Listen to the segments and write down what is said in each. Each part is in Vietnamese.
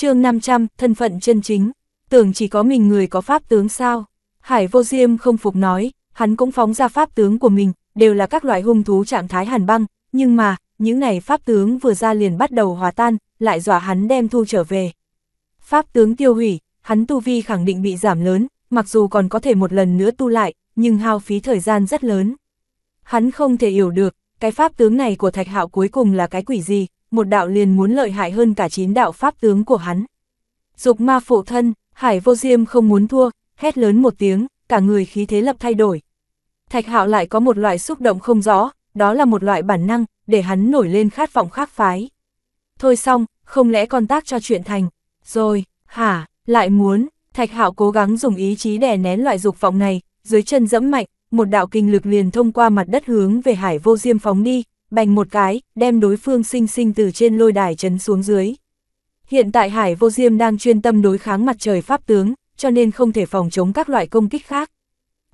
chương 500, thân phận chân chính, tưởng chỉ có mình người có pháp tướng sao. Hải vô diêm không phục nói, hắn cũng phóng ra pháp tướng của mình, đều là các loại hung thú trạng thái hàn băng, nhưng mà, những này pháp tướng vừa ra liền bắt đầu hòa tan, lại dọa hắn đem thu trở về. Pháp tướng tiêu hủy, hắn tu vi khẳng định bị giảm lớn, mặc dù còn có thể một lần nữa tu lại, nhưng hao phí thời gian rất lớn. Hắn không thể hiểu được, cái pháp tướng này của Thạch Hạo cuối cùng là cái quỷ gì, một đạo liền muốn lợi hại hơn cả chín đạo pháp tướng của hắn. Dục ma phụ thân, Hải Vô Diêm không muốn thua, hét lớn một tiếng, cả người khí thế lập thay đổi. Thạch Hạo lại có một loại xúc động không rõ, đó là một loại bản năng, để hắn nổi lên khát vọng khác phái. Thôi xong, không lẽ con tác cho chuyện thành, rồi, hả, lại muốn, Thạch Hạo cố gắng dùng ý chí đè nén loại dục vọng này, dưới chân dẫm mạnh, một đạo kinh lực liền thông qua mặt đất hướng về Hải Vô Diêm phóng đi, bành một cái, đem đối phương sinh sinh từ trên lôi đài chấn xuống dưới. Hiện tại Hải Vô Diêm đang chuyên tâm đối kháng mặt trời pháp tướng, cho nên không thể phòng chống các loại công kích khác.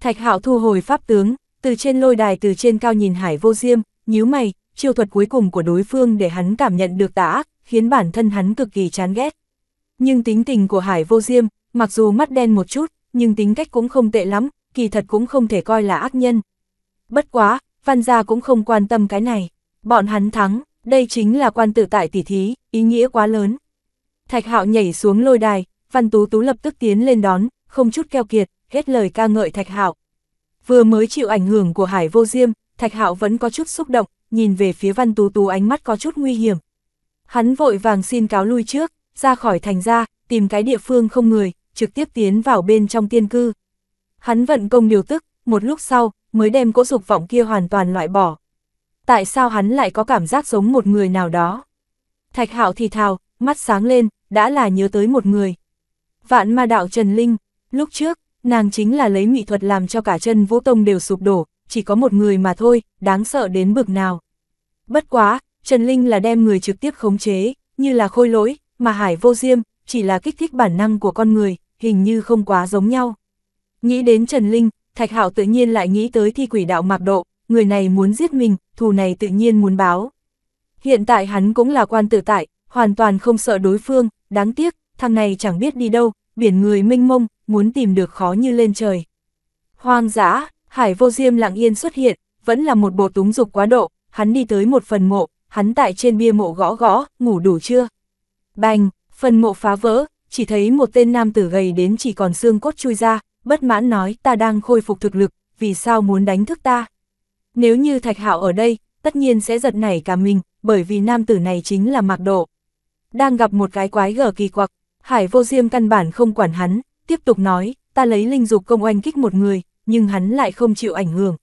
Thạch Hạo thu hồi pháp tướng, từ trên lôi đài từ trên cao nhìn Hải Vô Diêm, nhíu mày, chiêu thuật cuối cùng của đối phương để hắn cảm nhận được tà ác, khiến bản thân hắn cực kỳ chán ghét. Nhưng tính tình của Hải Vô Diêm, mặc dù mắt đen một chút, nhưng tính cách cũng không tệ lắm, kỳ thật cũng không thể coi là ác nhân. Bất quá, Văn gia cũng không quan tâm cái này. Bọn hắn thắng, đây chính là quan tử tại tỷ thí, ý nghĩa quá lớn. Thạch hạo nhảy xuống lôi đài, văn tú tú lập tức tiến lên đón, không chút keo kiệt, hết lời ca ngợi thạch hạo. Vừa mới chịu ảnh hưởng của hải vô diêm, thạch hạo vẫn có chút xúc động, nhìn về phía văn tú tú ánh mắt có chút nguy hiểm. Hắn vội vàng xin cáo lui trước, ra khỏi thành ra, tìm cái địa phương không người, trực tiếp tiến vào bên trong tiên cư. Hắn vận công điều tức, một lúc sau, mới đem cỗ dục vọng kia hoàn toàn loại bỏ. Tại sao hắn lại có cảm giác giống một người nào đó? Thạch hạo thì thào, mắt sáng lên, đã là nhớ tới một người. Vạn ma đạo Trần Linh, lúc trước, nàng chính là lấy mỹ thuật làm cho cả chân vũ tông đều sụp đổ, chỉ có một người mà thôi, đáng sợ đến bực nào. Bất quá, Trần Linh là đem người trực tiếp khống chế, như là khôi lỗi, mà hải vô diêm, chỉ là kích thích bản năng của con người, hình như không quá giống nhau. Nghĩ đến Trần Linh, Thạch Hảo tự nhiên lại nghĩ tới thi quỷ đạo mạc độ, người này muốn giết mình, thù này tự nhiên muốn báo. Hiện tại hắn cũng là quan tự tại, hoàn toàn không sợ đối phương, đáng tiếc, thằng này chẳng biết đi đâu, biển người mênh mông, muốn tìm được khó như lên trời. Hoang dã, Hải Vô Diêm lặng yên xuất hiện, vẫn là một bộ túng dục quá độ, hắn đi tới một phần mộ, hắn tại trên bia mộ gõ gõ, ngủ đủ chưa? Bành, phần mộ phá vỡ, chỉ thấy một tên nam tử gầy đến chỉ còn xương cốt chui ra, bất mãn nói ta đang khôi phục thực lực, vì sao muốn đánh thức ta? Nếu như Thạch Hạo ở đây, tất nhiên sẽ giật nảy cả mình, bởi vì nam tử này chính là Mạc Độ. Đang gặp một cái quái gở kỳ quặc, Hải Vô Diêm căn bản không quản hắn, tiếp tục nói, ta lấy linh dục công oanh kích một người, nhưng hắn lại không chịu ảnh hưởng.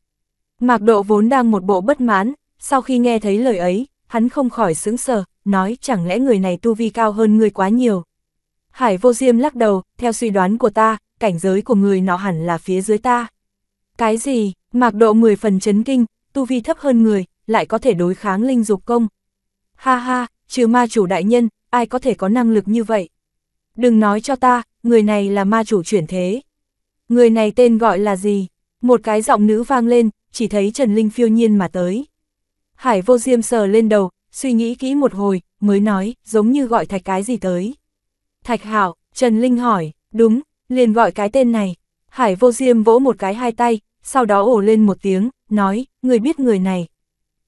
Mạc Độ vốn đang một bộ bất mãn, sau khi nghe thấy lời ấy, hắn không khỏi sững sờ, nói chẳng lẽ người này tu vi cao hơn người quá nhiều. Hải Vô Diêm lắc đầu, theo suy đoán của ta, cảnh giới của người nọ hẳn là phía dưới ta. Cái gì, mạc độ 10 phần chấn kinh, tu vi thấp hơn người, lại có thể đối kháng linh dục công. Ha ha, trừ ma chủ đại nhân, ai có thể có năng lực như vậy? Đừng nói cho ta, người này là ma chủ chuyển thế. Người này tên gọi là gì? Một cái giọng nữ vang lên, chỉ thấy Trần Linh phiêu nhiên mà tới. Hải vô diêm sờ lên đầu, suy nghĩ kỹ một hồi, mới nói, giống như gọi thạch cái gì tới. Thạch hạo, Trần Linh hỏi, đúng, liền gọi cái tên này. Hải vô diêm vỗ một cái hai tay, sau đó ổ lên một tiếng, nói, người biết người này.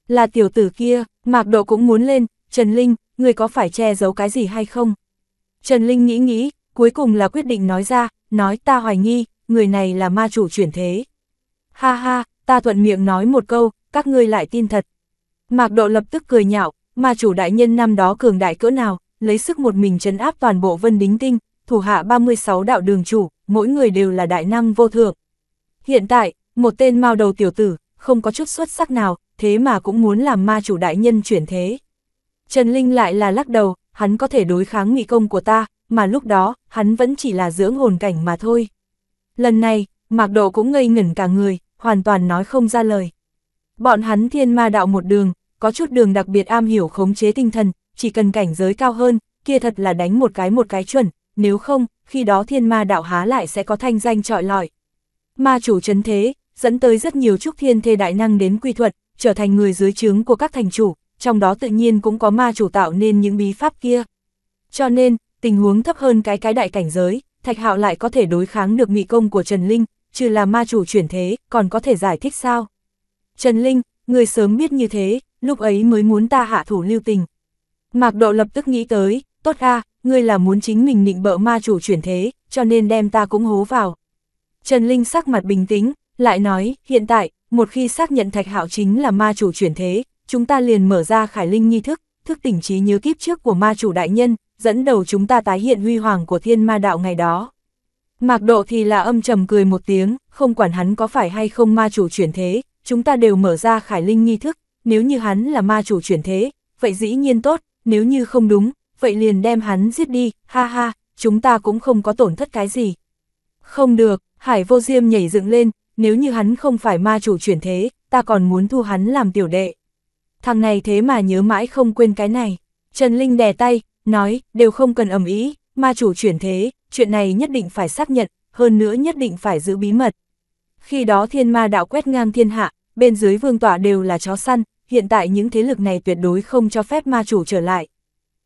Là tiểu tử kia, mạc độ cũng muốn lên, Trần Linh, người có phải che giấu cái gì hay không? Trần Linh nghĩ nghĩ, cuối cùng là quyết định nói ra, nói ta hoài nghi, người này là ma chủ chuyển thế. Ha ha, ta thuận miệng nói một câu, các ngươi lại tin thật. Mạc độ lập tức cười nhạo, ma chủ đại nhân năm đó cường đại cỡ nào, lấy sức một mình trấn áp toàn bộ vân đính tinh, thủ hạ 36 đạo đường chủ, mỗi người đều là đại năng vô thượng. Hiện tại, một tên mao đầu tiểu tử, không có chút xuất sắc nào, thế mà cũng muốn làm ma chủ đại nhân chuyển thế. Trần Linh lại là lắc đầu, hắn có thể đối kháng nghị công của ta, mà lúc đó, hắn vẫn chỉ là dưỡng hồn cảnh mà thôi. Lần này, Mạc Độ cũng ngây ngẩn cả người, hoàn toàn nói không ra lời. Bọn hắn thiên ma đạo một đường, có chút đường đặc biệt am hiểu khống chế tinh thần, chỉ cần cảnh giới cao hơn, kia thật là đánh một cái một cái chuẩn, nếu không, khi đó thiên ma đạo há lại sẽ có thanh danh trọi lọi. Ma chủ chấn thế, dẫn tới rất nhiều trúc thiên thê đại năng đến quy thuật, trở thành người dưới trướng của các thành chủ, trong đó tự nhiên cũng có ma chủ tạo nên những bí pháp kia. Cho nên, tình huống thấp hơn cái cái đại cảnh giới, thạch hạo lại có thể đối kháng được mị công của Trần Linh, trừ là ma chủ chuyển thế, còn có thể giải thích sao? Trần Linh, người sớm biết như thế, lúc ấy mới muốn ta hạ thủ lưu tình. Mạc Độ lập tức nghĩ tới, tốt a, à, ngươi là muốn chính mình nịnh bợ ma chủ chuyển thế, cho nên đem ta cũng hố vào. Trần Linh sắc mặt bình tĩnh, lại nói, hiện tại, một khi xác nhận Thạch Hạo chính là ma chủ chuyển thế, chúng ta liền mở ra khải linh nghi thức, thức tỉnh trí nhớ kiếp trước của ma chủ đại nhân, dẫn đầu chúng ta tái hiện huy hoàng của thiên ma đạo ngày đó. Mạc Độ thì là âm trầm cười một tiếng, không quản hắn có phải hay không ma chủ chuyển thế, chúng ta đều mở ra khải linh nghi thức, nếu như hắn là ma chủ chuyển thế, vậy dĩ nhiên tốt, nếu như không đúng, vậy liền đem hắn giết đi, ha ha, chúng ta cũng không có tổn thất cái gì. Không được, Hải Vô Diêm nhảy dựng lên, nếu như hắn không phải ma chủ chuyển thế, ta còn muốn thu hắn làm tiểu đệ. Thằng này thế mà nhớ mãi không quên cái này. Trần Linh đè tay, nói, đều không cần ầm ý, ma chủ chuyển thế, chuyện này nhất định phải xác nhận, hơn nữa nhất định phải giữ bí mật. Khi đó thiên ma đạo quét ngang thiên hạ, bên dưới vương tọa đều là chó săn, hiện tại những thế lực này tuyệt đối không cho phép ma chủ trở lại.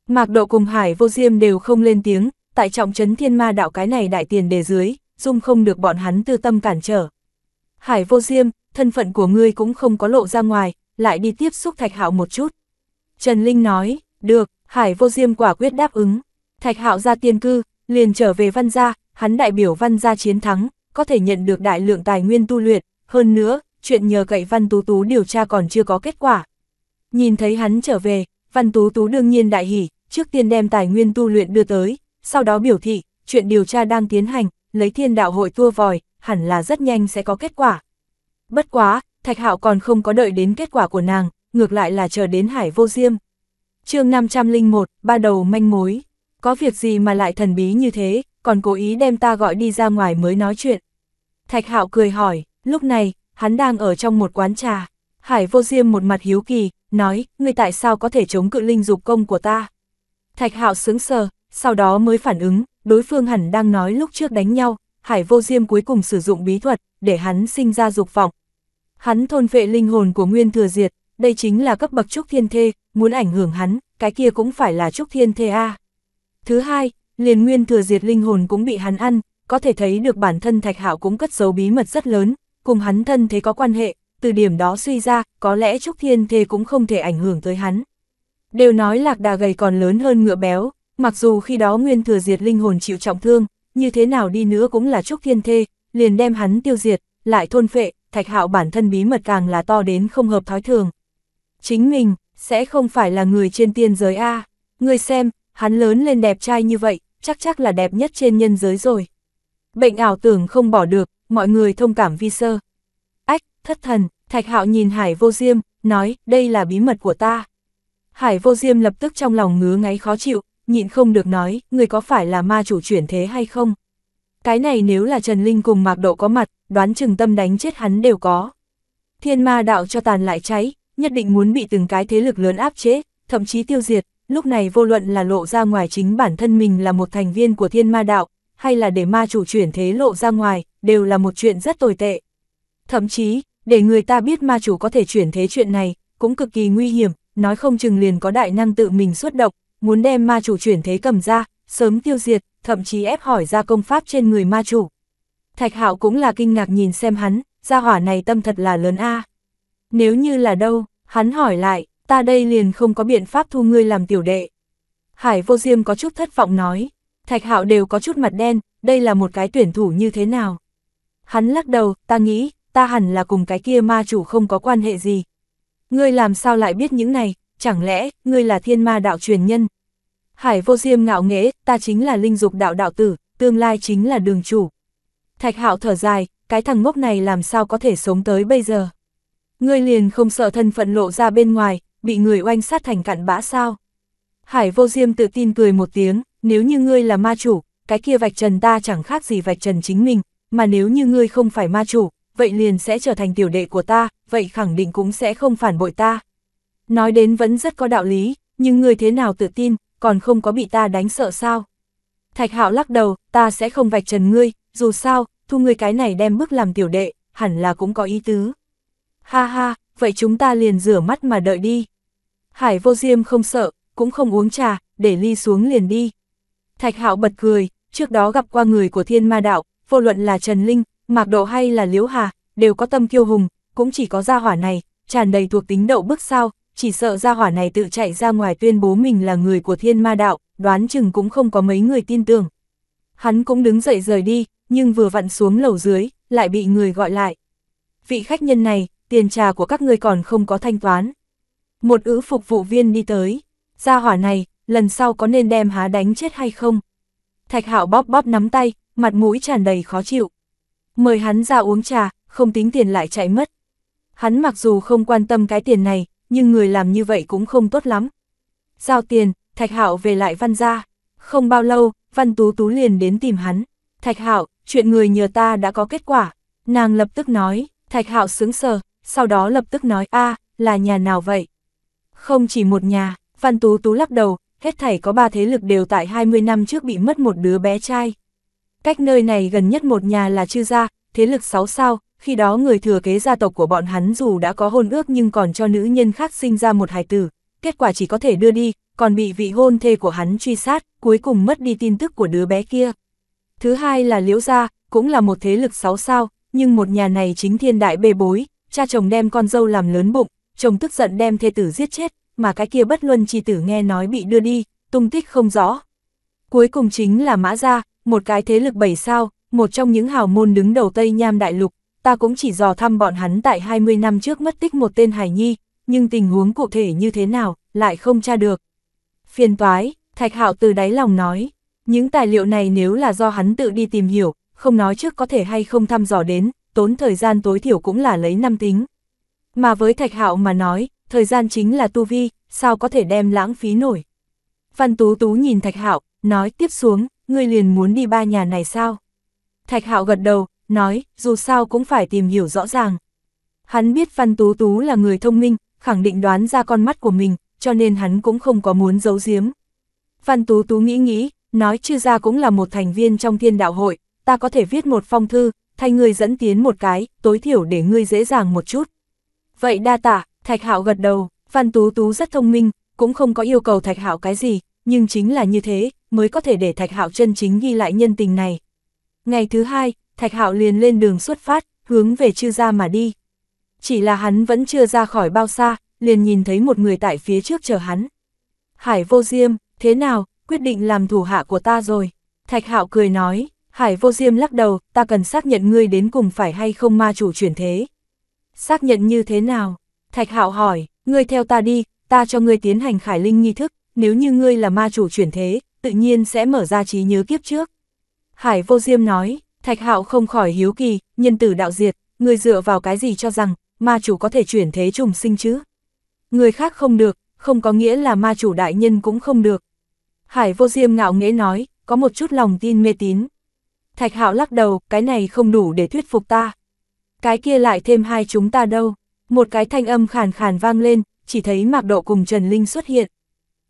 Mạc Độ cùng Hải Vô Diêm đều không lên tiếng, tại trọng trấn thiên ma đạo cái này đại tiền đề dưới, dung không được bọn hắn tư tâm cản trở. Hải Vô Diêm, thân phận của ngươi cũng không có lộ ra ngoài, lại đi tiếp xúc Thạch Hạo một chút. Trần Linh nói, được, Hải Vô Diêm quả quyết đáp ứng. Thạch Hạo ra tiên cư, liền trở về văn gia, hắn đại biểu văn gia chiến thắng, có thể nhận được đại lượng tài nguyên tu luyện, hơn nữa, chuyện nhờ cậy văn tú tú điều tra còn chưa có kết quả. Nhìn thấy hắn trở về, văn tú tú đương nhiên đại hỉ, trước tiên đem tài nguyên tu luyện đưa tới, sau đó biểu thị, chuyện điều tra đang tiến hành, lấy thiên đạo hội tua vòi, hẳn là rất nhanh sẽ có kết quả. Bất quá, Thạch Hạo còn không có đợi đến kết quả của nàng, ngược lại là chờ đến Hải Vô Diêm. chương 501, ba đầu manh mối. Có việc gì mà lại thần bí như thế, còn cố ý đem ta gọi đi ra ngoài mới nói chuyện. Thạch Hạo cười hỏi, lúc này, hắn đang ở trong một quán trà. Hải Vô Diêm một mặt hiếu kỳ, nói, ngươi tại sao có thể chống cự linh dục công của ta? Thạch Hạo sướng sờ, sau đó mới phản ứng, đối phương hẳn đang nói lúc trước đánh nhau, Hải Vô Diêm cuối cùng sử dụng bí thuật, để hắn sinh ra dục vọng. Hắn thôn vệ linh hồn của Nguyên Thừa Diệt, đây chính là cấp bậc Trúc Thiên Thê, muốn ảnh hưởng hắn, cái kia cũng phải là Trúc Thiên Thê A. Thứ hai, liền Nguyên Thừa Diệt linh hồn cũng bị hắn ăn, có thể thấy được bản thân Thạch Hạo cũng cất giấu bí mật rất lớn, cùng hắn thân thế có quan hệ, từ điểm đó suy ra, có lẽ Trúc Thiên Thê cũng không thể ảnh hưởng tới hắn. Đều nói lạc đà gầy còn lớn hơn ngựa béo, mặc dù khi đó nguyên thừa diệt linh hồn chịu trọng thương, như thế nào đi nữa cũng là Trúc Thiên Thê, liền đem hắn tiêu diệt, lại thôn phệ, thạch hạo bản thân bí mật càng là to đến không hợp thói thường. Chính mình, sẽ không phải là người trên tiên giới A, à. người xem, hắn lớn lên đẹp trai như vậy, chắc chắc là đẹp nhất trên nhân giới rồi. Bệnh ảo tưởng không bỏ được, mọi người thông cảm vi sơ. Ách, thất thần, thạch hạo nhìn hải vô diêm, nói, đây là bí mật của ta. Hải vô diêm lập tức trong lòng ngứa ngáy khó chịu, nhịn không được nói, người có phải là ma chủ chuyển thế hay không? Cái này nếu là Trần Linh cùng Mạc Độ có mặt, đoán chừng tâm đánh chết hắn đều có. Thiên ma đạo cho tàn lại cháy, nhất định muốn bị từng cái thế lực lớn áp chế, thậm chí tiêu diệt, lúc này vô luận là lộ ra ngoài chính bản thân mình là một thành viên của thiên ma đạo, hay là để ma chủ chuyển thế lộ ra ngoài, đều là một chuyện rất tồi tệ. Thậm chí, để người ta biết ma chủ có thể chuyển thế chuyện này, cũng cực kỳ nguy hiểm, nói không chừng liền có đại năng tự mình xuất độc, muốn đem ma chủ chuyển thế cầm ra, sớm tiêu diệt, thậm chí ép hỏi ra công pháp trên người ma chủ. Thạch Hạo cũng là kinh ngạc nhìn xem hắn, gia hỏa này tâm thật là lớn a. Nếu như là đâu, hắn hỏi lại, ta đây liền không có biện pháp thu ngươi làm tiểu đệ. Hải Vô Diêm có chút thất vọng nói, Thạch Hạo đều có chút mặt đen, đây là một cái tuyển thủ như thế nào? Hắn lắc đầu, ta nghĩ, ta hẳn là cùng cái kia ma chủ không có quan hệ gì, Ngươi làm sao lại biết những này, chẳng lẽ, ngươi là thiên ma đạo truyền nhân? Hải vô diêm ngạo nghễ, ta chính là linh dục đạo đạo tử, tương lai chính là đường chủ. Thạch hạo thở dài, cái thằng ngốc này làm sao có thể sống tới bây giờ? Ngươi liền không sợ thân phận lộ ra bên ngoài, bị người oanh sát thành cặn bã sao? Hải vô diêm tự tin cười một tiếng, nếu như ngươi là ma chủ, cái kia vạch trần ta chẳng khác gì vạch trần chính mình, mà nếu như ngươi không phải ma chủ, vậy liền sẽ trở thành tiểu đệ của ta, vậy khẳng định cũng sẽ không phản bội ta. Nói đến vẫn rất có đạo lý, nhưng người thế nào tự tin, còn không có bị ta đánh sợ sao? Thạch hạo lắc đầu, ta sẽ không vạch trần ngươi, dù sao, thu ngươi cái này đem bước làm tiểu đệ, hẳn là cũng có ý tứ. Ha ha, vậy chúng ta liền rửa mắt mà đợi đi. Hải vô diêm không sợ, cũng không uống trà, để ly xuống liền đi. Thạch hạo bật cười, trước đó gặp qua người của thiên ma đạo, vô luận là Trần Linh, Mạc Độ hay là Liễu Hà, đều có tâm kiêu hùng, cũng chỉ có gia hỏa này, tràn đầy thuộc tính đậu bức sao, chỉ sợ gia hỏa này tự chạy ra ngoài tuyên bố mình là người của thiên ma đạo, đoán chừng cũng không có mấy người tin tưởng. Hắn cũng đứng dậy rời đi, nhưng vừa vặn xuống lầu dưới, lại bị người gọi lại. Vị khách nhân này, tiền trà của các ngươi còn không có thanh toán. Một ứ phục vụ viên đi tới, gia hỏa này, lần sau có nên đem há đánh chết hay không? Thạch hạo bóp bóp nắm tay, mặt mũi tràn đầy khó chịu mời hắn ra uống trà, không tính tiền lại chạy mất. Hắn mặc dù không quan tâm cái tiền này, nhưng người làm như vậy cũng không tốt lắm. Giao tiền, Thạch Hạo về lại Văn gia. Không bao lâu, Văn Tú Tú liền đến tìm hắn. Thạch Hạo, chuyện người nhờ ta đã có kết quả. Nàng lập tức nói, Thạch Hạo sướng sờ, sau đó lập tức nói a là nhà nào vậy? Không chỉ một nhà, Văn Tú Tú lắc đầu, hết thảy có ba thế lực đều tại 20 năm trước bị mất một đứa bé trai. Cách nơi này gần nhất một nhà là chư gia, thế lực sáu sao, khi đó người thừa kế gia tộc của bọn hắn dù đã có hôn ước nhưng còn cho nữ nhân khác sinh ra một hài tử, kết quả chỉ có thể đưa đi, còn bị vị hôn thê của hắn truy sát, cuối cùng mất đi tin tức của đứa bé kia. Thứ hai là Liễu Gia, cũng là một thế lực sáu sao, nhưng một nhà này chính thiên đại bê bối, cha chồng đem con dâu làm lớn bụng, chồng tức giận đem thê tử giết chết, mà cái kia bất luân chi tử nghe nói bị đưa đi, tung tích không rõ. Cuối cùng chính là Mã Gia, một cái thế lực bảy sao, một trong những hào môn đứng đầu Tây Nham Đại Lục, ta cũng chỉ dò thăm bọn hắn tại 20 năm trước mất tích một tên hải nhi, nhưng tình huống cụ thể như thế nào, lại không tra được. Phiền toái, Thạch Hạo từ đáy lòng nói, những tài liệu này nếu là do hắn tự đi tìm hiểu, không nói trước có thể hay không thăm dò đến, tốn thời gian tối thiểu cũng là lấy năm tính. Mà với Thạch Hạo mà nói, thời gian chính là tu vi, sao có thể đem lãng phí nổi. Văn Tú Tú nhìn Thạch Hạo, nói tiếp xuống, ngươi liền muốn đi ba nhà này sao? Thạch hạo gật đầu, nói, dù sao cũng phải tìm hiểu rõ ràng. Hắn biết Văn Tú Tú là người thông minh, khẳng định đoán ra con mắt của mình, cho nên hắn cũng không có muốn giấu giếm. Văn Tú Tú nghĩ nghĩ, nói chư ra cũng là một thành viên trong thiên đạo hội, ta có thể viết một phong thư, thay ngươi dẫn tiến một cái, tối thiểu để ngươi dễ dàng một chút. Vậy đa tạ, Thạch Hạo gật đầu, Văn Tú Tú rất thông minh, cũng không có yêu cầu Thạch Hạo cái gì, nhưng chính là như thế, mới có thể để Thạch Hạo chân chính ghi lại nhân tình này. Ngày thứ hai, Thạch Hạo liền lên đường xuất phát, hướng về chư gia mà đi. Chỉ là hắn vẫn chưa ra khỏi bao xa, liền nhìn thấy một người tại phía trước chờ hắn. Hải vô diêm, thế nào, quyết định làm thủ hạ của ta rồi. Thạch Hạo cười nói, Hải vô diêm lắc đầu, ta cần xác nhận ngươi đến cùng phải hay không ma chủ chuyển thế. Xác nhận như thế nào? Thạch Hạo hỏi, ngươi theo ta đi, ta cho ngươi tiến hành khải linh nghi thức, nếu như ngươi là ma chủ chuyển thế, tự nhiên sẽ mở ra trí nhớ kiếp trước. Hải vô diêm nói, thạch hạo không khỏi hiếu kỳ, nhân tử đạo diệt, người dựa vào cái gì cho rằng, ma chủ có thể chuyển thế trùng sinh chứ. Người khác không được, không có nghĩa là ma chủ đại nhân cũng không được. Hải vô diêm ngạo nghễ nói, có một chút lòng tin mê tín. Thạch hạo lắc đầu, cái này không đủ để thuyết phục ta. Cái kia lại thêm hai chúng ta đâu. Một cái thanh âm khàn khàn vang lên, chỉ thấy mạc độ cùng Trần Linh xuất hiện.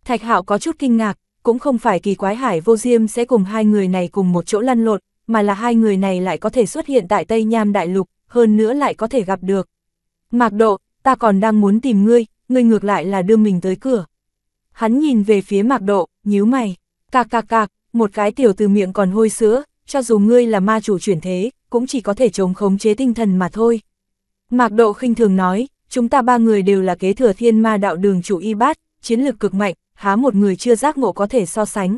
Thạch hạo có chút kinh ngạc, cũng không phải kỳ quái Hải Vô Diêm sẽ cùng hai người này cùng một chỗ lăn lộn, mà là hai người này lại có thể xuất hiện tại Tây Nham Đại Lục, hơn nữa lại có thể gặp được. Mạc Độ, ta còn đang muốn tìm ngươi, ngươi ngược lại là đưa mình tới cửa. Hắn nhìn về phía Mạc Độ, nhíu mày, cạc cạc cạc, một cái tiểu từ miệng còn hôi sữa, cho dù ngươi là ma chủ chuyển thế, cũng chỉ có thể chống khống chế tinh thần mà thôi. Mạc Độ khinh thường nói, chúng ta ba người đều là kế thừa thiên ma đạo đường chủ y bát, chiến lược cực mạnh, há một người chưa giác ngộ có thể so sánh.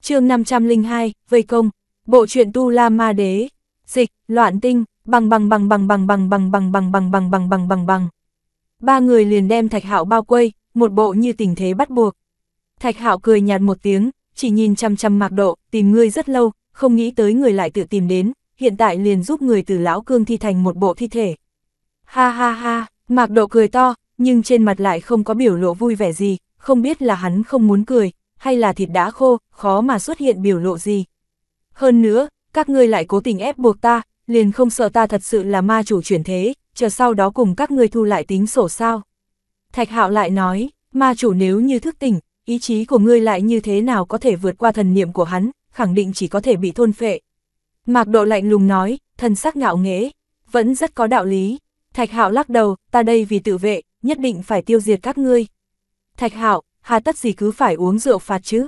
chương 502, Vây Công, Bộ truyện Tu La Ma Đế, Dịch, Loạn Tinh, bằng bằng bằng bằng bằng bằng bằng bằng bằng bằng bằng bằng bằng bằng bằng. Ba người liền đem Thạch Hạo bao quây, một bộ như tình thế bắt buộc. Thạch Hạo cười nhạt một tiếng, chỉ nhìn chăm chăm Mạc Độ, tìm ngươi rất lâu, không nghĩ tới người lại tự tìm đến, hiện tại liền giúp người từ lão cương thi thành một bộ thi thể. Ha ha ha, Mạc Độ cười to, nhưng trên mặt lại không có biểu lộ vui vẻ gì, không biết là hắn không muốn cười, hay là thịt đã khô, khó mà xuất hiện biểu lộ gì. Hơn nữa, các ngươi lại cố tình ép buộc ta, liền không sợ ta thật sự là ma chủ chuyển thế, chờ sau đó cùng các ngươi thu lại tính sổ sao. Thạch hạo lại nói, ma chủ nếu như thức tỉnh, ý chí của ngươi lại như thế nào có thể vượt qua thần niệm của hắn, khẳng định chỉ có thể bị thôn phệ. Mạc độ lạnh lùng nói, thần sắc ngạo nghễ, vẫn rất có đạo lý. Thạch hạo lắc đầu, ta đây vì tự vệ, nhất định phải tiêu diệt các ngươi. Thạch Hạo, hà tất gì cứ phải uống rượu phạt chứ?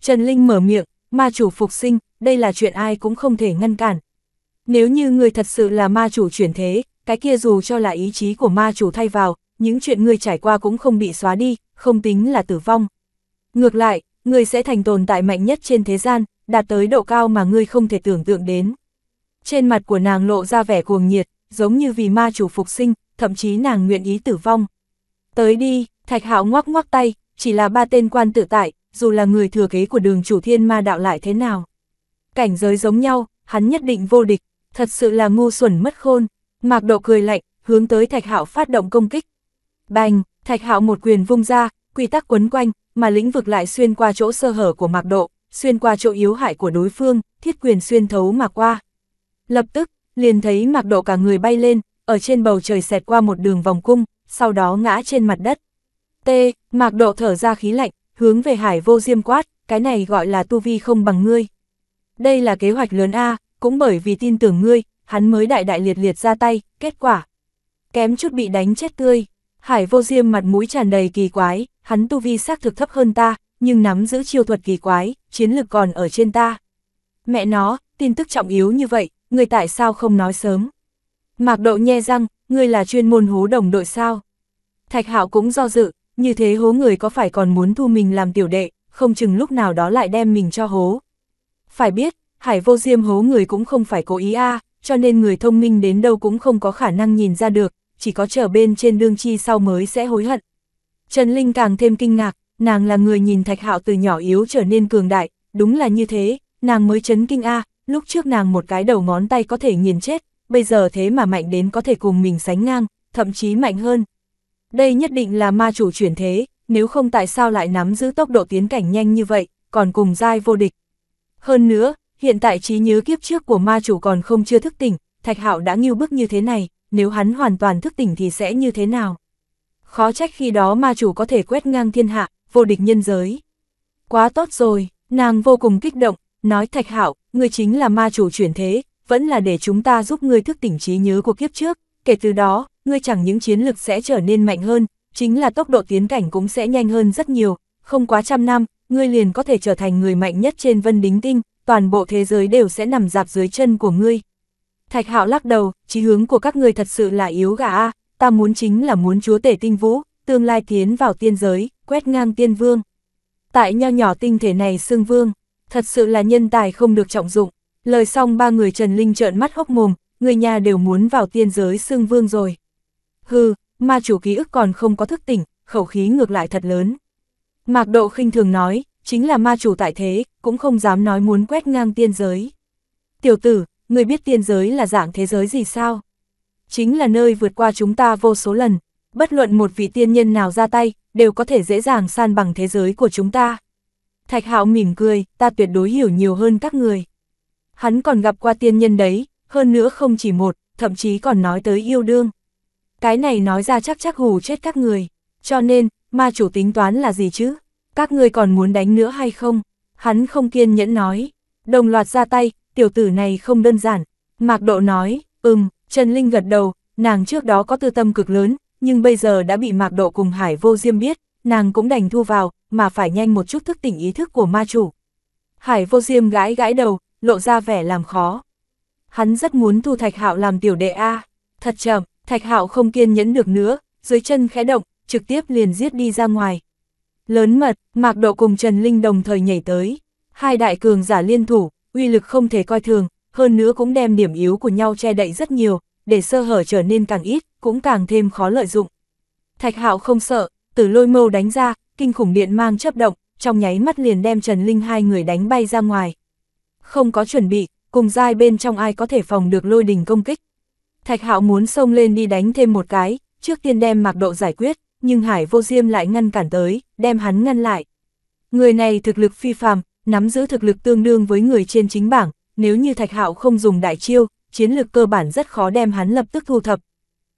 Trần Linh mở miệng, ma chủ phục sinh, đây là chuyện ai cũng không thể ngăn cản. Nếu như người thật sự là ma chủ chuyển thế, cái kia dù cho là ý chí của ma chủ thay vào, những chuyện người trải qua cũng không bị xóa đi, không tính là tử vong. Ngược lại, người sẽ thành tồn tại mạnh nhất trên thế gian, đạt tới độ cao mà người không thể tưởng tượng đến. Trên mặt của nàng lộ ra vẻ cuồng nhiệt, giống như vì ma chủ phục sinh, thậm chí nàng nguyện ý tử vong. Tới đi, Thạch Hạo ngoắc ngoắc tay, chỉ là ba tên quan tự tại, dù là người thừa kế của đường chủ thiên ma đạo lại thế nào. Cảnh giới giống nhau, hắn nhất định vô địch, thật sự là ngu xuẩn mất khôn. Mạc Độ cười lạnh, hướng tới Thạch Hạo phát động công kích. Bành, Thạch Hạo một quyền vung ra, quy tắc quấn quanh, mà lĩnh vực lại xuyên qua chỗ sơ hở của Mạc Độ, xuyên qua chỗ yếu hại của đối phương, thiết quyền xuyên thấu mà qua. Lập tức, liền thấy Mạc Độ cả người bay lên, ở trên bầu trời xẹt qua một đường vòng cung, sau đó ngã trên mặt đất. Tê, mạc độ thở ra khí lạnh, hướng về hải vô diêm quát, cái này gọi là tu vi không bằng ngươi. Đây là kế hoạch lớn A, cũng bởi vì tin tưởng ngươi, hắn mới đại đại liệt liệt ra tay, kết quả. Kém chút bị đánh chết tươi, hải vô diêm mặt mũi tràn đầy kỳ quái, hắn tu vi xác thực thấp hơn ta, nhưng nắm giữ chiêu thuật kỳ quái, chiến lực còn ở trên ta. Mẹ nó, tin tức trọng yếu như vậy, người tại sao không nói sớm? Mạc độ nhe răng, ngươi là chuyên môn hú đồng đội sao? Thạch Hạo cũng do dự, như thế hố người có phải còn muốn thu mình làm tiểu đệ, không chừng lúc nào đó lại đem mình cho hố. Phải biết, hải vô diêm hố người cũng không phải cố ý a cho nên người thông minh đến đâu cũng không có khả năng nhìn ra được, chỉ có trở bên trên đương chi sau mới sẽ hối hận. Trần Linh càng thêm kinh ngạc, nàng là người nhìn thạch hạo từ nhỏ yếu trở nên cường đại, đúng là như thế, nàng mới chấn kinh a lúc trước nàng một cái đầu ngón tay có thể nghiền chết, bây giờ thế mà mạnh đến có thể cùng mình sánh ngang, thậm chí mạnh hơn, đây nhất định là ma chủ chuyển thế, nếu không tại sao lại nắm giữ tốc độ tiến cảnh nhanh như vậy, còn cùng giai vô địch. Hơn nữa, hiện tại trí nhớ kiếp trước của ma chủ còn không chưa thức tỉnh, Thạch Hạo đã nghiêu bức như thế này, nếu hắn hoàn toàn thức tỉnh thì sẽ như thế nào? Khó trách khi đó ma chủ có thể quét ngang thiên hạ, vô địch nhân giới. Quá tốt rồi, nàng vô cùng kích động, nói Thạch Hạo, ngươi chính là ma chủ chuyển thế, vẫn là để chúng ta giúp ngươi thức tỉnh trí nhớ của kiếp trước, kể từ đó, ngươi chẳng những chiến lực sẽ trở nên mạnh hơn, chính là tốc độ tiến cảnh cũng sẽ nhanh hơn rất nhiều, không quá trăm năm, ngươi liền có thể trở thành người mạnh nhất trên vân đính tinh, toàn bộ thế giới đều sẽ nằm dạp dưới chân của ngươi. Thạch hạo lắc đầu, chí hướng của các ngươi thật sự là yếu gà a ta muốn chính là muốn chúa tể tinh vũ, tương lai tiến vào tiên giới, quét ngang tiên vương. Tại nho nhỏ tinh thể này xương vương, thật sự là nhân tài không được trọng dụng. Lời xong ba người Trần Linh trợn mắt hốc mồm, người nhà đều muốn vào tiên giới xương vương rồi hư, ma chủ ký ức còn không có thức tỉnh, khẩu khí ngược lại thật lớn. Mạc Độ khinh thường nói, chính là ma chủ tại thế, cũng không dám nói muốn quét ngang tiên giới. Tiểu tử, người biết tiên giới là dạng thế giới gì sao? Chính là nơi vượt qua chúng ta vô số lần, bất luận một vị tiên nhân nào ra tay, đều có thể dễ dàng san bằng thế giới của chúng ta. Thạch Hạo mỉm cười, ta tuyệt đối hiểu nhiều hơn các người. Hắn còn gặp qua tiên nhân đấy, hơn nữa không chỉ một, thậm chí còn nói tới yêu đương cái này nói ra chắc chắc hù chết các người. Cho nên, ma chủ tính toán là gì chứ? Các người còn muốn đánh nữa hay không? Hắn không kiên nhẫn nói. Đồng loạt ra tay, tiểu tử này không đơn giản. Mạc Độ nói, ừm, Trần Linh gật đầu, nàng trước đó có tư tâm cực lớn, nhưng bây giờ đã bị Mạc Độ cùng Hải Vô Diêm biết, nàng cũng đành thu vào, mà phải nhanh một chút thức tỉnh ý thức của ma chủ. Hải Vô Diêm gãi gãi đầu, lộ ra vẻ làm khó. Hắn rất muốn thu Thạch Hạo làm tiểu đệ A, thật chậm, Thạch Hạo không kiên nhẫn được nữa, dưới chân khẽ động, trực tiếp liền giết đi ra ngoài. Lớn mật, Mạc Độ cùng Trần Linh đồng thời nhảy tới. Hai đại cường giả liên thủ, uy lực không thể coi thường, hơn nữa cũng đem điểm yếu của nhau che đậy rất nhiều, để sơ hở trở nên càng ít, cũng càng thêm khó lợi dụng. Thạch Hạo không sợ, từ lôi mâu đánh ra, kinh khủng điện mang chấp động, trong nháy mắt liền đem Trần Linh hai người đánh bay ra ngoài. Không có chuẩn bị, cùng giai bên trong ai có thể phòng được lôi đình công kích. Thạch Hạo muốn xông lên đi đánh thêm một cái, trước tiên đem Mạc Độ giải quyết, nhưng Hải Vô Diêm lại ngăn cản tới, đem hắn ngăn lại. Người này thực lực phi phàm, nắm giữ thực lực tương đương với người trên chính bảng, nếu như Thạch Hạo không dùng đại chiêu, chiến lực cơ bản rất khó đem hắn lập tức thu thập.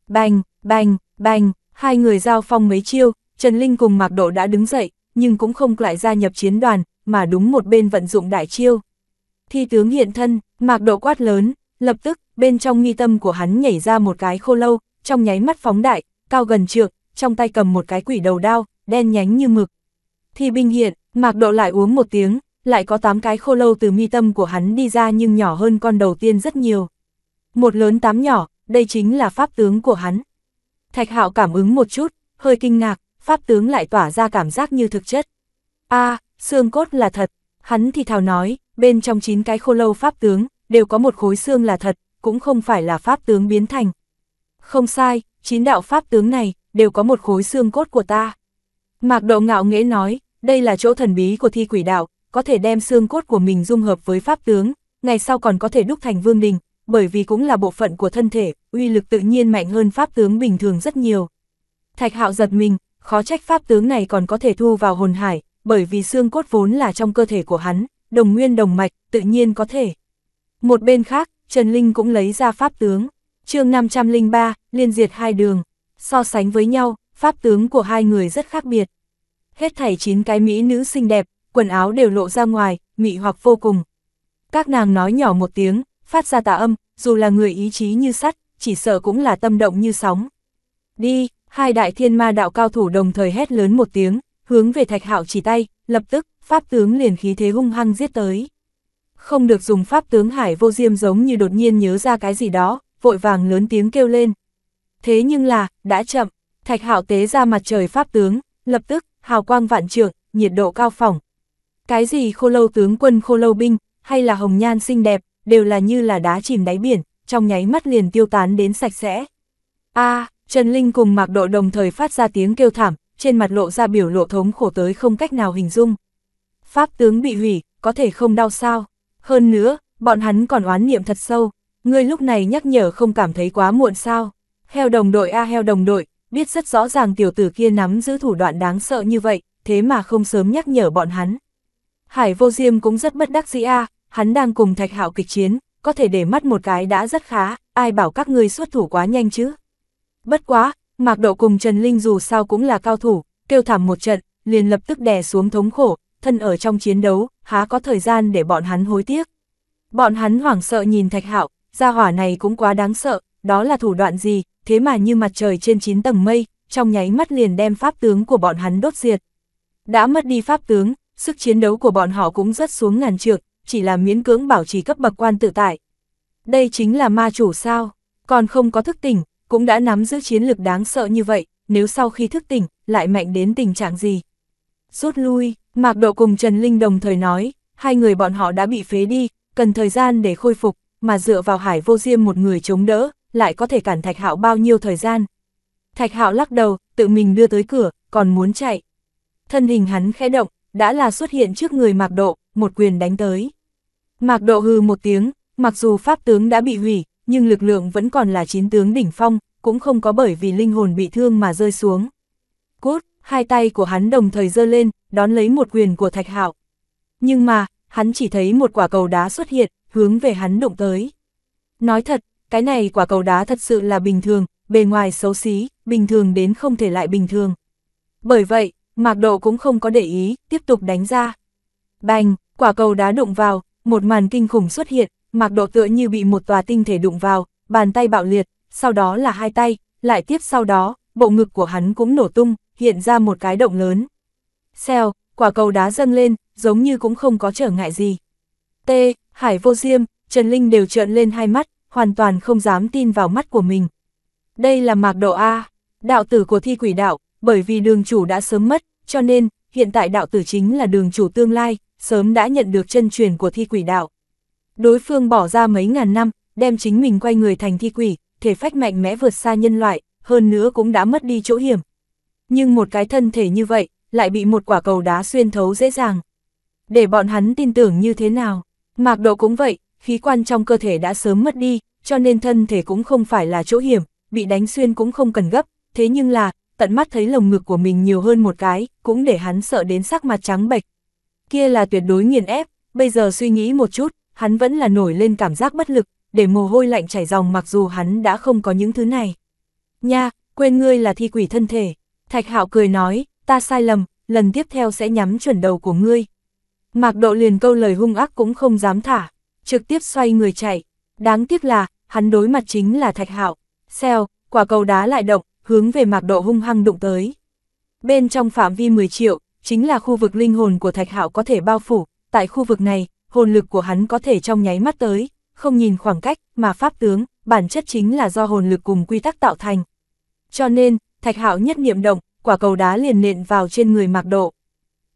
Bành, bành, bành, hai người giao phong mấy chiêu, Trần Linh cùng Mạc Độ đã đứng dậy, nhưng cũng không lại gia nhập chiến đoàn, mà đúng một bên vận dụng đại chiêu. Thi tướng hiện thân, Mạc Độ quát lớn, lập tức, bên trong nghi tâm của hắn nhảy ra một cái khô lâu, trong nháy mắt phóng đại, cao gần trượng, trong tay cầm một cái quỷ đầu đao, đen nhánh như mực. thi binh hiện, mạc độ lại uống một tiếng, lại có 8 cái khô lâu từ mi tâm của hắn đi ra nhưng nhỏ hơn con đầu tiên rất nhiều. Một lớn tám nhỏ, đây chính là pháp tướng của hắn. Thạch hạo cảm ứng một chút, hơi kinh ngạc, pháp tướng lại tỏa ra cảm giác như thực chất. a xương cốt là thật, hắn thì thào nói, bên trong 9 cái khô lâu pháp tướng, đều có một khối xương là thật, cũng không phải là pháp tướng biến thành. Không sai, chín đạo pháp tướng này, đều có một khối xương cốt của ta. Mạc độ ngạo nghễ nói, đây là chỗ thần bí của thi quỷ đạo, có thể đem xương cốt của mình dung hợp với pháp tướng, ngày sau còn có thể đúc thành vương đình, bởi vì cũng là bộ phận của thân thể, uy lực tự nhiên mạnh hơn pháp tướng bình thường rất nhiều. Thạch Hạo giật mình, khó trách pháp tướng này còn có thể thu vào hồn hải, bởi vì xương cốt vốn là trong cơ thể của hắn, đồng nguyên đồng mạch, tự nhiên có thể. Một bên khác, Trần Linh cũng lấy ra pháp tướng. chương 503, liên diệt hai đường. So sánh với nhau, pháp tướng của hai người rất khác biệt. Hết thảy chín cái mỹ nữ xinh đẹp, quần áo đều lộ ra ngoài, mị hoặc vô cùng. Các nàng nói nhỏ một tiếng, phát ra tà âm, dù là người ý chí như sắt, chỉ sợ cũng là tâm động như sóng. Đi, hai đại thiên ma đạo cao thủ đồng thời hét lớn một tiếng, hướng về thạch hạo chỉ tay, lập tức, pháp tướng liền khí thế hung hăng giết tới không được dùng pháp tướng hải vô diêm giống như đột nhiên nhớ ra cái gì đó, vội vàng lớn tiếng kêu lên. Thế nhưng là, đã chậm, thạch hạo tế ra mặt trời pháp tướng, lập tức, hào quang vạn trượng, nhiệt độ cao phỏng. Cái gì khô lâu tướng quân khô lâu binh, hay là hồng nhan xinh đẹp, đều là như là đá chìm đáy biển, trong nháy mắt liền tiêu tán đến sạch sẽ. a Trần Linh cùng Mạc Độ đồng thời phát ra tiếng kêu thảm, trên mặt lộ ra biểu lộ thống khổ tới không cách nào hình dung. Pháp tướng bị hủy, có thể không đau sao? Hơn nữa, bọn hắn còn oán niệm thật sâu, ngươi lúc này nhắc nhở không cảm thấy quá muộn sao. Heo đồng đội a heo đồng đội, biết rất rõ ràng tiểu tử kia nắm giữ thủ đoạn đáng sợ như vậy, thế mà không sớm nhắc nhở bọn hắn. Hải vô diêm cũng rất bất đắc dĩ a, hắn đang cùng thạch hạo kịch chiến, có thể để mắt một cái đã rất khá, ai bảo các ngươi xuất thủ quá nhanh chứ. Bất quá, Mạc Độ cùng Trần Linh dù sao cũng là cao thủ, kêu thảm một trận, liền lập tức đè xuống thống khổ, thân ở trong chiến đấu, há có thời gian để bọn hắn hối tiếc. Bọn hắn hoảng sợ nhìn Thạch Hạo, gia hỏa này cũng quá đáng sợ, đó là thủ đoạn gì, thế mà như mặt trời trên 9 tầng mây, trong nháy mắt liền đem pháp tướng của bọn hắn đốt diệt. Đã mất đi pháp tướng, sức chiến đấu của bọn họ cũng rất xuống ngàn trượt, chỉ là miễn cưỡng bảo trì cấp bậc quan tự tại. Đây chính là ma chủ sao, còn không có thức tỉnh, cũng đã nắm giữ chiến lực đáng sợ như vậy, nếu sau khi thức tỉnh, lại mạnh đến tình trạng gì. Rút lui, Mạc Độ cùng Trần Linh đồng thời nói, hai người bọn họ đã bị phế đi, cần thời gian để khôi phục, mà dựa vào Hải Vô Diêm một người chống đỡ, lại có thể cản Thạch Hạo bao nhiêu thời gian. Thạch Hạo lắc đầu, tự mình đưa tới cửa, còn muốn chạy. Thân hình hắn khẽ động, đã là xuất hiện trước người Mạc Độ, một quyền đánh tới. Mạc Độ hư một tiếng, mặc dù pháp tướng đã bị hủy, nhưng lực lượng vẫn còn là chín tướng đỉnh phong, cũng không có bởi vì linh hồn bị thương mà rơi xuống hai tay của hắn đồng thời giơ lên, đón lấy một quyền của Thạch Hạo. Nhưng mà, hắn chỉ thấy một quả cầu đá xuất hiện, hướng về hắn đụng tới. Nói thật, cái này quả cầu đá thật sự là bình thường, bề ngoài xấu xí, bình thường đến không thể lại bình thường. Bởi vậy, Mạc Độ cũng không có để ý, tiếp tục đánh ra. Bành, quả cầu đá đụng vào, một màn kinh khủng xuất hiện, Mạc Độ tựa như bị một tòa tinh thể đụng vào, bàn tay bạo liệt, sau đó là hai tay, lại tiếp sau đó, bộ ngực của hắn cũng nổ tung, hiện ra một cái động lớn. Xèo, quả cầu đá dâng lên, giống như cũng không có trở ngại gì. T, Hải Vô Diêm, Trần Linh đều trợn lên hai mắt, hoàn toàn không dám tin vào mắt của mình. Đây là mạc độ A, đạo tử của thi quỷ đạo, bởi vì đường chủ đã sớm mất, cho nên, hiện tại đạo tử chính là đường chủ tương lai, sớm đã nhận được chân truyền của thi quỷ đạo. Đối phương bỏ ra mấy ngàn năm, đem chính mình quay người thành thi quỷ, thể phách mạnh mẽ vượt xa nhân loại, hơn nữa cũng đã mất đi chỗ hiểm, nhưng một cái thân thể như vậy, lại bị một quả cầu đá xuyên thấu dễ dàng. Để bọn hắn tin tưởng như thế nào, mạc độ cũng vậy, khí quan trong cơ thể đã sớm mất đi, cho nên thân thể cũng không phải là chỗ hiểm, bị đánh xuyên cũng không cần gấp, thế nhưng là, tận mắt thấy lồng ngực của mình nhiều hơn một cái, cũng để hắn sợ đến sắc mặt trắng bệch. Kia là tuyệt đối nghiền ép, bây giờ suy nghĩ một chút, hắn vẫn là nổi lên cảm giác bất lực, để mồ hôi lạnh chảy dòng mặc dù hắn đã không có những thứ này. Nha, quên ngươi là thi quỷ thân thể. Thạch Hạo cười nói, ta sai lầm, lần tiếp theo sẽ nhắm chuẩn đầu của ngươi. Mạc Độ liền câu lời hung ác cũng không dám thả, trực tiếp xoay người chạy. Đáng tiếc là, hắn đối mặt chính là Thạch Hạo. Xeo quả cầu đá lại động, hướng về Mạc Độ hung hăng đụng tới. Bên trong phạm vi 10 triệu, chính là khu vực linh hồn của Thạch Hạo có thể bao phủ, tại khu vực này, hồn lực của hắn có thể trong nháy mắt tới, không nhìn khoảng cách, mà pháp tướng, bản chất chính là do hồn lực cùng quy tắc tạo thành. Cho nên, thạch hạo nhất niệm động, quả cầu đá liền nện vào trên người mạc độ.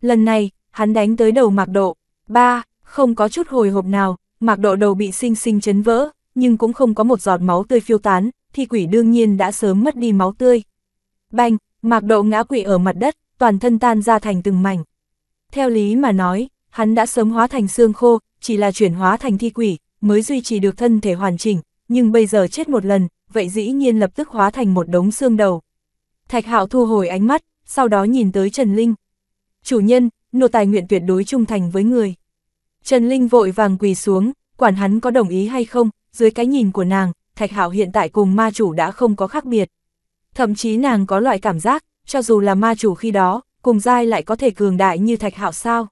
Lần này, hắn đánh tới đầu mạc độ, ba, không có chút hồi hộp nào, mạc độ đầu bị sinh sinh chấn vỡ, nhưng cũng không có một giọt máu tươi phiêu tán, thi quỷ đương nhiên đã sớm mất đi máu tươi. Banh, mạc độ ngã quỵ ở mặt đất, toàn thân tan ra thành từng mảnh. Theo lý mà nói, hắn đã sớm hóa thành xương khô, chỉ là chuyển hóa thành thi quỷ, mới duy trì được thân thể hoàn chỉnh, nhưng bây giờ chết một lần, vậy dĩ nhiên lập tức hóa thành một đống xương đầu. Thạch Hạo thu hồi ánh mắt, sau đó nhìn tới Trần Linh. Chủ nhân, nô tài nguyện tuyệt đối trung thành với người. Trần Linh vội vàng quỳ xuống, quản hắn có đồng ý hay không, dưới cái nhìn của nàng, Thạch Hạo hiện tại cùng ma chủ đã không có khác biệt. Thậm chí nàng có loại cảm giác, cho dù là ma chủ khi đó, cùng giai lại có thể cường đại như Thạch Hạo sao?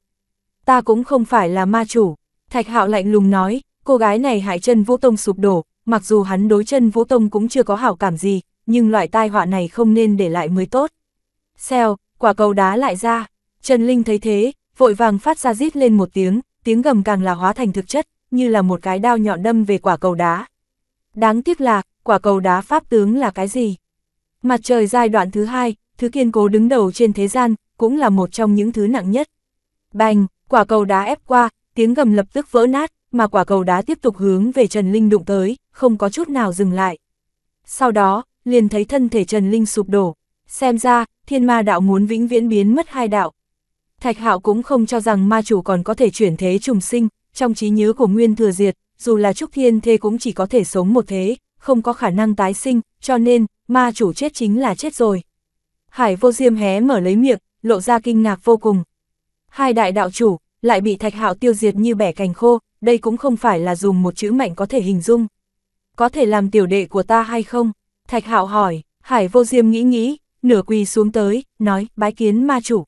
Ta cũng không phải là ma chủ, Thạch Hạo lạnh lùng nói, cô gái này hại chân Vũ Tông sụp đổ, mặc dù hắn đối chân Vũ Tông cũng chưa có hảo cảm gì, nhưng loại tai họa này không nên để lại mới tốt. Xèo, quả cầu đá lại ra, Trần Linh thấy thế, vội vàng phát ra rít lên một tiếng, tiếng gầm càng là hóa thành thực chất, như là một cái đao nhọn đâm về quả cầu đá. Đáng tiếc là, quả cầu đá pháp tướng là cái gì? Mặt trời giai đoạn thứ hai, thứ kiên cố đứng đầu trên thế gian, cũng là một trong những thứ nặng nhất. Bành, quả cầu đá ép qua, tiếng gầm lập tức vỡ nát, mà quả cầu đá tiếp tục hướng về Trần Linh đụng tới, không có chút nào dừng lại. Sau đó, liền thấy thân thể Trần Linh sụp đổ. Xem ra, thiên ma đạo muốn vĩnh viễn biến mất hai đạo. Thạch Hạo cũng không cho rằng ma chủ còn có thể chuyển thế trùng sinh, trong trí nhớ của Nguyên Thừa Diệt, dù là Trúc Thiên Thê cũng chỉ có thể sống một thế, không có khả năng tái sinh, cho nên, ma chủ chết chính là chết rồi. Hải vô diêm hé mở lấy miệng, lộ ra kinh ngạc vô cùng. Hai đại đạo chủ, lại bị thạch hạo tiêu diệt như bẻ cành khô, đây cũng không phải là dùng một chữ mạnh có thể hình dung. Có thể làm tiểu đệ của ta hay không? Thạch Hạo hỏi, Hải Vô Diêm nghĩ nghĩ, nửa quỳ xuống tới, nói, bái kiến ma chủ.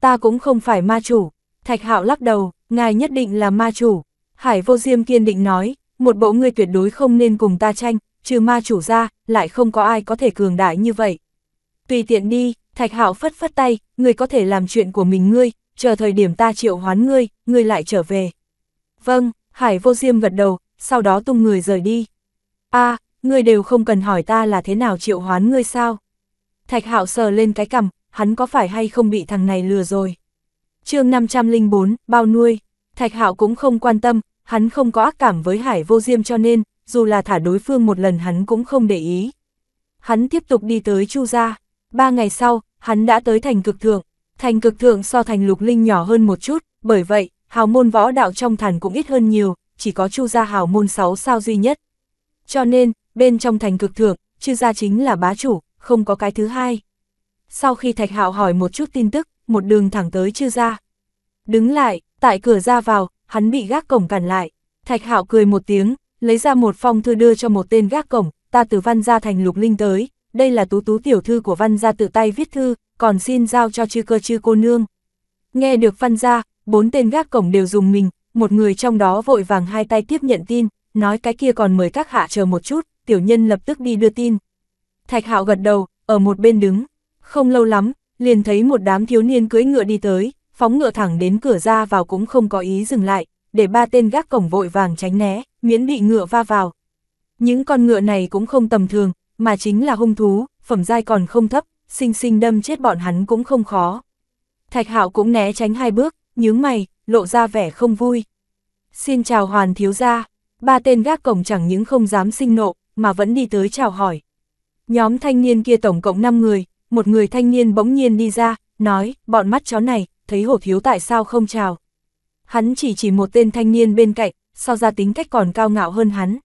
Ta cũng không phải ma chủ. Thạch Hạo lắc đầu, ngài nhất định là ma chủ. Hải Vô Diêm kiên định nói, một bộ người tuyệt đối không nên cùng ta tranh, trừ ma chủ ra, lại không có ai có thể cường đại như vậy. Tùy tiện đi, Thạch Hạo phất phất tay, người có thể làm chuyện của mình ngươi, chờ thời điểm ta triệu hoán ngươi, ngươi lại trở về. Vâng, Hải Vô Diêm gật đầu, sau đó tung người rời đi. A, ngươi đều không cần hỏi ta là thế nào triệu hoán ngươi sao. Thạch hạo sờ lên cái cằm, hắn có phải hay không bị thằng này lừa rồi. chương 504, bao nuôi, thạch hạo cũng không quan tâm, hắn không có ác cảm với hải vô diêm cho nên, dù là thả đối phương một lần hắn cũng không để ý. Hắn tiếp tục đi tới Chu Gia, ba ngày sau, hắn đã tới thành cực thượng, thành cực thượng so thành lục linh nhỏ hơn một chút, bởi vậy, hào môn võ đạo trong thành cũng ít hơn nhiều, chỉ có Chu Gia hào môn 6 sao duy nhất. Cho nên, bên trong thành cực thượng, chư gia chính là bá chủ, không có cái thứ hai. Sau khi Thạch Hạo hỏi một chút tin tức, một đường thẳng tới chư gia. Đứng lại, tại cửa ra vào, hắn bị gác cổng cản lại. Thạch Hạo cười một tiếng, lấy ra một phong thư đưa cho một tên gác cổng, ta từ văn gia thành lục linh tới, đây là tú tú tiểu thư của văn gia tự tay viết thư, còn xin giao cho chư cơ chư cô nương. Nghe được văn gia, bốn tên gác cổng đều dùng mình, một người trong đó vội vàng hai tay tiếp nhận tin, nói cái kia còn mời các hạ chờ một chút, tiểu nhân lập tức đi đưa tin. Thạch hạo gật đầu, ở một bên đứng, không lâu lắm, liền thấy một đám thiếu niên cưỡi ngựa đi tới, phóng ngựa thẳng đến cửa ra vào cũng không có ý dừng lại, để ba tên gác cổng vội vàng tránh né, miễn bị ngựa va vào. Những con ngựa này cũng không tầm thường, mà chính là hung thú, phẩm giai còn không thấp, sinh sinh đâm chết bọn hắn cũng không khó. Thạch Hạo cũng né tránh hai bước, nhướng mày, lộ ra vẻ không vui. Xin chào Hoàn thiếu gia, ba tên gác cổng chẳng những không dám sinh nộ, mà vẫn đi tới chào hỏi. Nhóm thanh niên kia tổng cộng 5 người, một người thanh niên bỗng nhiên đi ra, nói, bọn mắt chó này, thấy hổ thiếu tại sao không chào. Hắn chỉ chỉ một tên thanh niên bên cạnh, so ra tính cách còn cao ngạo hơn hắn.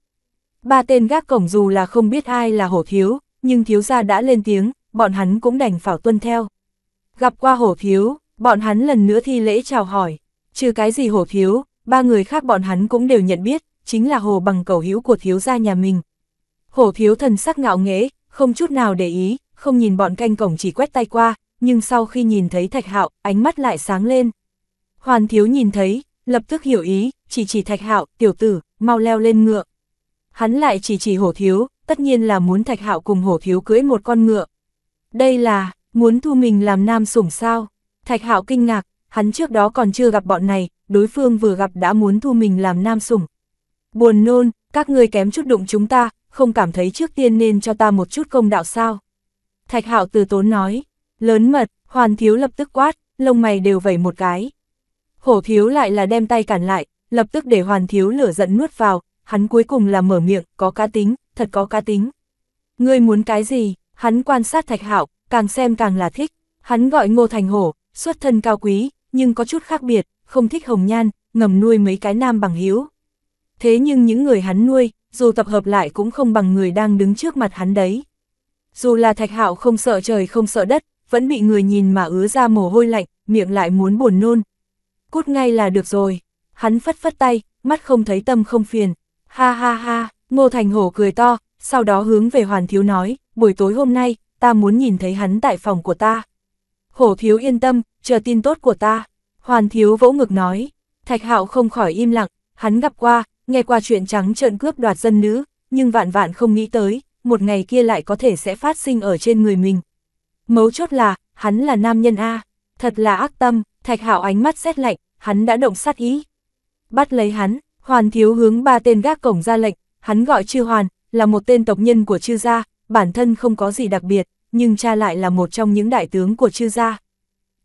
Ba tên gác cổng dù là không biết ai là hổ thiếu, nhưng thiếu gia đã lên tiếng, bọn hắn cũng đành phảo tuân theo. Gặp qua hổ thiếu, bọn hắn lần nữa thi lễ chào hỏi, trừ cái gì hổ thiếu, ba người khác bọn hắn cũng đều nhận biết, chính là hồ bằng cầu hữu của thiếu gia nhà mình, Hổ thiếu thần sắc ngạo nghễ, không chút nào để ý, không nhìn bọn canh cổng chỉ quét tay qua, nhưng sau khi nhìn thấy Thạch Hạo, ánh mắt lại sáng lên. Hoàn thiếu nhìn thấy, lập tức hiểu ý, chỉ chỉ Thạch Hạo, tiểu tử, mau leo lên ngựa. Hắn lại chỉ chỉ hổ thiếu, tất nhiên là muốn Thạch Hạo cùng hổ thiếu cưỡi một con ngựa. Đây là, muốn thu mình làm nam sủng sao? Thạch Hạo kinh ngạc, hắn trước đó còn chưa gặp bọn này, đối phương vừa gặp đã muốn thu mình làm nam sủng. Buồn nôn, các ngươi kém chút đụng chúng ta, không cảm thấy trước tiên nên cho ta một chút công đạo sao. Thạch hạo từ tốn nói, lớn mật, hoàn thiếu lập tức quát, lông mày đều vẩy một cái. Hổ thiếu lại là đem tay cản lại, lập tức để hoàn thiếu lửa giận nuốt vào, hắn cuối cùng là mở miệng, có cá tính, thật có cá tính. Ngươi muốn cái gì, hắn quan sát thạch hạo, càng xem càng là thích, hắn gọi ngô thành hổ, xuất thân cao quý, nhưng có chút khác biệt, không thích hồng nhan, ngầm nuôi mấy cái nam bằng hiếu. Thế nhưng những người hắn nuôi, dù tập hợp lại cũng không bằng người đang đứng trước mặt hắn đấy. Dù là thạch hạo không sợ trời không sợ đất, vẫn bị người nhìn mà ứa ra mồ hôi lạnh, miệng lại muốn buồn nôn. Cút ngay là được rồi, hắn phất phất tay, mắt không thấy tâm không phiền. Ha ha ha, Ngô Thành Hổ cười to, sau đó hướng về Hoàn Thiếu nói, buổi tối hôm nay, ta muốn nhìn thấy hắn tại phòng của ta. Hổ Thiếu yên tâm, chờ tin tốt của ta. Hoàn Thiếu vỗ ngực nói, Thạch Hạo không khỏi im lặng, hắn gặp qua, nghe qua chuyện trắng trợn cướp đoạt dân nữ, nhưng vạn vạn không nghĩ tới, một ngày kia lại có thể sẽ phát sinh ở trên người mình. Mấu chốt là, hắn là nam nhân A, thật là ác tâm, thạch hạo ánh mắt xét lạnh, hắn đã động sát ý. Bắt lấy hắn, hoàn thiếu hướng ba tên gác cổng ra lệnh, hắn gọi chư hoàn, là một tên tộc nhân của chư gia, bản thân không có gì đặc biệt, nhưng cha lại là một trong những đại tướng của chư gia.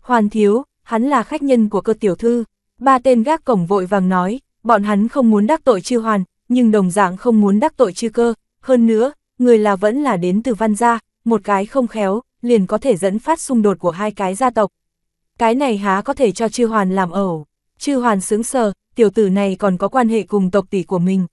Hoàn thiếu, hắn là khách nhân của cơ tiểu thư, ba tên gác cổng vội vàng nói, bọn hắn không muốn đắc tội chư hoàn, nhưng đồng dạng không muốn đắc tội chư cơ, hơn nữa, người là vẫn là đến từ văn gia, một cái không khéo, liền có thể dẫn phát xung đột của hai cái gia tộc. Cái này há có thể cho chư hoàn làm ẩu, chư hoàn sướng sờ, tiểu tử này còn có quan hệ cùng tộc tỷ của mình.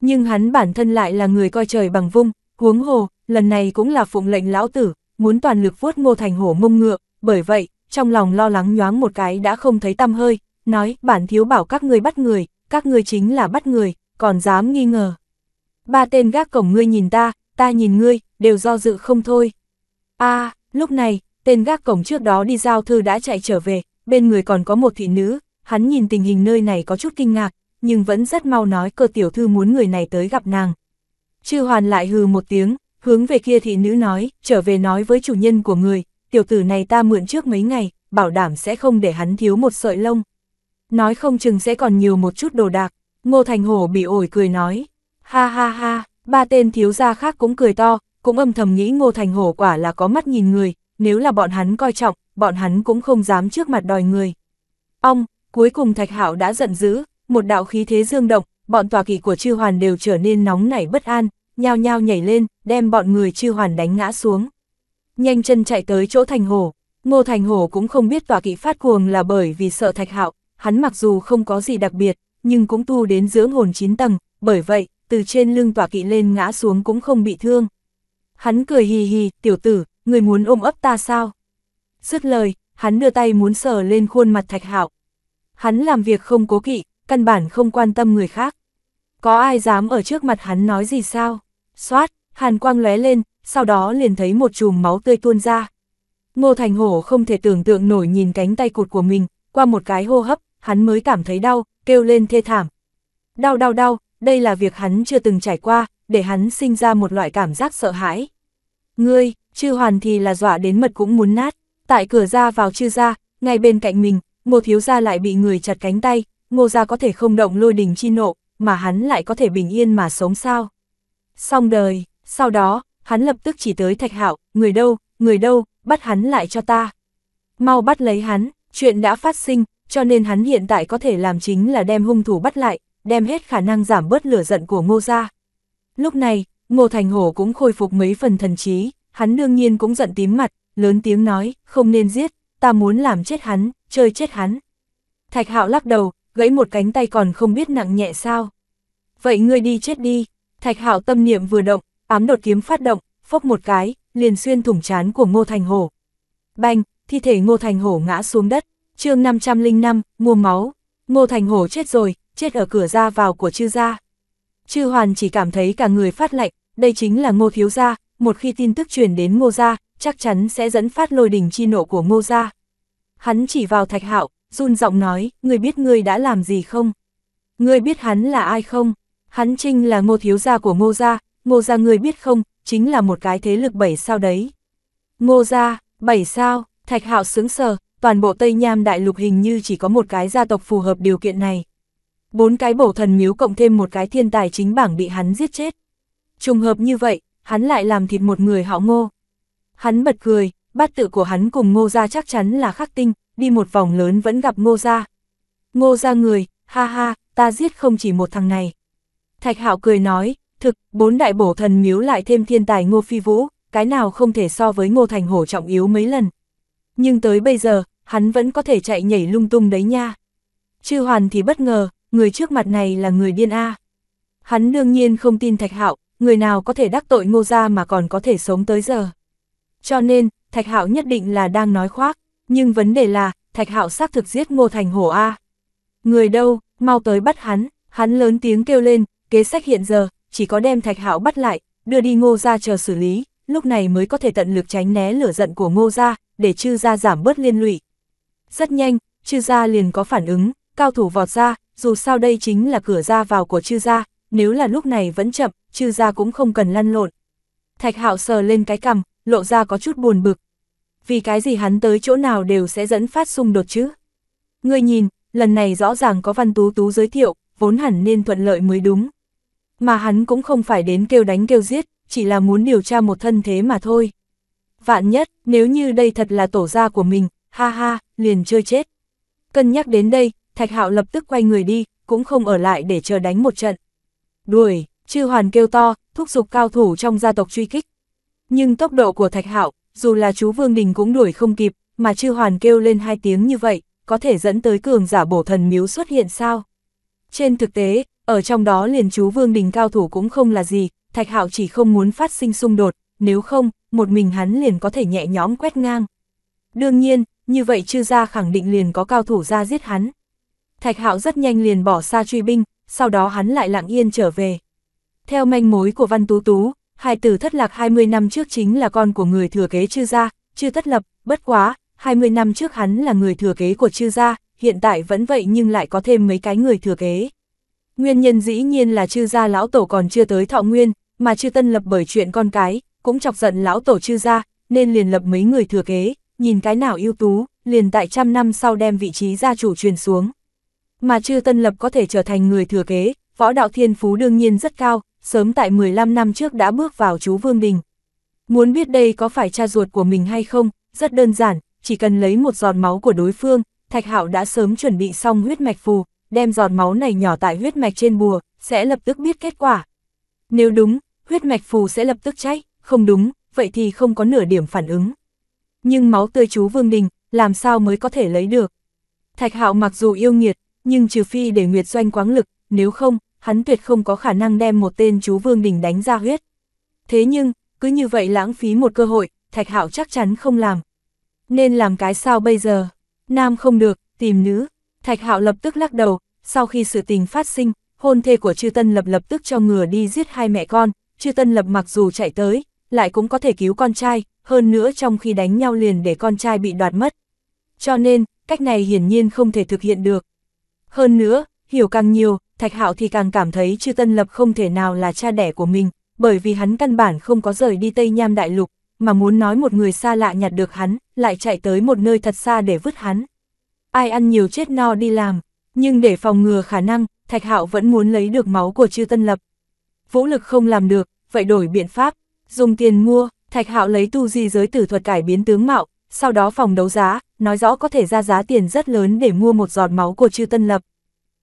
Nhưng hắn bản thân lại là người coi trời bằng vung, huống hồ, lần này cũng là phụng lệnh lão tử, muốn toàn lực vuốt ngô thành hổ mông ngựa, bởi vậy, trong lòng lo lắng nhoáng một cái đã không thấy tâm hơi, nói, bản thiếu bảo các ngươi bắt người, các ngươi chính là bắt người, còn dám nghi ngờ. Ba tên gác cổng ngươi nhìn ta, ta nhìn ngươi, đều do dự không thôi. a lúc này, tên gác cổng trước đó đi giao thư đã chạy trở về, bên người còn có một thị nữ, hắn nhìn tình hình nơi này có chút kinh ngạc, nhưng vẫn rất mau nói cơ tiểu thư muốn người này tới gặp nàng. Chư hoàn lại hừ một tiếng, hướng về kia thị nữ nói, trở về nói với chủ nhân của người, tiểu tử này ta mượn trước mấy ngày, bảo đảm sẽ không để hắn thiếu một sợi lông nói không chừng sẽ còn nhiều một chút đồ đạc. Ngô Thành Hổ bị ổi cười nói, ha ha ha, ba tên thiếu gia khác cũng cười to, cũng âm thầm nghĩ Ngô Thành Hổ quả là có mắt nhìn người, nếu là bọn hắn coi trọng, bọn hắn cũng không dám trước mặt đòi người. Ông, cuối cùng Thạch Hạo đã giận dữ, một đạo khí thế dương động, bọn tòa kỵ của Chư Hoàn đều trở nên nóng nảy bất an, nhao nhao nhảy lên, đem bọn người Chư Hoàn đánh ngã xuống. Nhanh chân chạy tới chỗ Thành Hổ, Ngô Thành Hổ cũng không biết tòa kỵ phát cuồng là bởi vì sợ Thạch Hạo, hắn mặc dù không có gì đặc biệt, nhưng cũng tu đến dưỡng hồn 9 tầng, bởi vậy, từ trên lưng tỏa kỵ lên ngã xuống cũng không bị thương. Hắn cười hì hì, tiểu tử, người muốn ôm ấp ta sao? Dứt lời, hắn đưa tay muốn sờ lên khuôn mặt thạch hạo. Hắn làm việc không cố kỵ, căn bản không quan tâm người khác. Có ai dám ở trước mặt hắn nói gì sao? Xoát, hàn quang lé lên, sau đó liền thấy một chùm máu tươi tuôn ra. Ngô Thành Hổ không thể tưởng tượng nổi nhìn cánh tay cụt của mình, qua một cái hô hấp, hắn mới cảm thấy đau, kêu lên thê thảm. Đau đau đau, đây là việc hắn chưa từng trải qua, để hắn sinh ra một loại cảm giác sợ hãi. Ngươi, chư hoàn thì là dọa đến mật cũng muốn nát, tại cửa ra vào chư ra, ngay bên cạnh mình, ngô thiếu gia lại bị người chặt cánh tay, ngô gia có thể không động lôi đình chi nộ, mà hắn lại có thể bình yên mà sống sao. Xong đời, sau đó, hắn lập tức chỉ tới thạch hạo, người đâu, người đâu, bắt hắn lại cho ta. Mau bắt lấy hắn, chuyện đã phát sinh, cho nên hắn hiện tại có thể làm chính là đem hung thủ bắt lại, đem hết khả năng giảm bớt lửa giận của Ngô gia. Lúc này, Ngô Thành Hổ cũng khôi phục mấy phần thần trí, hắn đương nhiên cũng giận tím mặt, lớn tiếng nói, không nên giết, ta muốn làm chết hắn, chơi chết hắn. Thạch Hạo lắc đầu, gãy một cánh tay còn không biết nặng nhẹ sao. Vậy ngươi đi chết đi, Thạch Hạo tâm niệm vừa động, ám đột kiếm phát động, phốc một cái, liền xuyên thủng chán của Ngô Thành Hổ. Banh, thi thể Ngô Thành Hổ ngã xuống đất chương 505, mua máu, Ngô Thành Hổ chết rồi, chết ở cửa ra vào của chư gia. Chư Hoàn chỉ cảm thấy cả người phát lạnh, đây chính là Ngô Thiếu Gia, một khi tin tức truyền đến Ngô Gia, chắc chắn sẽ dẫn phát lôi đình chi nộ của Ngô Gia. Hắn chỉ vào Thạch Hạo, run giọng nói, người biết người đã làm gì không? người biết hắn là ai không? Hắn trinh là Ngô Thiếu Gia của Ngô Gia, Ngô Gia người biết không, chính là một cái thế lực bảy sao đấy. Ngô Gia, bảy sao, Thạch Hạo sướng sờ, toàn bộ Tây Nham đại lục hình như chỉ có một cái gia tộc phù hợp điều kiện này. Bốn cái bổ thần miếu cộng thêm một cái thiên tài chính bảng bị hắn giết chết. Trùng hợp như vậy, hắn lại làm thịt một người họ ngô. Hắn bật cười, bát tự của hắn cùng ngô gia chắc chắn là khắc tinh, đi một vòng lớn vẫn gặp ngô gia. Ngô gia người, ha ha, ta giết không chỉ một thằng này. Thạch hạo cười nói, thực, bốn đại bổ thần miếu lại thêm thiên tài ngô phi vũ, cái nào không thể so với ngô thành hổ trọng yếu mấy lần. Nhưng tới bây giờ, hắn vẫn có thể chạy nhảy lung tung đấy nha. Chư hoàn thì bất ngờ, người trước mặt này là người điên A. Hắn đương nhiên không tin Thạch Hạo, người nào có thể đắc tội ngô gia mà còn có thể sống tới giờ. Cho nên, Thạch Hạo nhất định là đang nói khoác, nhưng vấn đề là, Thạch Hạo xác thực giết ngô thành hổ A. Người đâu, mau tới bắt hắn, hắn lớn tiếng kêu lên, kế sách hiện giờ, chỉ có đem Thạch Hạo bắt lại, đưa đi ngô ra chờ xử lý, lúc này mới có thể tận lực tránh né lửa giận của ngô ra, để chư ra giảm bớt liên lụy. Rất nhanh, chư gia liền có phản ứng, cao thủ vọt ra, dù sao đây chính là cửa ra vào của chư gia, nếu là lúc này vẫn chậm, chư gia cũng không cần lăn lộn. Thạch hạo sờ lên cái cằm, lộ ra có chút buồn bực. Vì cái gì hắn tới chỗ nào đều sẽ dẫn phát xung đột chứ? người nhìn, lần này rõ ràng có văn tú tú giới thiệu, vốn hẳn nên thuận lợi mới đúng. Mà hắn cũng không phải đến kêu đánh kêu giết, chỉ là muốn điều tra một thân thế mà thôi. Vạn nhất, nếu như đây thật là tổ gia của mình, ha ha, liền chơi chết. Cân nhắc đến đây, Thạch Hạo lập tức quay người đi, cũng không ở lại để chờ đánh một trận. Đuổi, chư hoàn kêu to, thúc giục cao thủ trong gia tộc truy kích. Nhưng tốc độ của Thạch Hạo, dù là chú Vương Đình cũng đuổi không kịp, mà chư hoàn kêu lên hai tiếng như vậy, có thể dẫn tới cường giả bổ thần miếu xuất hiện sao? Trên thực tế, ở trong đó liền chú Vương Đình cao thủ cũng không là gì, Thạch Hạo chỉ không muốn phát sinh xung đột, nếu không, một mình hắn liền có thể nhẹ nhóm quét ngang. Đương nhiên, như vậy chư gia khẳng định liền có cao thủ ra giết hắn. Thạch hạo rất nhanh liền bỏ xa truy binh, sau đó hắn lại lặng yên trở về. Theo manh mối của Văn Tú Tú, hai tử thất lạc 20 năm trước chính là con của người thừa kế chư gia, chư thất lập, bất quá, 20 năm trước hắn là người thừa kế của chư gia, hiện tại vẫn vậy nhưng lại có thêm mấy cái người thừa kế. Nguyên nhân dĩ nhiên là chư gia lão tổ còn chưa tới thọ nguyên, mà chư tân lập bởi chuyện con cái, cũng chọc giận lão tổ chư gia, nên liền lập mấy người thừa kế, nhìn cái nào ưu tú, liền tại trăm năm sau đem vị trí gia chủ truyền xuống. Mà chư Tân Lập có thể trở thành người thừa kế, võ đạo thiên phú đương nhiên rất cao, sớm tại 15 năm trước đã bước vào chú Vương Đình. Muốn biết đây có phải cha ruột của mình hay không, rất đơn giản, chỉ cần lấy một giọt máu của đối phương, Thạch Hạo đã sớm chuẩn bị xong huyết mạch phù, đem giọt máu này nhỏ tại huyết mạch trên bùa, sẽ lập tức biết kết quả. Nếu đúng, huyết mạch phù sẽ lập tức cháy, không đúng, vậy thì không có nửa điểm phản ứng nhưng máu tươi chú Vương Đình, làm sao mới có thể lấy được. Thạch Hạo mặc dù yêu nghiệt, nhưng trừ phi để Nguyệt Doanh quáng lực, nếu không, hắn tuyệt không có khả năng đem một tên chú Vương Đình đánh ra huyết. Thế nhưng, cứ như vậy lãng phí một cơ hội, Thạch Hạo chắc chắn không làm. Nên làm cái sao bây giờ? Nam không được, tìm nữ. Thạch Hạo lập tức lắc đầu, sau khi sự tình phát sinh, hôn thê của trư Tân Lập lập tức cho ngừa đi giết hai mẹ con, trư Tân Lập mặc dù chạy tới, lại cũng có thể cứu con trai, hơn nữa trong khi đánh nhau liền để con trai bị đoạt mất. Cho nên, cách này hiển nhiên không thể thực hiện được. Hơn nữa, hiểu càng nhiều, Thạch Hạo thì càng cảm thấy Chư Tân Lập không thể nào là cha đẻ của mình, bởi vì hắn căn bản không có rời đi Tây Nham Đại Lục, mà muốn nói một người xa lạ nhặt được hắn, lại chạy tới một nơi thật xa để vứt hắn. Ai ăn nhiều chết no đi làm, nhưng để phòng ngừa khả năng, Thạch Hạo vẫn muốn lấy được máu của Chư Tân Lập. Vũ lực không làm được, vậy đổi biện pháp, dùng tiền mua, Thạch Hạo lấy tu di giới tử thuật cải biến tướng mạo, sau đó phòng đấu giá, nói rõ có thể ra giá tiền rất lớn để mua một giọt máu của Trư Tân Lập.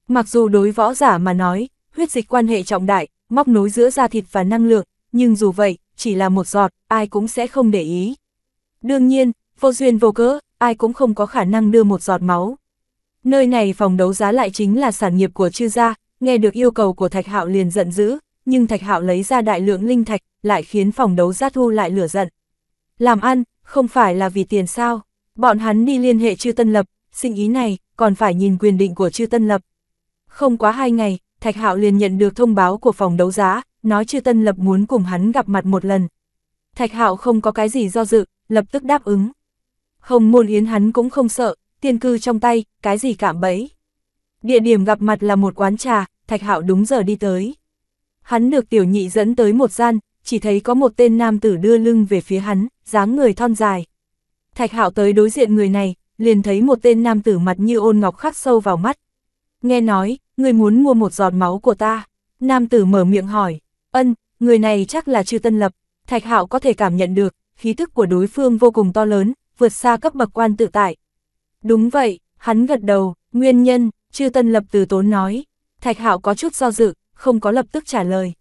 Mặc dù đối võ giả mà nói, huyết dịch quan hệ trọng đại, móc nối giữa da thịt và năng lượng, nhưng dù vậy, chỉ là một giọt, ai cũng sẽ không để ý. Đương nhiên, vô duyên vô cớ, ai cũng không có khả năng đưa một giọt máu. Nơi này phòng đấu giá lại chính là sản nghiệp của Trư gia, nghe được yêu cầu của Thạch Hạo liền giận dữ, nhưng thạch hạo lấy ra đại lượng linh thạch, lại khiến phòng đấu giá thu lại lửa giận. Làm ăn, không phải là vì tiền sao, bọn hắn đi liên hệ chư tân lập, sinh ý này, còn phải nhìn quyền định của chư tân lập. Không quá hai ngày, thạch hạo liền nhận được thông báo của phòng đấu giá, nói chư tân lập muốn cùng hắn gặp mặt một lần. Thạch hạo không có cái gì do dự, lập tức đáp ứng. Hồng môn yến hắn cũng không sợ, tiên cư trong tay, cái gì cảm bấy. Địa điểm gặp mặt là một quán trà, thạch hạo đúng giờ đi tới. Hắn được tiểu nhị dẫn tới một gian, chỉ thấy có một tên nam tử đưa lưng về phía hắn, dáng người thon dài. Thạch hạo tới đối diện người này, liền thấy một tên nam tử mặt như ôn ngọc khắc sâu vào mắt. Nghe nói, người muốn mua một giọt máu của ta. Nam tử mở miệng hỏi, ân, người này chắc là chư tân lập. Thạch hạo có thể cảm nhận được, khí thức của đối phương vô cùng to lớn, vượt xa cấp bậc quan tự tại. Đúng vậy, hắn gật đầu, nguyên nhân, chư tân lập từ tốn nói. Thạch hạo có chút do dự, không có lập tức trả lời.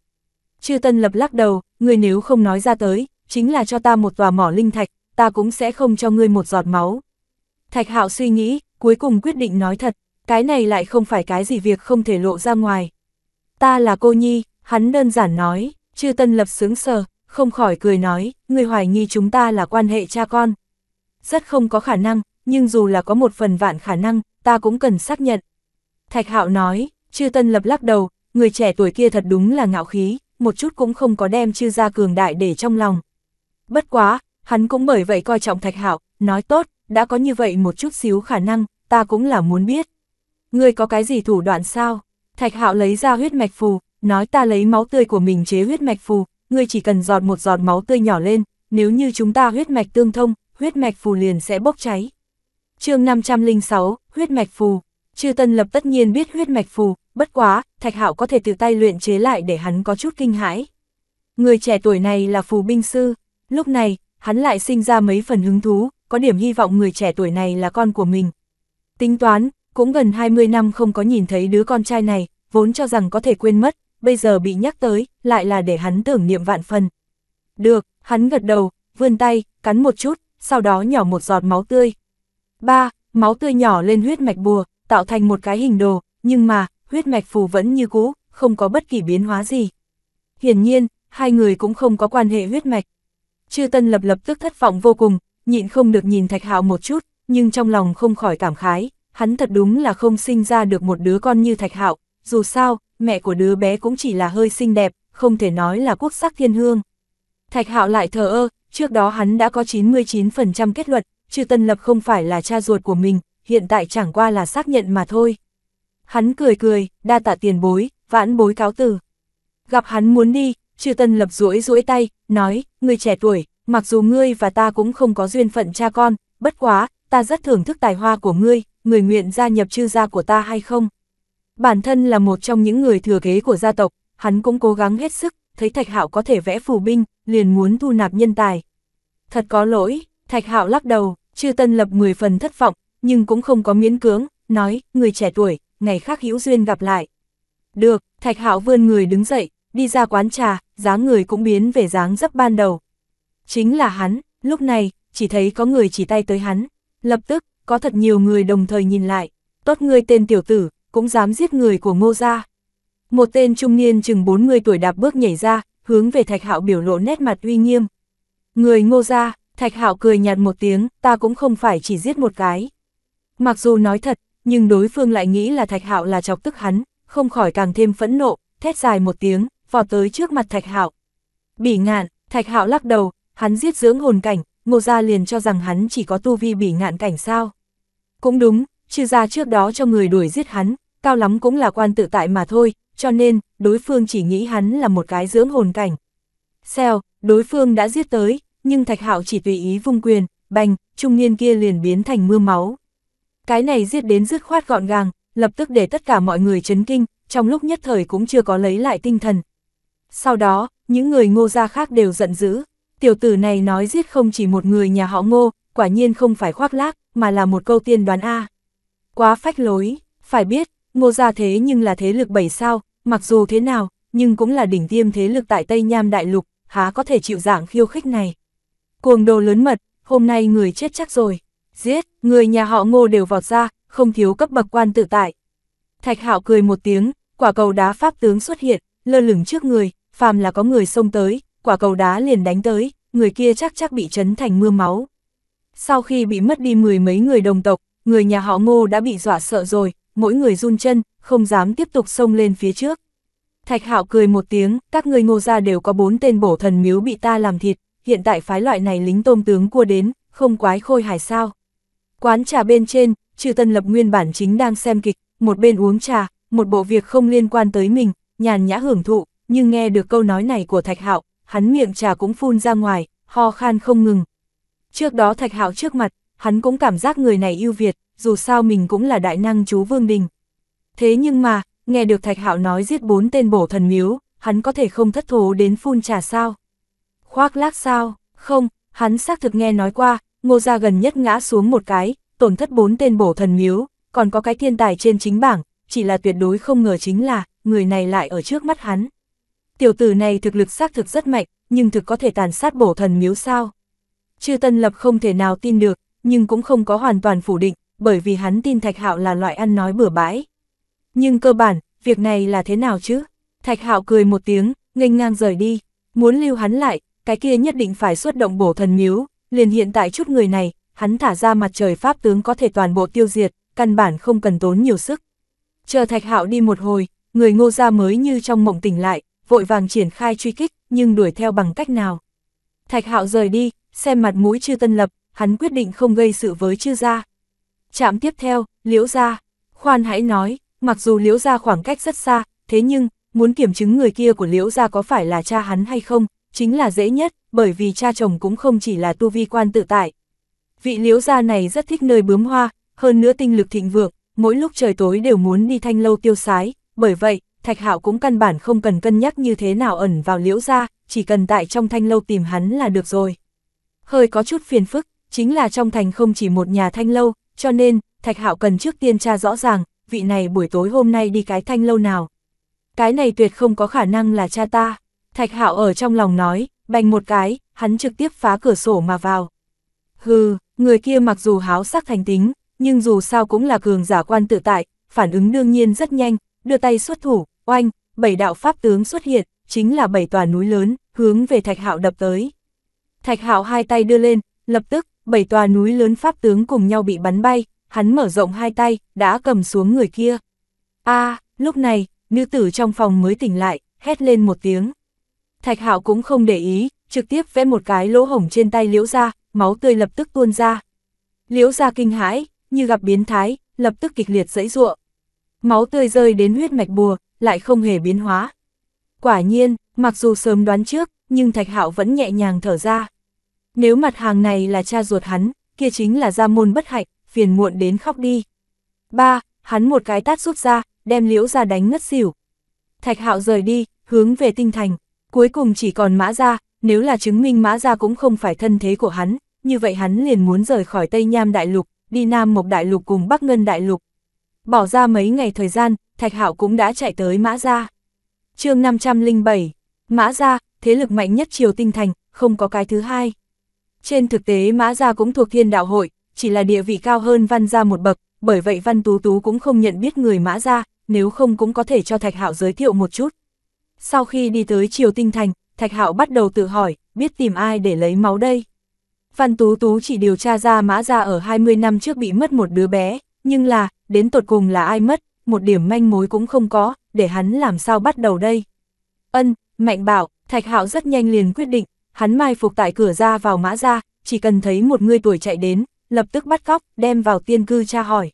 Chư Tân Lập lắc đầu, ngươi nếu không nói ra tới, chính là cho ta một tòa mỏ linh thạch, ta cũng sẽ không cho ngươi một giọt máu. Thạch Hạo suy nghĩ, cuối cùng quyết định nói thật, cái này lại không phải cái gì việc không thể lộ ra ngoài. Ta là cô nhi, hắn đơn giản nói, chư Tân Lập sướng sờ, không khỏi cười nói, ngươi hoài nghi chúng ta là quan hệ cha con. Rất không có khả năng, nhưng dù là có một phần vạn khả năng, ta cũng cần xác nhận. Thạch Hạo nói, chư Tân Lập lắc đầu, người trẻ tuổi kia thật đúng là ngạo khí, một chút cũng không có đem chư gia cường đại để trong lòng. Bất quá, hắn cũng bởi vậy coi trọng Thạch Hạo, nói tốt, đã có như vậy một chút xíu khả năng, ta cũng là muốn biết. Ngươi có cái gì thủ đoạn sao? Thạch Hạo lấy ra huyết mạch phù, nói ta lấy máu tươi của mình chế huyết mạch phù, ngươi chỉ cần giọt một giọt máu tươi nhỏ lên, nếu như chúng ta huyết mạch tương thông, huyết mạch phù liền sẽ bốc cháy. chương 506, huyết mạch phù. Chư Tân Lập tất nhiên biết huyết mạch phù, bất quá, Thạch Hạo có thể tự tay luyện chế lại để hắn có chút kinh hãi. Người trẻ tuổi này là phù binh sư, lúc này, hắn lại sinh ra mấy phần hứng thú, có điểm hy vọng người trẻ tuổi này là con của mình. Tính toán, cũng gần 20 năm không có nhìn thấy đứa con trai này, vốn cho rằng có thể quên mất, bây giờ bị nhắc tới, lại là để hắn tưởng niệm vạn phần. Được, hắn gật đầu, vươn tay, cắn một chút, sau đó nhỏ một giọt máu tươi. ba Máu tươi nhỏ lên huyết mạch bùa, tạo thành một cái hình đồ, nhưng mà, huyết mạch phù vẫn như cũ, không có bất kỳ biến hóa gì. Hiển nhiên, hai người cũng không có quan hệ huyết mạch. Chư Tân lập lập tức thất vọng vô cùng, nhịn không được nhìn Thạch Hạo một chút, nhưng trong lòng không khỏi cảm khái, hắn thật đúng là không sinh ra được một đứa con như Thạch Hạo, dù sao, mẹ của đứa bé cũng chỉ là hơi xinh đẹp, không thể nói là quốc sắc thiên hương. Thạch Hạo lại thờ ơ, trước đó hắn đã có 99% kết luận, Chư Tân Lập không phải là cha ruột của mình, hiện tại chẳng qua là xác nhận mà thôi. Hắn cười cười, đa tạ tiền bối, vãn bối cáo từ. Gặp hắn muốn đi, Trư tân lập duỗi duỗi tay, nói, người trẻ tuổi, mặc dù ngươi và ta cũng không có duyên phận cha con, bất quá, ta rất thưởng thức tài hoa của ngươi, người nguyện gia nhập Trư gia của ta hay không? Bản thân là một trong những người thừa kế của gia tộc, hắn cũng cố gắng hết sức, thấy Thạch Hạo có thể vẽ phù binh, liền muốn thu nạp nhân tài. Thật có lỗi, Thạch Hạo lắc đầu, Trư Tân Lập 10 phần thất vọng, nhưng cũng không có miễn cưỡng, nói, người trẻ tuổi, ngày khác hữu duyên gặp lại. Được, Thạch Hạo vươn người đứng dậy, đi ra quán trà, dáng người cũng biến về dáng dấp ban đầu. Chính là hắn, lúc này, chỉ thấy có người chỉ tay tới hắn, lập tức, có thật nhiều người đồng thời nhìn lại, tốt ngươi tên tiểu tử, cũng dám giết người của ngô gia. Một tên trung niên chừng 40 tuổi đạp bước nhảy ra, hướng về Thạch Hạo biểu lộ nét mặt uy nghiêm. Người ngô gia, Thạch Hạo cười nhạt một tiếng, ta cũng không phải chỉ giết một cái. Mặc dù nói thật, nhưng đối phương lại nghĩ là Thạch Hạo là chọc tức hắn, không khỏi càng thêm phẫn nộ, thét dài một tiếng, vọt tới trước mặt Thạch Hạo. Bỉ ngạn, Thạch Hạo lắc đầu, hắn giết dưỡng hồn cảnh, Ngô gia liền cho rằng hắn chỉ có tu vi bỉ ngạn cảnh sao? Cũng đúng, trừ ra trước đó cho người đuổi giết hắn, cao lắm cũng là quan tự tại mà thôi, cho nên, đối phương chỉ nghĩ hắn là một cái dưỡng hồn cảnh. Xèo, đối phương đã giết tới, nhưng Thạch Hạo chỉ tùy ý vung quyền, bành, trung niên kia liền biến thành mưa máu. Cái này giết đến dứt khoát gọn gàng, lập tức để tất cả mọi người chấn kinh, trong lúc nhất thời cũng chưa có lấy lại tinh thần. Sau đó, những người ngô gia khác đều giận dữ. Tiểu tử này nói giết không chỉ một người nhà họ ngô, quả nhiên không phải khoác lác, mà là một câu tiên đoán A. Quá phách lối, phải biết, ngô gia thế nhưng là thế lực bảy sao, mặc dù thế nào, nhưng cũng là đỉnh tiêm thế lực tại Tây Nham Đại Lục, há có thể chịu dạng khiêu khích này. Cuồng đồ lớn mật, hôm nay người chết chắc rồi giết, người nhà họ ngô đều vọt ra, không thiếu cấp bậc quan tự tại. Thạch hạo cười một tiếng, quả cầu đá pháp tướng xuất hiện, lơ lửng trước người, phàm là có người xông tới, quả cầu đá liền đánh tới, người kia chắc chắc bị chấn thành mưa máu. Sau khi bị mất đi mười mấy người đồng tộc, người nhà họ ngô đã bị dọa sợ rồi, mỗi người run chân, không dám tiếp tục xông lên phía trước. Thạch hạo cười một tiếng, các người ngô gia đều có bốn tên bổ thần miếu bị ta làm thịt, hiện tại phái loại này lính tôm tướng cua đến, không quái khôi hải sao. Quán trà bên trên, Trư Tân Lập nguyên bản chính đang xem kịch, một bên uống trà, một bộ việc không liên quan tới mình, nhàn nhã hưởng thụ, nhưng nghe được câu nói này của Thạch Hạo, hắn miệng trà cũng phun ra ngoài, ho khan không ngừng. Trước đó Thạch Hạo trước mặt, hắn cũng cảm giác người này ưu Việt, dù sao mình cũng là đại năng chú Vương Đình. Thế nhưng mà, nghe được Thạch Hạo nói giết bốn tên bổ thần miếu, hắn có thể không thất thố đến phun trà sao? Khoác lác sao? Không, hắn xác thực nghe nói qua, ngô gia gần nhất ngã xuống một cái, tổn thất bốn tên bổ thần miếu, còn có cái thiên tài trên chính bảng, chỉ là tuyệt đối không ngờ chính là, người này lại ở trước mắt hắn. Tiểu tử này thực lực xác thực rất mạnh, nhưng thực có thể tàn sát bổ thần miếu sao. Chư Tân Lập không thể nào tin được, nhưng cũng không có hoàn toàn phủ định, bởi vì hắn tin Thạch Hạo là loại ăn nói bừa bãi. Nhưng cơ bản, việc này là thế nào chứ? Thạch Hạo cười một tiếng, nghênh ngang rời đi, muốn lưu hắn lại, cái kia nhất định phải xuất động bổ thần miếu, liền hiện tại chút người này, hắn thả ra mặt trời pháp tướng có thể toàn bộ tiêu diệt, căn bản không cần tốn nhiều sức. Chờ Thạch Hạo đi một hồi, người ngô gia mới như trong mộng tỉnh lại, vội vàng triển khai truy kích, nhưng đuổi theo bằng cách nào. Thạch Hạo rời đi, xem mặt mũi chư tân lập, hắn quyết định không gây sự với chư gia. Chạm tiếp theo, liễu gia, khoan hãy nói, mặc dù liễu gia khoảng cách rất xa, thế nhưng, muốn kiểm chứng người kia của liễu gia có phải là cha hắn hay không, chính là dễ nhất, bởi vì cha chồng cũng không chỉ là tu vi quan tự tại. Vị liễu gia này rất thích nơi bướm hoa, hơn nữa tinh lực thịnh vượng, mỗi lúc trời tối đều muốn đi thanh lâu tiêu sái, bởi vậy, Thạch Hạo cũng căn bản không cần cân nhắc như thế nào ẩn vào liễu gia, chỉ cần tại trong thanh lâu tìm hắn là được rồi. Hơi có chút phiền phức, chính là trong thành không chỉ một nhà thanh lâu, cho nên, Thạch Hạo cần trước tiên tra rõ ràng, vị này buổi tối hôm nay đi cái thanh lâu nào. Cái này tuyệt không có khả năng là cha ta. Thạch Hạo ở trong lòng nói, bành một cái, hắn trực tiếp phá cửa sổ mà vào. Hừ, người kia mặc dù háo sắc thành tính, nhưng dù sao cũng là cường giả quan tự tại, phản ứng đương nhiên rất nhanh, đưa tay xuất thủ, oanh, bảy đạo pháp tướng xuất hiện, chính là bảy tòa núi lớn, hướng về Thạch Hạo đập tới. Thạch Hạo hai tay đưa lên, lập tức, bảy tòa núi lớn pháp tướng cùng nhau bị bắn bay, hắn mở rộng hai tay, đã cầm xuống người kia. A, lúc này, nữ tử trong phòng mới tỉnh lại, hét lên một tiếng. Thạch Hạo cũng không để ý, trực tiếp vẽ một cái lỗ hổng trên tay Liễu Gia, máu tươi lập tức tuôn ra. Liễu Gia kinh hãi, như gặp biến thái, lập tức kịch liệt dẫy ruộng. Máu tươi rơi đến huyết mạch bùa, lại không hề biến hóa. Quả nhiên, mặc dù sớm đoán trước, nhưng Thạch Hạo vẫn nhẹ nhàng thở ra. Nếu mặt hàng này là cha ruột hắn, kia chính là gia môn bất hạnh, phiền muộn đến khóc đi. Ba, hắn một cái tát rút ra, đem Liễu Gia đánh ngất xỉu. Thạch Hạo rời đi, hướng về tinh thành. Cuối cùng chỉ còn Mã Gia, nếu là chứng minh Mã Gia cũng không phải thân thế của hắn, như vậy hắn liền muốn rời khỏi Tây Nham Đại Lục, đi Nam Mộc Đại Lục cùng Bắc Ngân Đại Lục. Bỏ ra mấy ngày thời gian, Thạch Hạo cũng đã chạy tới Mã Gia. chương 507, Mã Gia, thế lực mạnh nhất Triều Tinh Thành, không có cái thứ hai. Trên thực tế Mã Gia cũng thuộc thiên đạo hội, chỉ là địa vị cao hơn Văn Gia một bậc, bởi vậy Văn Tú Tú cũng không nhận biết người Mã Gia, nếu không cũng có thể cho Thạch Hạo giới thiệu một chút. Sau khi đi tới Triều Tinh Thành, Thạch Hạo bắt đầu tự hỏi, biết tìm ai để lấy máu đây. Văn Tú Tú chỉ điều tra ra mã gia ở 20 năm trước bị mất một đứa bé, nhưng là, đến tột cùng là ai mất, một điểm manh mối cũng không có, để hắn làm sao bắt đầu đây. Ân, Mạnh bảo, Thạch Hạo rất nhanh liền quyết định, hắn mai phục tại cửa ra vào mã gia, chỉ cần thấy một người tuổi chạy đến, lập tức bắt cóc, đem vào tiên cư tra hỏi.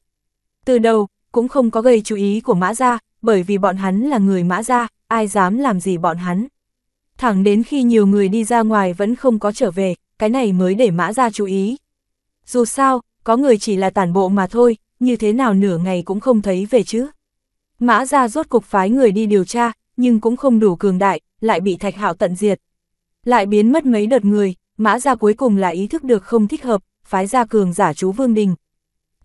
Từ đầu, cũng không có gây chú ý của mã gia, bởi vì bọn hắn là người mã gia ai dám làm gì bọn hắn. Thẳng đến khi nhiều người đi ra ngoài vẫn không có trở về, cái này mới để mã ra chú ý. Dù sao, có người chỉ là tản bộ mà thôi, như thế nào nửa ngày cũng không thấy về chứ. Mã ra rốt cục phái người đi điều tra, nhưng cũng không đủ cường đại, lại bị thạch hạo tận diệt. Lại biến mất mấy đợt người, mã ra cuối cùng là ý thức được không thích hợp, phái ra cường giả chú Vương Đình.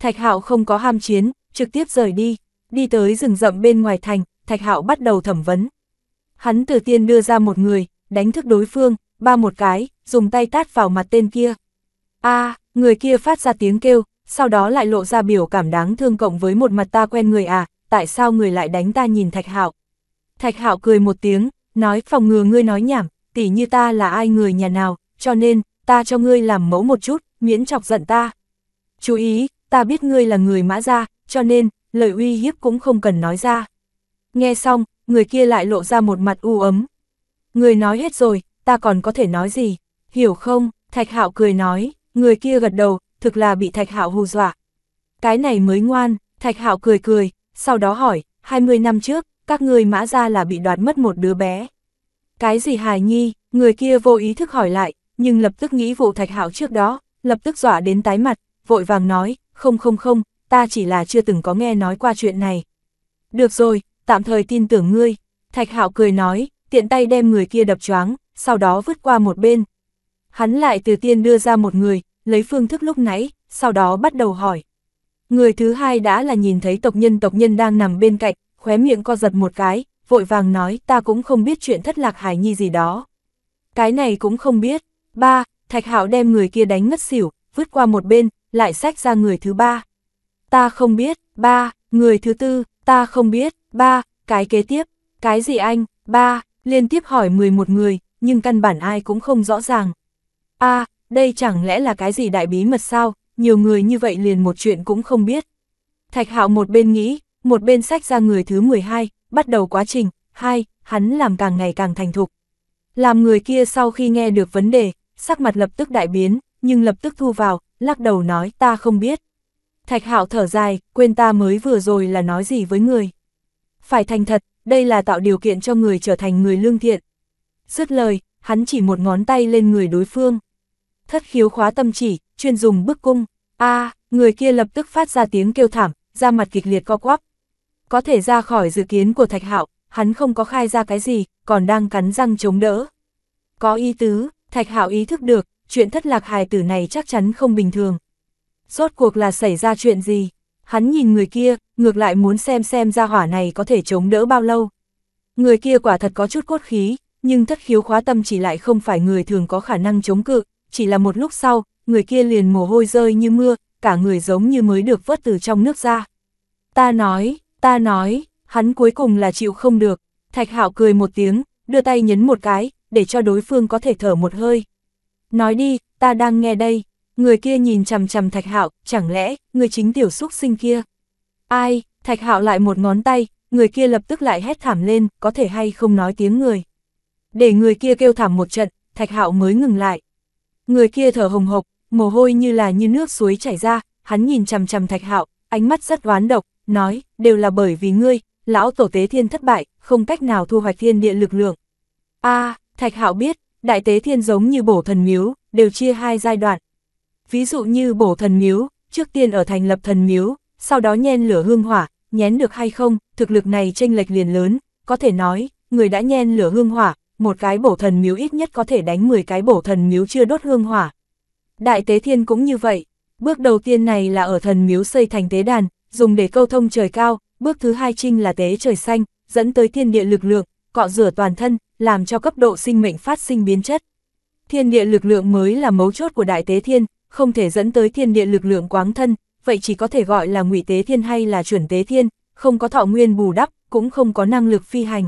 Thạch hạo không có ham chiến, trực tiếp rời đi, đi tới rừng rậm bên ngoài thành, thạch hạo bắt đầu thẩm vấn. Hắn từ tiên đưa ra một người, đánh thức đối phương, ba một cái, dùng tay tát vào mặt tên kia. a người kia phát ra tiếng kêu, sau đó lại lộ ra biểu cảm đáng thương cộng với một mặt ta quen người à, tại sao người lại đánh ta nhìn Thạch Hạo. Thạch Hạo cười một tiếng, nói phòng ngừa ngươi nói nhảm, tỉ như ta là ai người nhà nào, cho nên, ta cho ngươi làm mẫu một chút, miễn chọc giận ta. Chú ý, ta biết ngươi là người mã ra, cho nên, lời uy hiếp cũng không cần nói ra. Nghe xong, người kia lại lộ ra một mặt u ấm. Người nói hết rồi, ta còn có thể nói gì, hiểu không? Thạch Hạo cười nói, người kia gật đầu, thực là bị Thạch Hạo hù dọa. Cái này mới ngoan, Thạch Hạo cười cười, sau đó hỏi, 20 năm trước, các ngươi mã ra là bị đoạt mất một đứa bé. Cái gì hài nhi, người kia vô ý thức hỏi lại, nhưng lập tức nghĩ vụ Thạch Hạo trước đó, lập tức dọa đến tái mặt, vội vàng nói, không không không, ta chỉ là chưa từng có nghe nói qua chuyện này. Được rồi, tạm thời tin tưởng ngươi. Thạch hạo cười nói, tiện tay đem người kia đập choáng, sau đó vứt qua một bên. Hắn lại từ tiên đưa ra một người, lấy phương thức lúc nãy, sau đó bắt đầu hỏi. Người thứ hai đã là nhìn thấy tộc nhân tộc nhân đang nằm bên cạnh, khóe miệng co giật một cái, vội vàng nói ta cũng không biết chuyện thất lạc hải nhi gì đó. Cái này cũng không biết. Ba, thạch hạo đem người kia đánh ngất xỉu, vứt qua một bên, lại xách ra người thứ ba. Ta không biết, ba, người thứ tư, ta không biết, ba, cái kế tiếp, cái gì anh, ba, liên tiếp hỏi 11 người, nhưng căn bản ai cũng không rõ ràng. a đây chẳng lẽ là cái gì đại bí mật sao, nhiều người như vậy liền một chuyện cũng không biết. Thạch hạo một bên nghĩ, một bên sách ra người thứ 12, bắt đầu quá trình, hai, hắn làm càng ngày càng thành thục. Làm người kia sau khi nghe được vấn đề, sắc mặt lập tức đại biến, nhưng lập tức thu vào, lắc đầu nói ta không biết. Thạch hạo thở dài, quên ta mới vừa rồi là nói gì với người phải thành thật, đây là tạo điều kiện cho người trở thành người lương thiện. Dứt lời, hắn chỉ một ngón tay lên người đối phương. Thất khiếu khóa tâm chỉ, chuyên dùng bức cung. a người kia lập tức phát ra tiếng kêu thảm, ra mặt kịch liệt co quắp. Có thể ra khỏi dự kiến của Thạch Hạo, hắn không có khai ra cái gì, còn đang cắn răng chống đỡ. Có ý tứ, Thạch Hạo ý thức được, chuyện thất lạc hài tử này chắc chắn không bình thường. Rốt cuộc là xảy ra chuyện gì? Hắn nhìn người kia, ngược lại muốn xem xem ra hỏa này có thể chống đỡ bao lâu. Người kia quả thật có chút cốt khí, nhưng thất khiếu khóa tâm chỉ lại không phải người thường có khả năng chống cự, chỉ là một lúc sau, người kia liền mồ hôi rơi như mưa, cả người giống như mới được vớt từ trong nước ra. Ta nói, ta nói, hắn cuối cùng là chịu không được, thạch hạo cười một tiếng, đưa tay nhấn một cái, để cho đối phương có thể thở một hơi. Nói đi, ta đang nghe đây, người kia nhìn chằm chằm thạch hạo, chẳng lẽ, người chính tiểu xúc sinh kia. Ai, thạch hạo lại một ngón tay, người kia lập tức lại hét thảm lên, có thể hay không nói tiếng người. Để người kia kêu thảm một trận, thạch hạo mới ngừng lại. Người kia thở hồng hộc, mồ hôi như là như nước suối chảy ra, hắn nhìn chằm chằm thạch hạo, ánh mắt rất oán độc, nói, đều là bởi vì ngươi, lão tổ tế thiên thất bại, không cách nào thu hoạch thiên địa lực lượng. a thạch hạo biết, đại tế thiên giống như bổ thần miếu, đều chia hai giai đoạn. Ví dụ như bổ thần miếu, trước tiên ở thành lập thần miếu, sau đó nhen lửa hương hỏa, nhén được hay không, thực lực này chênh lệch liền lớn, có thể nói, người đã nhen lửa hương hỏa, một cái bổ thần miếu ít nhất có thể đánh 10 cái bổ thần miếu chưa đốt hương hỏa. Đại tế thiên cũng như vậy, bước đầu tiên này là ở thần miếu xây thành tế đàn, dùng để câu thông trời cao, bước thứ hai trinh là tế trời xanh, dẫn tới thiên địa lực lượng, cọ rửa toàn thân, làm cho cấp độ sinh mệnh phát sinh biến chất. Thiên địa lực lượng mới là mấu chốt của đại tế thiên, không thể dẫn tới thiên địa lực lượng quáng thân, vậy chỉ có thể gọi là ngụy tế thiên hay là chuẩn tế thiên, không có thọ nguyên bù đắp, cũng không có năng lực phi hành.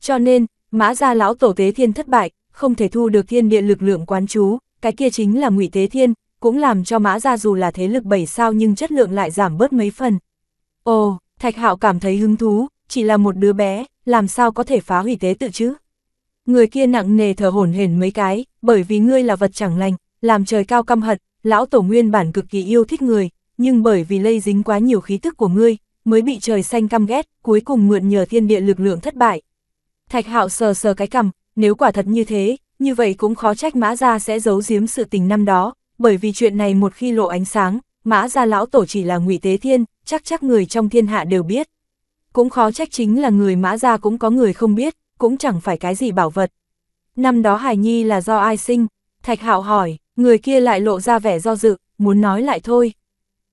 Cho nên, mã gia lão tổ tế thiên thất bại, không thể thu được thiên địa lực lượng quán chú, cái kia chính là ngụy tế thiên, cũng làm cho mã gia dù là thế lực bảy sao nhưng chất lượng lại giảm bớt mấy phần. Ồ, Thạch Hạo cảm thấy hứng thú, chỉ là một đứa bé, làm sao có thể phá hủy tế tự chứ? Người kia nặng nề thở hổn hển mấy cái, bởi vì ngươi là vật chẳng lành, làm trời cao căm hận, lão tổ nguyên bản cực kỳ yêu thích người, nhưng bởi vì lây dính quá nhiều khí tức của ngươi, mới bị trời xanh căm ghét, cuối cùng mượn nhờ thiên địa lực lượng thất bại. Thạch hạo sờ sờ cái cằm, nếu quả thật như thế, như vậy cũng khó trách mã ra sẽ giấu giếm sự tình năm đó, bởi vì chuyện này một khi lộ ánh sáng, mã ra lão tổ chỉ là ngụy tế thiên, chắc chắc người trong thiên hạ đều biết. Cũng khó trách chính là người mã ra cũng có người không biết, cũng chẳng phải cái gì bảo vật. Năm đó Hải Nhi là do ai sinh? Thạch hạo hỏi, người kia lại lộ ra vẻ do dự, muốn nói lại thôi.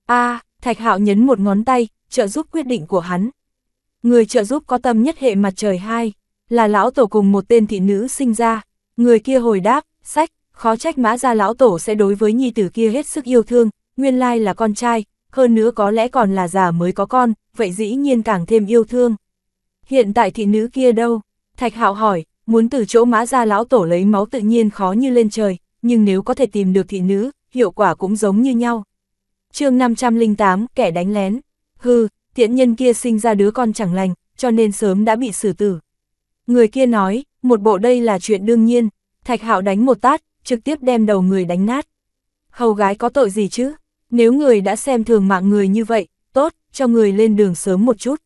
A, à, Thạch Hạo nhấn một ngón tay, trợ giúp quyết định của hắn. Người trợ giúp có tâm nhất hệ mặt trời hai, là lão tổ cùng một tên thị nữ sinh ra. Người kia hồi đáp, sách, khó trách mã ra lão tổ sẽ đối với nhi tử kia hết sức yêu thương, nguyên lai là con trai, hơn nữa có lẽ còn là già mới có con, vậy dĩ nhiên càng thêm yêu thương. Hiện tại thị nữ kia đâu? Thạch Hạo hỏi, muốn từ chỗ mã ra lão tổ lấy máu tự nhiên khó như lên trời, nhưng nếu có thể tìm được thị nữ, hiệu quả cũng giống như nhau chương 508, kẻ đánh lén. Hừ, tiện nhân kia sinh ra đứa con chẳng lành, cho nên sớm đã bị xử tử. Người kia nói, một bộ đây là chuyện đương nhiên, thạch hạo đánh một tát, trực tiếp đem đầu người đánh nát. Hầu gái có tội gì chứ? Nếu người đã xem thường mạng người như vậy, tốt, cho người lên đường sớm một chút.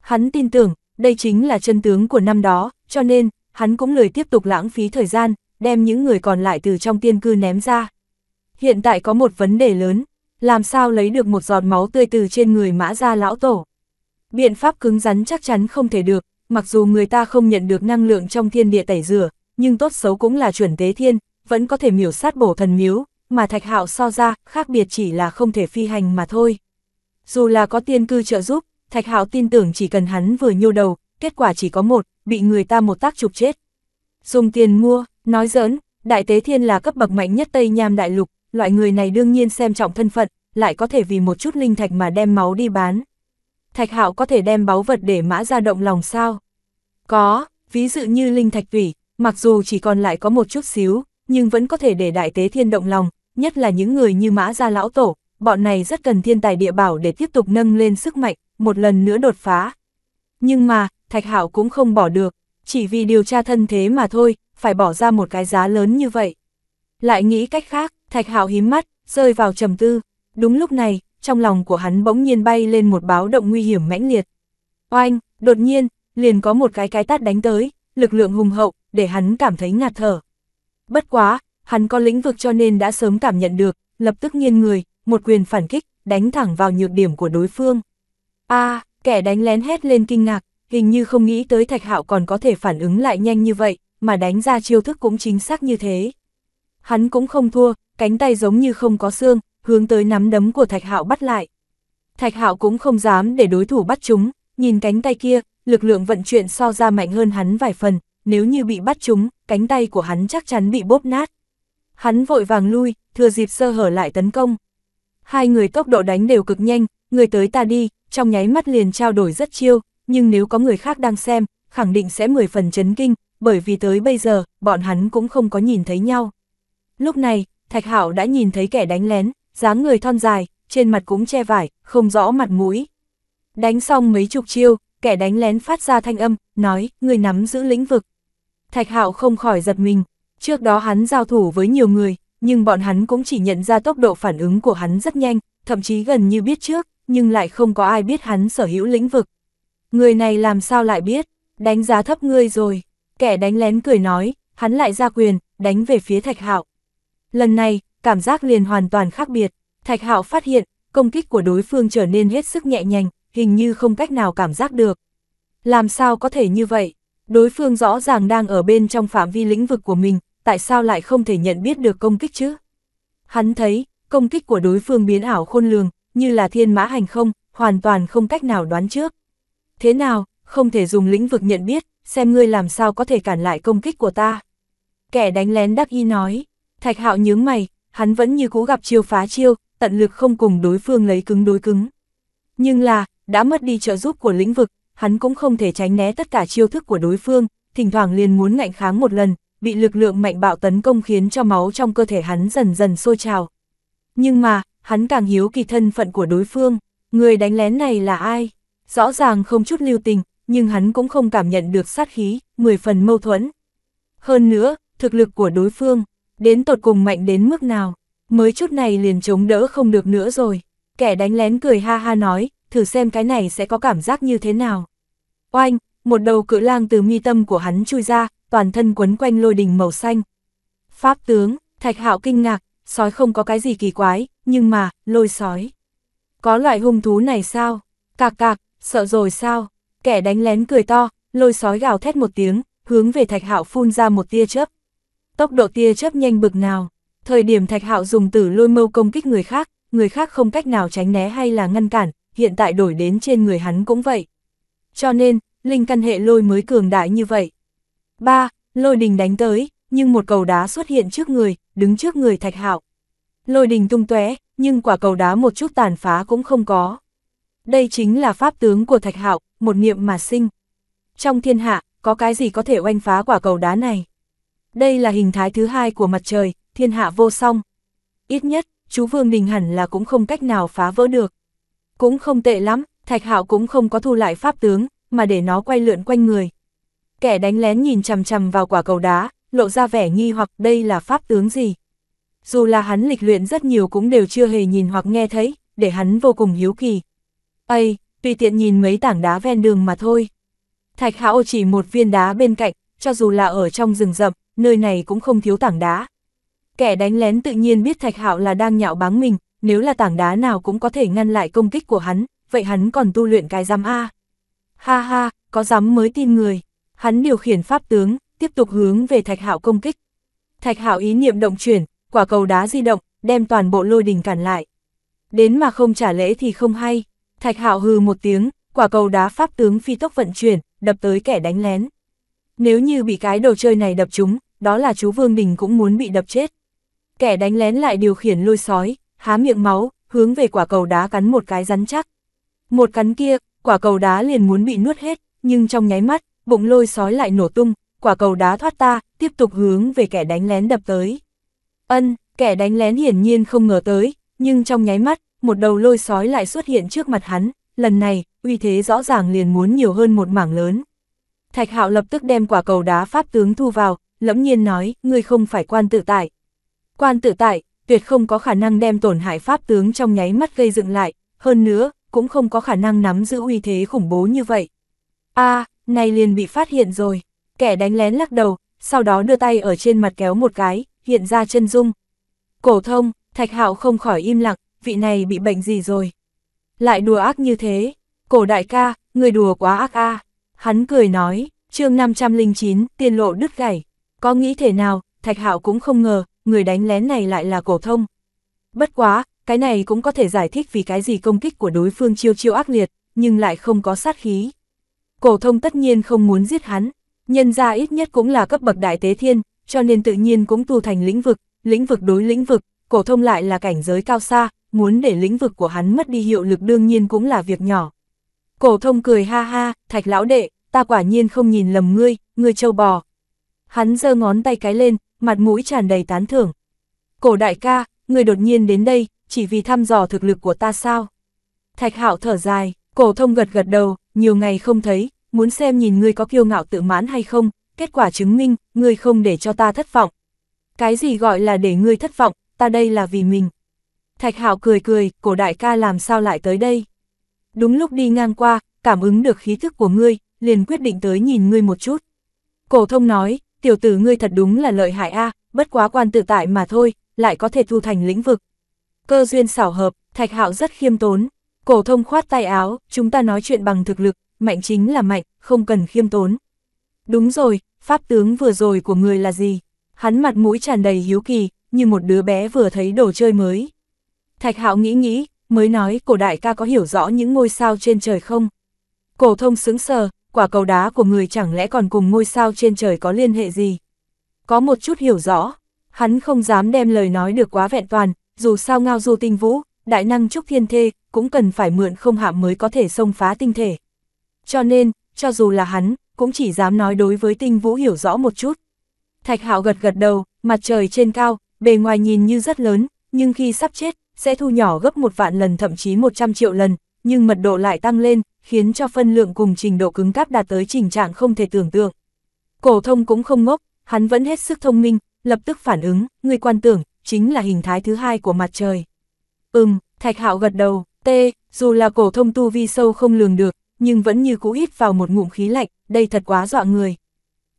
Hắn tin tưởng, đây chính là chân tướng của năm đó, cho nên, hắn cũng lười tiếp tục lãng phí thời gian, đem những người còn lại từ trong tiên cư ném ra. Hiện tại có một vấn đề lớn, làm sao lấy được một giọt máu tươi từ trên người mã ra lão tổ. Biện pháp cứng rắn chắc chắn không thể được, mặc dù người ta không nhận được năng lượng trong thiên địa tẩy rửa, nhưng tốt xấu cũng là chuẩn tế thiên, vẫn có thể miểu sát bổ thần miếu, mà thạch hạo so ra, khác biệt chỉ là không thể phi hành mà thôi. Dù là có tiên cư trợ giúp, thạch hạo tin tưởng chỉ cần hắn vừa nhô đầu, kết quả chỉ có một, bị người ta một tác chụp chết. Dùng tiền mua, nói giỡn, đại tế thiên là cấp bậc mạnh nhất Tây Nham Đại Lục, loại người này đương nhiên xem trọng thân phận, lại có thể vì một chút linh thạch mà đem máu đi bán. Thạch hạo có thể đem báu vật để mã ra động lòng sao? Có, ví dụ như linh thạch tủy, mặc dù chỉ còn lại có một chút xíu, nhưng vẫn có thể để đại tế thiên động lòng, nhất là những người như mã gia lão tổ, bọn này rất cần thiên tài địa bảo để tiếp tục nâng lên sức mạnh, một lần nữa đột phá. Nhưng mà, Thạch Hạo cũng không bỏ được, chỉ vì điều tra thân thế mà thôi, phải bỏ ra một cái giá lớn như vậy. Lại nghĩ cách khác, Thạch Hạo hím mắt, rơi vào trầm tư. Đúng lúc này, trong lòng của hắn bỗng nhiên bay lên một báo động nguy hiểm mãnh liệt. Oanh, đột nhiên, liền có một cái cái tát đánh tới, lực lượng hùng hậu, để hắn cảm thấy ngạt thở. Bất quá, hắn có lĩnh vực cho nên đã sớm cảm nhận được, lập tức nghiêng người, một quyền phản kích, đánh thẳng vào nhược điểm của đối phương. A, kẻ đánh lén hét lên kinh ngạc, hình như không nghĩ tới Thạch Hạo còn có thể phản ứng lại nhanh như vậy, mà đánh ra chiêu thức cũng chính xác như thế. Hắn cũng không thua, cánh tay giống như không có xương, hướng tới nắm đấm của Thạch Hạo bắt lại. Thạch Hạo cũng không dám để đối thủ bắt chúng, nhìn cánh tay kia, lực lượng vận chuyển so ra mạnh hơn hắn vài phần, nếu như bị bắt chúng, cánh tay của hắn chắc chắn bị bóp nát. Hắn vội vàng lui, thừa dịp sơ hở lại tấn công. Hai người tốc độ đánh đều cực nhanh, người tới ta đi, trong nháy mắt liền trao đổi rất chiêu, nhưng nếu có người khác đang xem, khẳng định sẽ mười phần chấn kinh, bởi vì tới bây giờ, bọn hắn cũng không có nhìn thấy nhau. Lúc này, Thạch Hạo đã nhìn thấy kẻ đánh lén, dáng người thon dài, trên mặt cũng che vải, không rõ mặt mũi. Đánh xong mấy chục chiêu, kẻ đánh lén phát ra thanh âm, nói, người nắm giữ lĩnh vực. Thạch Hạo không khỏi giật mình, trước đó hắn giao thủ với nhiều người, nhưng bọn hắn cũng chỉ nhận ra tốc độ phản ứng của hắn rất nhanh, thậm chí gần như biết trước, nhưng lại không có ai biết hắn sở hữu lĩnh vực. Người này làm sao lại biết, đánh giá thấp ngươi rồi. Kẻ đánh lén cười nói, hắn lại ra quyền, đánh về phía Thạch Hạo. Lần này, cảm giác liền hoàn toàn khác biệt. Thạch Hạo phát hiện, công kích của đối phương trở nên hết sức nhẹ nhàng, hình như không cách nào cảm giác được. Làm sao có thể như vậy? Đối phương rõ ràng đang ở bên trong phạm vi lĩnh vực của mình, tại sao lại không thể nhận biết được công kích chứ? Hắn thấy, công kích của đối phương biến ảo khôn lường, như là thiên mã hành không, hoàn toàn không cách nào đoán trước. Thế nào, không thể dùng lĩnh vực nhận biết, xem ngươi làm sao có thể cản lại công kích của ta. Kẻ đánh lén đắc y nói, Thạch hạo nhướng mày, hắn vẫn như cũ gặp chiêu phá chiêu, tận lực không cùng đối phương lấy cứng đối cứng. Nhưng là, đã mất đi trợ giúp của lĩnh vực, hắn cũng không thể tránh né tất cả chiêu thức của đối phương, thỉnh thoảng liền muốn ngạnh kháng một lần, bị lực lượng mạnh bạo tấn công khiến cho máu trong cơ thể hắn dần dần sôi trào. Nhưng mà, hắn càng hiếu kỳ thân phận của đối phương, người đánh lén này là ai? Rõ ràng không chút lưu tình, nhưng hắn cũng không cảm nhận được sát khí, mười phần mâu thuẫn. Hơn nữa, thực lực của đối phương, Đến tột cùng mạnh đến mức nào, mới chút này liền chống đỡ không được nữa rồi. Kẻ đánh lén cười ha ha nói, thử xem cái này sẽ có cảm giác như thế nào. Oanh, một đầu cự lang từ mi tâm của hắn chui ra, toàn thân quấn quanh lôi đình màu xanh. Pháp tướng, thạch hạo kinh ngạc, sói không có cái gì kỳ quái, nhưng mà, lôi sói. Có loại hung thú này sao? Cạc cạc, sợ rồi sao? Kẻ đánh lén cười to, lôi sói gào thét một tiếng, hướng về thạch hạo phun ra một tia chớp. Tốc độ tia chớp nhanh bực nào, thời điểm Thạch Hạo dùng tử lôi mâu công kích người khác, người khác không cách nào tránh né hay là ngăn cản, hiện tại đổi đến trên người hắn cũng vậy. Cho nên, linh căn hệ lôi mới cường đại như vậy. 3. Lôi đình đánh tới, nhưng một cầu đá xuất hiện trước người, đứng trước người Thạch Hạo. Lôi đình tung tóe, nhưng quả cầu đá một chút tàn phá cũng không có. Đây chính là pháp tướng của Thạch Hạo, một niệm mà sinh. Trong thiên hạ, có cái gì có thể oanh phá quả cầu đá này? Đây là hình thái thứ hai của mặt trời, thiên hạ vô song. Ít nhất, chú Vương Đình hẳn là cũng không cách nào phá vỡ được. Cũng không tệ lắm, Thạch Hạo cũng không có thu lại pháp tướng, mà để nó quay lượn quanh người. Kẻ đánh lén nhìn chằm chằm vào quả cầu đá, lộ ra vẻ nghi hoặc đây là pháp tướng gì. Dù là hắn lịch luyện rất nhiều cũng đều chưa hề nhìn hoặc nghe thấy, để hắn vô cùng hiếu kỳ. Ây, tùy tiện nhìn mấy tảng đá ven đường mà thôi. Thạch Hạo chỉ một viên đá bên cạnh, cho dù là ở trong rừng rậm, nơi này cũng không thiếu tảng đá. Kẻ đánh lén tự nhiên biết Thạch Hạo là đang nhạo báng mình, nếu là tảng đá nào cũng có thể ngăn lại công kích của hắn, vậy hắn còn tu luyện cái giám A. Ha ha, có dám mới tin người. Hắn điều khiển pháp tướng, tiếp tục hướng về Thạch Hạo công kích. Thạch Hạo ý niệm động chuyển, quả cầu đá di động, đem toàn bộ lôi đình cản lại. Đến mà không trả lễ thì không hay. Thạch Hạo hừ một tiếng, quả cầu đá pháp tướng phi tốc vận chuyển, đập tới kẻ đánh lén. Nếu như bị cái đồ chơi này đập trúng, đó là chú Vương Đình cũng muốn bị đập chết. Kẻ đánh lén lại điều khiển lôi sói, há miệng máu, hướng về quả cầu đá cắn một cái rắn chắc. Một cắn kia, quả cầu đá liền muốn bị nuốt hết, nhưng trong nháy mắt, bụng lôi sói lại nổ tung, quả cầu đá thoát ta, tiếp tục hướng về kẻ đánh lén đập tới. Ân, kẻ đánh lén hiển nhiên không ngờ tới, nhưng trong nháy mắt, một đầu lôi sói lại xuất hiện trước mặt hắn, lần này, uy thế rõ ràng liền muốn nhiều hơn một mảng lớn. Thạch Hạo lập tức đem quả cầu đá pháp tướng thu vào, lẫm nhiên nói, ngươi không phải quan tự tại. Quan tự tại, tuyệt không có khả năng đem tổn hại pháp tướng trong nháy mắt gây dựng lại, hơn nữa, cũng không có khả năng nắm giữ uy thế khủng bố như vậy. a nay liền bị phát hiện rồi, kẻ đánh lén lắc đầu, sau đó đưa tay ở trên mặt kéo một cái, hiện ra chân dung. Cổ thông, thạch hạo không khỏi im lặng, vị này bị bệnh gì rồi? Lại đùa ác như thế, cổ đại ca, người đùa quá ác a Hắn cười nói, chương 509, tiền lộ đứt gãy. Có nghĩ thể nào, Thạch Hạo cũng không ngờ, người đánh lén này lại là cổ thông. Bất quá, cái này cũng có thể giải thích vì cái gì công kích của đối phương chiêu chiêu ác liệt, nhưng lại không có sát khí. Cổ thông tất nhiên không muốn giết hắn, nhân ra ít nhất cũng là cấp bậc đại tế thiên, cho nên tự nhiên cũng tu thành lĩnh vực, lĩnh vực đối lĩnh vực, cổ thông lại là cảnh giới cao xa, muốn để lĩnh vực của hắn mất đi hiệu lực đương nhiên cũng là việc nhỏ. Cổ thông cười ha ha, thạch lão đệ, ta quả nhiên không nhìn lầm ngươi, ngươi châu bò, hắn giơ ngón tay cái lên, mặt mũi tràn đầy tán thưởng. Cổ đại ca, người đột nhiên đến đây, chỉ vì thăm dò thực lực của ta sao? Thạch hạo thở dài, cổ thông gật gật đầu, nhiều ngày không thấy, muốn xem nhìn ngươi có kiêu ngạo tự mãn hay không, kết quả chứng minh, ngươi không để cho ta thất vọng. Cái gì gọi là để ngươi thất vọng, ta đây là vì mình. Thạch hạo cười cười, cổ đại ca làm sao lại tới đây? Đúng lúc đi ngang qua, cảm ứng được khí thức của ngươi, liền quyết định tới nhìn ngươi một chút. Cổ thông nói, tiểu tử ngươi thật đúng là lợi hại a, bất quá quan tự tại mà thôi, lại có thể thu thành lĩnh vực. Cơ duyên xảo hợp, thạch hạo rất khiêm tốn, cổ thông khoát tay áo, chúng ta nói chuyện bằng thực lực, mạnh chính là mạnh, không cần khiêm tốn. Đúng rồi, pháp tướng vừa rồi của người là gì? Hắn mặt mũi tràn đầy hiếu kỳ, như một đứa bé vừa thấy đồ chơi mới. Thạch hạo nghĩ nghĩ, mới nói cổ đại ca có hiểu rõ những ngôi sao trên trời không? Cổ thông sững sờ, quả cầu đá của người chẳng lẽ còn cùng ngôi sao trên trời có liên hệ gì? Có một chút hiểu rõ, hắn không dám đem lời nói được quá vẹn toàn, dù sao ngao du tinh vũ, đại năng trúc thiên thê, cũng cần phải mượn không hạm mới có thể xông phá tinh thể. Cho nên, cho dù là hắn, cũng chỉ dám nói đối với tinh vũ hiểu rõ một chút. Thạch hạo gật gật đầu, mặt trời trên cao, bề ngoài nhìn như rất lớn, nhưng khi sắp chết, sẽ thu nhỏ gấp một vạn lần thậm chí 100 triệu lần, nhưng mật độ lại tăng lên, khiến cho phân lượng cùng trình độ cứng cáp đạt tới trình trạng không thể tưởng tượng. Cổ thông cũng không ngốc, hắn vẫn hết sức thông minh, lập tức phản ứng, người quan tưởng, chính là hình thái thứ hai của mặt trời. Ừm, thạch hạo gật đầu, tê, dù là cổ thông tu vi sâu không lường được, nhưng vẫn như cũ hít vào một ngụm khí lạnh, đây thật quá dọa người.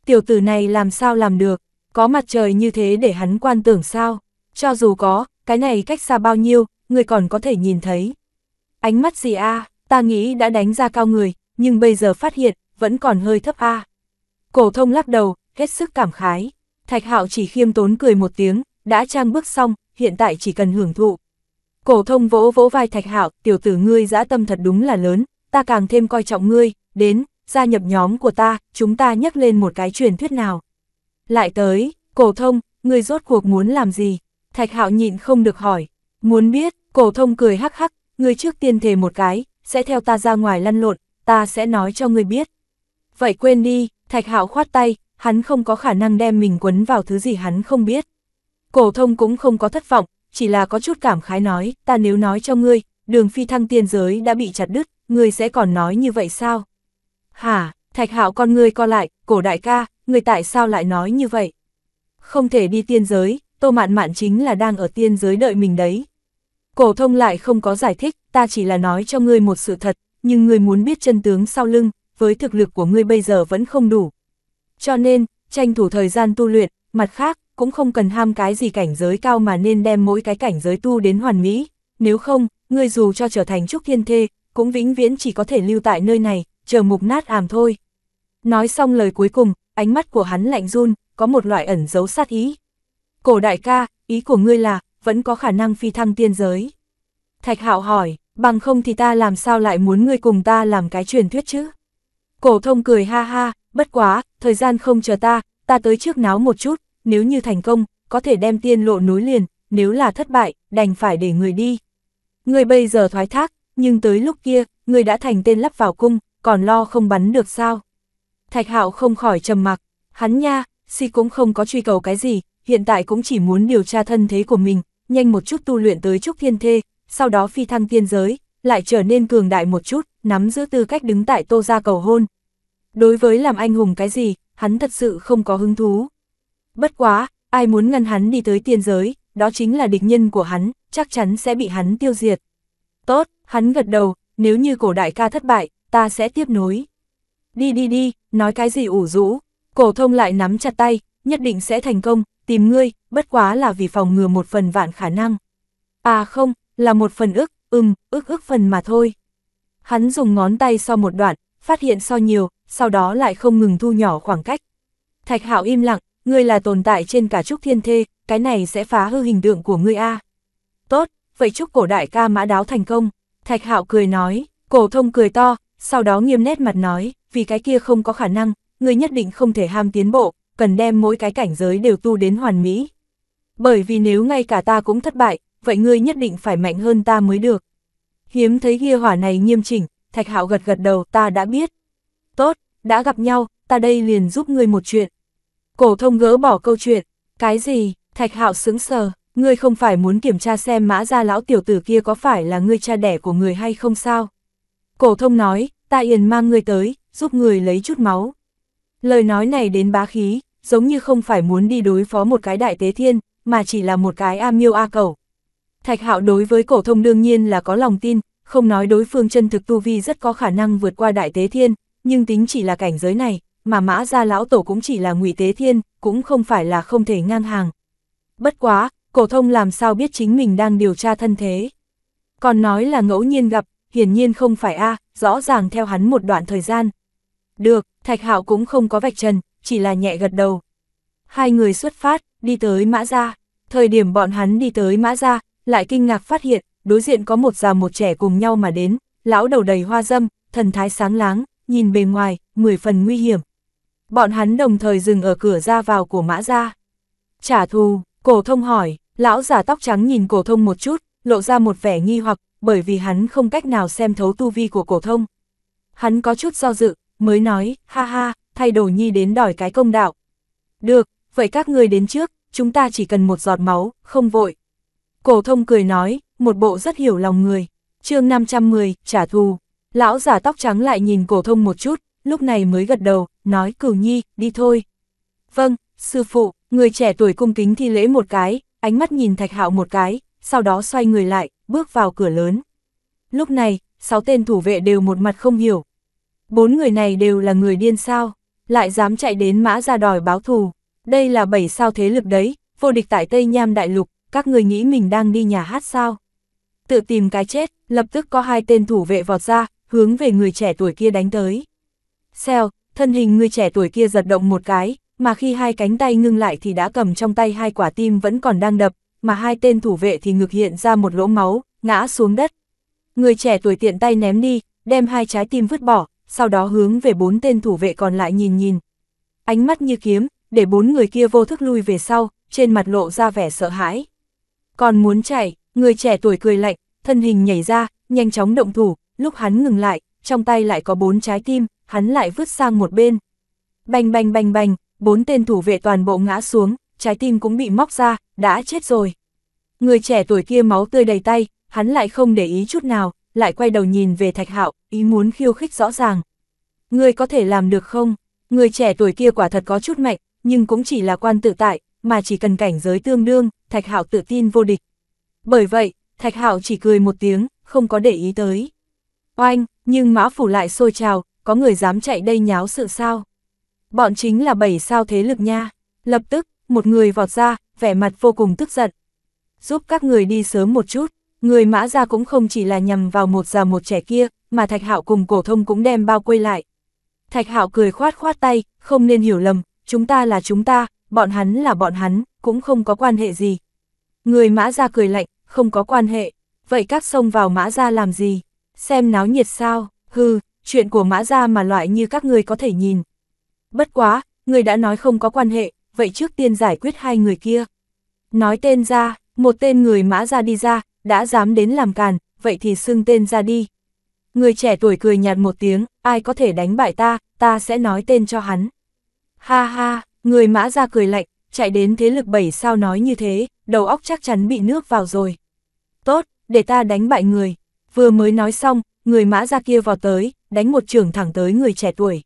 Tiểu tử này làm sao làm được, có mặt trời như thế để hắn quan tưởng sao, cho dù có, cái này cách xa bao nhiêu, người còn có thể nhìn thấy. Ánh mắt gì a à? ta nghĩ đã đánh ra cao người, nhưng bây giờ phát hiện, vẫn còn hơi thấp a. Cổ thông lắc đầu, hết sức cảm khái. Thạch Hạo chỉ khiêm tốn cười một tiếng, đã trang bước xong, hiện tại chỉ cần hưởng thụ. Cổ thông vỗ vỗ vai Thạch Hạo, tiểu tử ngươi dã tâm thật đúng là lớn, ta càng thêm coi trọng ngươi, đến, gia nhập nhóm của ta, chúng ta nhắc lên một cái truyền thuyết nào. Lại tới, cổ thông, ngươi rốt cuộc muốn làm gì? Thạch Hạo nhịn không được hỏi, muốn biết, cổ thông cười hắc hắc, ngươi trước tiên thề một cái, sẽ theo ta ra ngoài lăn lộn, ta sẽ nói cho người biết. Vậy quên đi, Thạch Hạo khoát tay, hắn không có khả năng đem mình quấn vào thứ gì hắn không biết. Cổ thông cũng không có thất vọng, chỉ là có chút cảm khái nói, ta nếu nói cho ngươi, đường phi thăng tiên giới đã bị chặt đứt, ngươi sẽ còn nói như vậy sao? Hả, Thạch Hạo con ngươi co lại, cổ đại ca, ngươi tại sao lại nói như vậy? Không thể đi tiên giới, Tô Mạn Mạn chính là đang ở tiên giới đợi mình đấy. Cổ thông lại không có giải thích, ta chỉ là nói cho ngươi một sự thật, nhưng ngươi muốn biết chân tướng sau lưng, với thực lực của ngươi bây giờ vẫn không đủ. Cho nên, tranh thủ thời gian tu luyện, mặt khác, cũng không cần ham cái gì cảnh giới cao mà nên đem mỗi cái cảnh giới tu đến hoàn mỹ, nếu không, ngươi dù cho trở thành trúc thiên thê, cũng vĩnh viễn chỉ có thể lưu tại nơi này, chờ mục nát ảm thôi. Nói xong lời cuối cùng, ánh mắt của hắn lạnh run, có một loại ẩn giấu sát ý. Cổ đại ca, ý của ngươi là, vẫn có khả năng phi thăng tiên giới. Thạch hạo hỏi, bằng không thì ta làm sao lại muốn ngươi cùng ta làm cái truyền thuyết chứ. Cổ thông cười ha ha, bất quá, thời gian không chờ ta, ta tới trước náo một chút, nếu như thành công, có thể đem tiên lộ nối liền, nếu là thất bại, đành phải để người đi. Người bây giờ thoái thác, nhưng tới lúc kia, người đã thành tên lắp vào cung, còn lo không bắn được sao. Thạch hạo không khỏi trầm mặc, hắn nha, si cũng không có truy cầu cái gì, hiện tại cũng chỉ muốn điều tra thân thế của mình, nhanh một chút tu luyện tới trúc thiên thê, sau đó phi thăng tiên giới, lại trở nên cường đại một chút, nắm giữ tư cách đứng tại tô gia cầu hôn. Đối với làm anh hùng cái gì, hắn thật sự không có hứng thú. Bất quá, ai muốn ngăn hắn đi tới tiên giới, đó chính là địch nhân của hắn, chắc chắn sẽ bị hắn tiêu diệt. Tốt, hắn gật đầu, nếu như cổ đại ca thất bại, ta sẽ tiếp nối. Đi đi đi, nói cái gì ủ rũ, cổ thông lại nắm chặt tay, nhất định sẽ thành công, tìm ngươi, bất quá là vì phòng ngừa một phần vạn khả năng. À không, là một phần ức, ưm, ức ức phần mà thôi. Hắn dùng ngón tay so một đoạn, phát hiện so nhiều, sau đó lại không ngừng thu nhỏ khoảng cách. Thạch Hạo im lặng, ngươi là tồn tại trên cả trúc thiên thê, cái này sẽ phá hư hình tượng của ngươi a. Tốt, vậy chúc cổ đại ca mã đáo thành công. Thạch Hạo cười nói, cổ thông cười to, sau đó nghiêm nét mặt nói, vì cái kia không có khả năng, ngươi nhất định không thể ham tiến bộ, cần đem mỗi cái cảnh giới đều tu đến hoàn mỹ. Bởi vì nếu ngay cả ta cũng thất bại, vậy ngươi nhất định phải mạnh hơn ta mới được. Hiếm thấy ghi hỏa này nghiêm chỉnh, thạch hạo gật gật đầu ta đã biết. Tốt, đã gặp nhau, ta đây liền giúp ngươi một chuyện. Cổ thông gỡ bỏ câu chuyện, cái gì, thạch hạo sững sờ, ngươi không phải muốn kiểm tra xem mã gia lão tiểu tử kia có phải là ngươi cha đẻ của người hay không sao? Cổ thông nói, ta yền mang ngươi tới, giúp người lấy chút máu. Lời nói này đến bá khí, giống như không phải muốn đi đối phó một cái đại tế thiên, mà chỉ là một cái am miêu a cầu. Thạch Hạo đối với cổ thông đương nhiên là có lòng tin, không nói đối phương chân thực tu vi rất có khả năng vượt qua đại tế thiên, nhưng tính chỉ là cảnh giới này, mà mã gia lão tổ cũng chỉ là ngụy tế thiên, cũng không phải là không thể ngang hàng. Bất quá, cổ thông làm sao biết chính mình đang điều tra thân thế. Còn nói là ngẫu nhiên gặp, hiển nhiên không phải a, rõ ràng theo hắn một đoạn thời gian. Được, Thạch Hạo cũng không có vạch trần, chỉ là nhẹ gật đầu. Hai người xuất phát, đi tới Mã gia. Thời điểm bọn hắn đi tới Mã gia, lại kinh ngạc phát hiện, đối diện có một già một trẻ cùng nhau mà đến, lão đầu đầy hoa dâm, thần thái sáng láng, nhìn bề ngoài, mười phần nguy hiểm. Bọn hắn đồng thời dừng ở cửa ra vào của mã gia. Trả thù, cổ thông hỏi, lão già tóc trắng nhìn cổ thông một chút, lộ ra một vẻ nghi hoặc, bởi vì hắn không cách nào xem thấu tu vi của cổ thông. Hắn có chút do dự, mới nói, ha ha, thay đổi nhi đến đòi cái công đạo. Được, vậy các ngươi đến trước, chúng ta chỉ cần một giọt máu, không vội. Cổ thông cười nói, một bộ rất hiểu lòng người. chương 510, trả thù. Lão giả tóc trắng lại nhìn cổ thông một chút, lúc này mới gật đầu, nói cửu nhi, đi thôi. Vâng, sư phụ, người trẻ tuổi cung kính thi lễ một cái, ánh mắt nhìn thạch hạo một cái, sau đó xoay người lại, bước vào cửa lớn. Lúc này, sáu tên thủ vệ đều một mặt không hiểu. Bốn người này đều là người điên sao, lại dám chạy đến mã gia đòi báo thù. Đây là bảy sao thế lực đấy, vô địch tại Tây Nham Đại Lục, các người nghĩ mình đang đi nhà hát sao? Tự tìm cái chết, lập tức có hai tên thủ vệ vọt ra, hướng về người trẻ tuổi kia đánh tới. Xèo, thân hình người trẻ tuổi kia giật động một cái, mà khi hai cánh tay ngưng lại thì đã cầm trong tay hai quả tim vẫn còn đang đập, mà hai tên thủ vệ thì ngược hiện ra một lỗ máu, ngã xuống đất. Người trẻ tuổi tiện tay ném đi, đem hai trái tim vứt bỏ, sau đó hướng về bốn tên thủ vệ còn lại nhìn nhìn. Ánh mắt như kiếm, để bốn người kia vô thức lui về sau, trên mặt lộ ra vẻ sợ hãi còn muốn chạy, người trẻ tuổi cười lạnh, thân hình nhảy ra, nhanh chóng động thủ, lúc hắn ngừng lại, trong tay lại có bốn trái tim, hắn lại vứt sang một bên. Bành bành bành bành, bốn tên thủ vệ toàn bộ ngã xuống, trái tim cũng bị móc ra, đã chết rồi. Người trẻ tuổi kia máu tươi đầy tay, hắn lại không để ý chút nào, lại quay đầu nhìn về Thạch Hạo, ý muốn khiêu khích rõ ràng. Người có thể làm được không? Người trẻ tuổi kia quả thật có chút mạnh, nhưng cũng chỉ là quan tự tại, mà chỉ cần cảnh giới tương đương, Thạch Hạo tự tin vô địch. Bởi vậy, Thạch Hạo chỉ cười một tiếng, không có để ý tới. Oanh, nhưng mã phủ lại sôi trào, có người dám chạy đây nháo sự sao? Bọn chính là bảy sao thế lực nha. Lập tức, một người vọt ra, vẻ mặt vô cùng tức giận. Giúp các người đi sớm một chút, người mã ra cũng không chỉ là nhằm vào một già một trẻ kia, mà Thạch Hạo cùng cổ thông cũng đem bao quây lại. Thạch Hạo cười khoát khoát tay, không nên hiểu lầm, chúng ta là chúng ta, bọn hắn là bọn hắn, cũng không có quan hệ gì. Người mã ra cười lạnh, không có quan hệ, vậy các sông vào mã ra làm gì? Xem náo nhiệt sao, hư, chuyện của mã ra mà loại như các người có thể nhìn. Bất quá, người đã nói không có quan hệ, vậy trước tiên giải quyết hai người kia. Nói tên ra, một tên người mã ra đi ra, đã dám đến làm càn, vậy thì xưng tên ra đi. Người trẻ tuổi cười nhạt một tiếng, ai có thể đánh bại ta, ta sẽ nói tên cho hắn. Ha ha, Người mã ra cười lạnh, chạy đến thế lực bảy sao nói như thế, đầu óc chắc chắn bị nước vào rồi. Tốt, để ta đánh bại người. Vừa mới nói xong, người mã ra kia vào tới, đánh một trường thẳng tới người trẻ tuổi.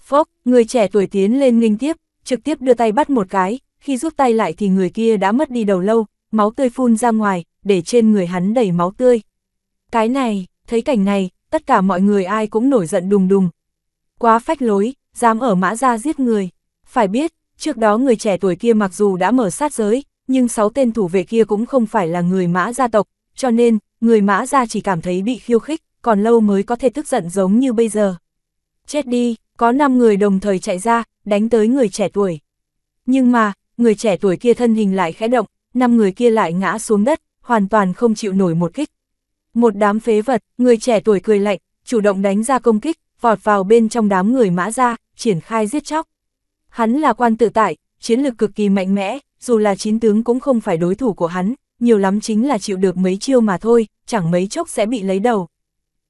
Phốc, người trẻ tuổi tiến lên nghênh tiếp, trực tiếp đưa tay bắt một cái, khi rút tay lại thì người kia đã mất đi đầu lâu, máu tươi phun ra ngoài, để trên người hắn đầy máu tươi. Cái này, thấy cảnh này, tất cả mọi người ai cũng nổi giận đùng đùng. Quá phách lối, dám ở mã ra giết người. Phải biết, trước đó người trẻ tuổi kia mặc dù đã mở sát giới, nhưng sáu tên thủ vệ kia cũng không phải là người mã gia tộc, cho nên, người mã gia chỉ cảm thấy bị khiêu khích, còn lâu mới có thể tức giận giống như bây giờ. Chết đi, có 5 người đồng thời chạy ra, đánh tới người trẻ tuổi. Nhưng mà, người trẻ tuổi kia thân hình lại khẽ động, 5 người kia lại ngã xuống đất, hoàn toàn không chịu nổi một kích. Một đám phế vật, người trẻ tuổi cười lạnh, chủ động đánh ra công kích, vọt vào bên trong đám người mã ra, triển khai giết chóc. Hắn là quan tự tại, chiến lược cực kỳ mạnh mẽ, dù là chín tướng cũng không phải đối thủ của hắn, nhiều lắm chính là chịu được mấy chiêu mà thôi, chẳng mấy chốc sẽ bị lấy đầu.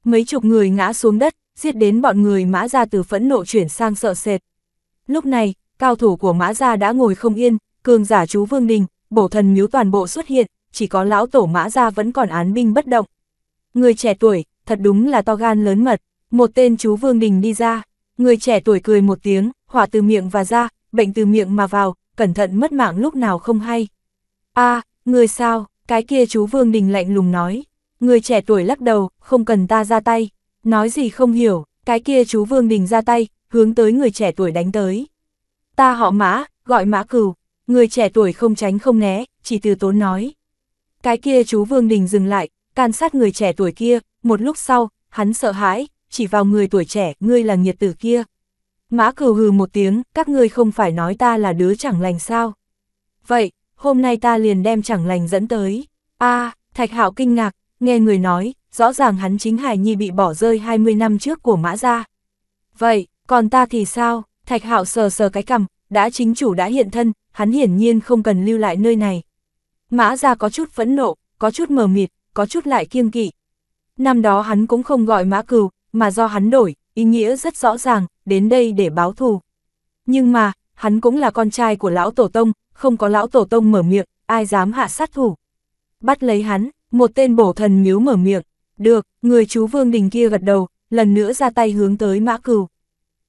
Mấy chục người ngã xuống đất, giết đến bọn người mã ra từ phẫn nộ chuyển sang sợ sệt. Lúc này, cao thủ của mã ra đã ngồi không yên, cường giả chú Vương Đình, bổ thần miếu toàn bộ xuất hiện, chỉ có lão tổ mã ra vẫn còn án binh bất động. Người trẻ tuổi, thật đúng là to gan lớn mật, một tên chú Vương Đình đi ra, người trẻ tuổi cười một tiếng, hỏa từ miệng và ra, bệnh từ miệng mà vào, cẩn thận mất mạng lúc nào không hay. a người sao, cái kia chú Vương Đình lạnh lùng nói. Người trẻ tuổi lắc đầu, không cần ta ra tay. Nói gì không hiểu, cái kia chú Vương Đình ra tay, hướng tới người trẻ tuổi đánh tới. Ta họ mã, gọi mã cừu. Người trẻ tuổi không tránh không né, chỉ từ tốn nói. Cái kia chú Vương Đình dừng lại, can sát người trẻ tuổi kia, một lúc sau, hắn sợ hãi, chỉ vào người tuổi trẻ, ngươi là nghiệt tử kia. Mã cửu hừ một tiếng, các ngươi không phải nói ta là đứa chẳng lành sao. Vậy, hôm nay ta liền đem chẳng lành dẫn tới. a thạch hạo kinh ngạc, nghe người nói, rõ ràng hắn chính Hải Nhi bị bỏ rơi 20 năm trước của mã gia. Vậy, còn ta thì sao? Thạch hạo sờ sờ cái cầm, đã chính chủ đã hiện thân, hắn hiển nhiên không cần lưu lại nơi này. Mã gia có chút phẫn nộ, có chút mờ mịt, có chút lại kiêng kỵ. Năm đó hắn cũng không gọi mã cừu, mà do hắn đổi, ý nghĩa rất rõ ràng, đến đây để báo thù. Nhưng mà, hắn cũng là con trai của lão tổ tông, không có lão tổ tông mở miệng, ai dám hạ sát thủ. Bắt lấy hắn, một tên bổ thần miếu mở miệng, được, người chú Vương Đình kia gật đầu, lần nữa ra tay hướng tới mã cừu.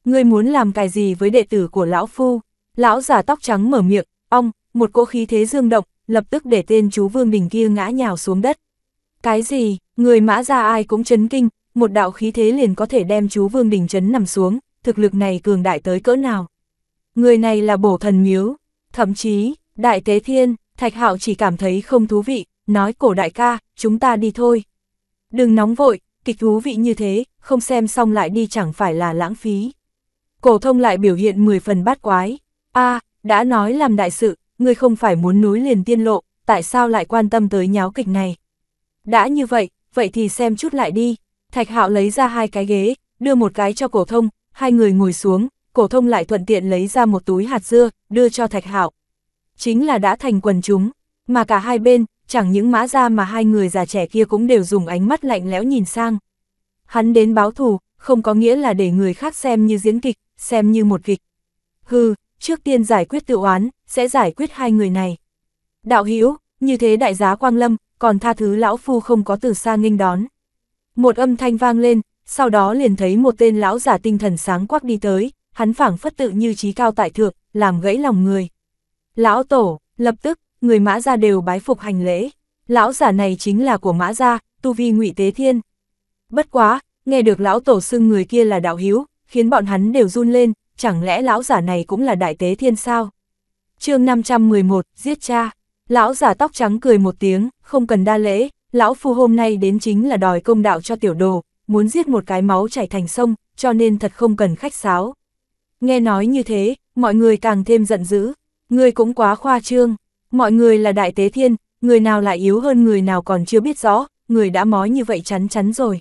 Ngươi muốn làm cái gì với đệ tử của lão phu? Lão giả tóc trắng mở miệng, ong, một cỗ khí thế dương động, lập tức để tên chú Vương Đình kia ngã nhào xuống đất. Cái gì, người mã ra ai cũng chấn kinh, một đạo khí thế liền có thể đem chú Vương Đình Trấn nằm xuống, thực lực này cường đại tới cỡ nào. Người này là bổ thần miếu, thậm chí, đại tế thiên, Thạch Hạo chỉ cảm thấy không thú vị, nói cổ đại ca, chúng ta đi thôi. Đừng nóng vội, kịch thú vị như thế, không xem xong lại đi chẳng phải là lãng phí. Cổ thông lại biểu hiện 10 phần bát quái. a đã nói làm đại sự, người không phải muốn núi liền tiên lộ, tại sao lại quan tâm tới nháo kịch này? Đã như vậy, vậy thì xem chút lại đi, Thạch Hạo lấy ra hai cái ghế, đưa một cái cho cổ thông, hai người ngồi xuống, cổ thông lại thuận tiện lấy ra một túi hạt dưa, đưa cho Thạch Hạo. Chính là đã thành quần chúng, mà cả hai bên, chẳng những mã ra mà hai người già trẻ kia cũng đều dùng ánh mắt lạnh lẽo nhìn sang. Hắn đến báo thù, không có nghĩa là để người khác xem như diễn kịch, xem như một kịch. Hừ, trước tiên giải quyết tự oán, sẽ giải quyết hai người này. Đạo Hữu như thế đại giá Quang Lâm, còn tha thứ lão phu không có từ xa nghênh đón. Một âm thanh vang lên, sau đó liền thấy một tên lão giả tinh thần sáng quắc đi tới, hắn phảng phất tự như trí cao tại thượng, làm gãy lòng người. Lão tổ, lập tức, người mã gia đều bái phục hành lễ. Lão giả này chính là của mã gia, tu vi ngụy tế thiên. Bất quá, nghe được lão tổ xưng người kia là đạo hiếu, khiến bọn hắn đều run lên, chẳng lẽ lão giả này cũng là đại tế thiên sao? chương 511, giết cha. Lão giả tóc trắng cười một tiếng, không cần đa lễ, lão phu hôm nay đến chính là đòi công đạo cho tiểu đồ, muốn giết một cái máu chảy thành sông, cho nên thật không cần khách sáo. Nghe nói như thế, mọi người càng thêm giận dữ, người cũng quá khoa trương, mọi người là đại tế thiên, người nào lại yếu hơn người nào còn chưa biết rõ, người đã mói như vậy chắn chắn rồi.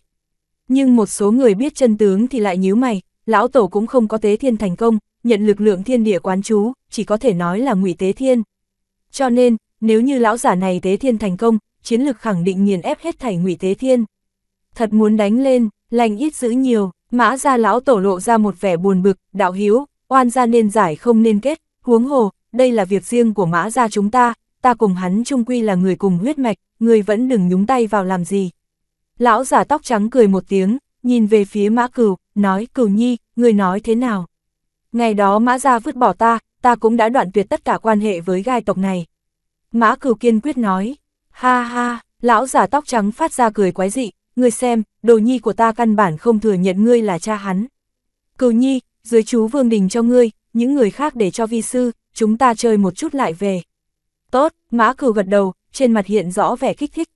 Nhưng một số người biết chân tướng thì lại nhíu mày, lão tổ cũng không có tế thiên thành công, nhận lực lượng thiên địa quán chú, chỉ có thể nói là ngụy tế thiên. Cho nên, nếu như lão giả này tế thiên thành công, chiến lực khẳng định nghiền ép hết thảy ngụy Thế Thiên. Thật muốn đánh lên, lành ít giữ nhiều, mã gia lão tổ lộ ra một vẻ buồn bực, đạo hiếu, oan gia nên giải không nên kết, huống hồ, đây là việc riêng của mã gia chúng ta, ta cùng hắn trung quy là người cùng huyết mạch, người vẫn đừng nhúng tay vào làm gì. Lão giả tóc trắng cười một tiếng, nhìn về phía mã cửu, nói cửu nhi, người nói thế nào? Ngày đó mã gia vứt bỏ ta, ta cũng đã đoạn tuyệt tất cả quan hệ với gai tộc này. Mã cửu kiên quyết nói, Ha ha, lão giả tóc trắng phát ra cười quái dị, ngươi xem, đồ nhi của ta căn bản không thừa nhận ngươi là cha hắn. Cửu nhi, dưới chú vương đình cho ngươi, những người khác để cho vi sư, chúng ta chơi một chút lại về. Tốt, mã cửu gật đầu, trên mặt hiện rõ vẻ kích thích.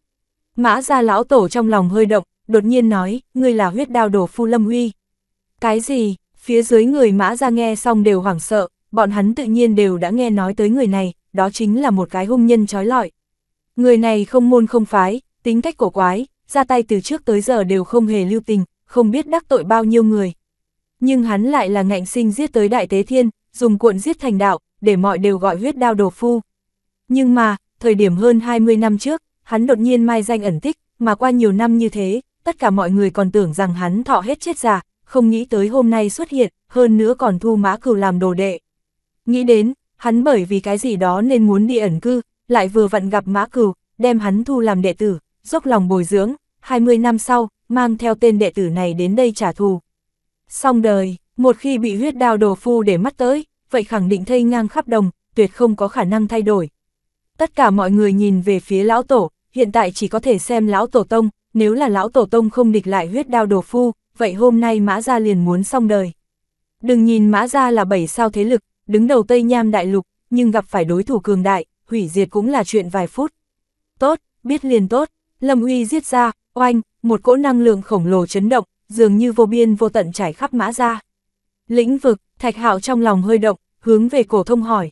Mã ra lão tổ trong lòng hơi động, đột nhiên nói, ngươi là huyết đao đổ phu lâm huy. Cái gì, phía dưới người mã ra nghe xong đều hoảng sợ, bọn hắn tự nhiên đều đã nghe nói tới người này, đó chính là một cái hung nhân trói lọi. Người này không môn không phái, tính cách cổ quái, ra tay từ trước tới giờ đều không hề lưu tình, không biết đắc tội bao nhiêu người. Nhưng hắn lại là ngạnh sinh giết tới Đại Tế Thiên, dùng cuộn giết thành đạo, để mọi đều gọi huyết đao đồ phu. Nhưng mà, thời điểm hơn 20 năm trước, hắn đột nhiên mai danh ẩn tích, mà qua nhiều năm như thế, tất cả mọi người còn tưởng rằng hắn thọ hết chết già, không nghĩ tới hôm nay xuất hiện, hơn nữa còn thu mã cừu làm đồ đệ. Nghĩ đến, hắn bởi vì cái gì đó nên muốn đi ẩn cư, lại vừa vặn gặp Mã Cửu, đem hắn thu làm đệ tử, dốc lòng bồi dưỡng, 20 năm sau, mang theo tên đệ tử này đến đây trả thù. Xong đời, một khi bị huyết đao đồ phu để mắt tới, vậy khẳng định thây ngang khắp đồng, tuyệt không có khả năng thay đổi. Tất cả mọi người nhìn về phía lão tổ, hiện tại chỉ có thể xem lão tổ tông, nếu là lão tổ tông không địch lại huyết đao đồ phu, vậy hôm nay mã gia liền muốn xong đời. Đừng nhìn mã gia là bảy sao thế lực, đứng đầu Tây Nham đại lục, nhưng gặp phải đối thủ cường đại, hủy diệt cũng là chuyện vài phút. Tốt, biết liền tốt, Lâm Uy giết ra, oanh, một cỗ năng lượng khổng lồ chấn động, dường như vô biên vô tận trải khắp mã ra. Lĩnh vực, Thạch Hạo trong lòng hơi động, hướng về cổ thông hỏi.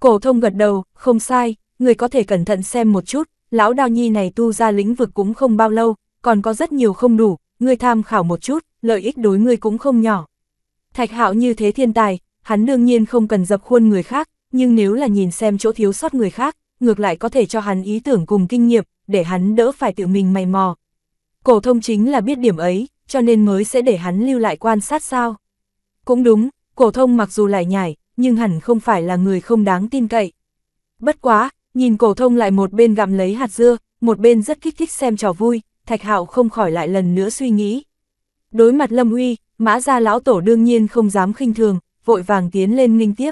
Cổ thông gật đầu, không sai, người có thể cẩn thận xem một chút, lão đào nhi này tu ra lĩnh vực cũng không bao lâu, còn có rất nhiều không đủ, người tham khảo một chút, lợi ích đối người cũng không nhỏ. Thạch Hạo như thế thiên tài, hắn đương nhiên không cần dập khuôn người khác, nhưng nếu là nhìn xem chỗ thiếu sót người khác, ngược lại có thể cho hắn ý tưởng cùng kinh nghiệm, để hắn đỡ phải tự mình mày mò. Cổ thông chính là biết điểm ấy, cho nên mới sẽ để hắn lưu lại quan sát sao. Cũng đúng, cổ thông mặc dù lại nhảy nhưng hẳn không phải là người không đáng tin cậy. Bất quá, nhìn cổ thông lại một bên gặm lấy hạt dưa, một bên rất kích thích xem trò vui, Thạch Hạo không khỏi lại lần nữa suy nghĩ. Đối mặt Lâm Uy, Mã gia lão tổ đương nhiên không dám khinh thường, vội vàng tiến lên nghênh tiếp.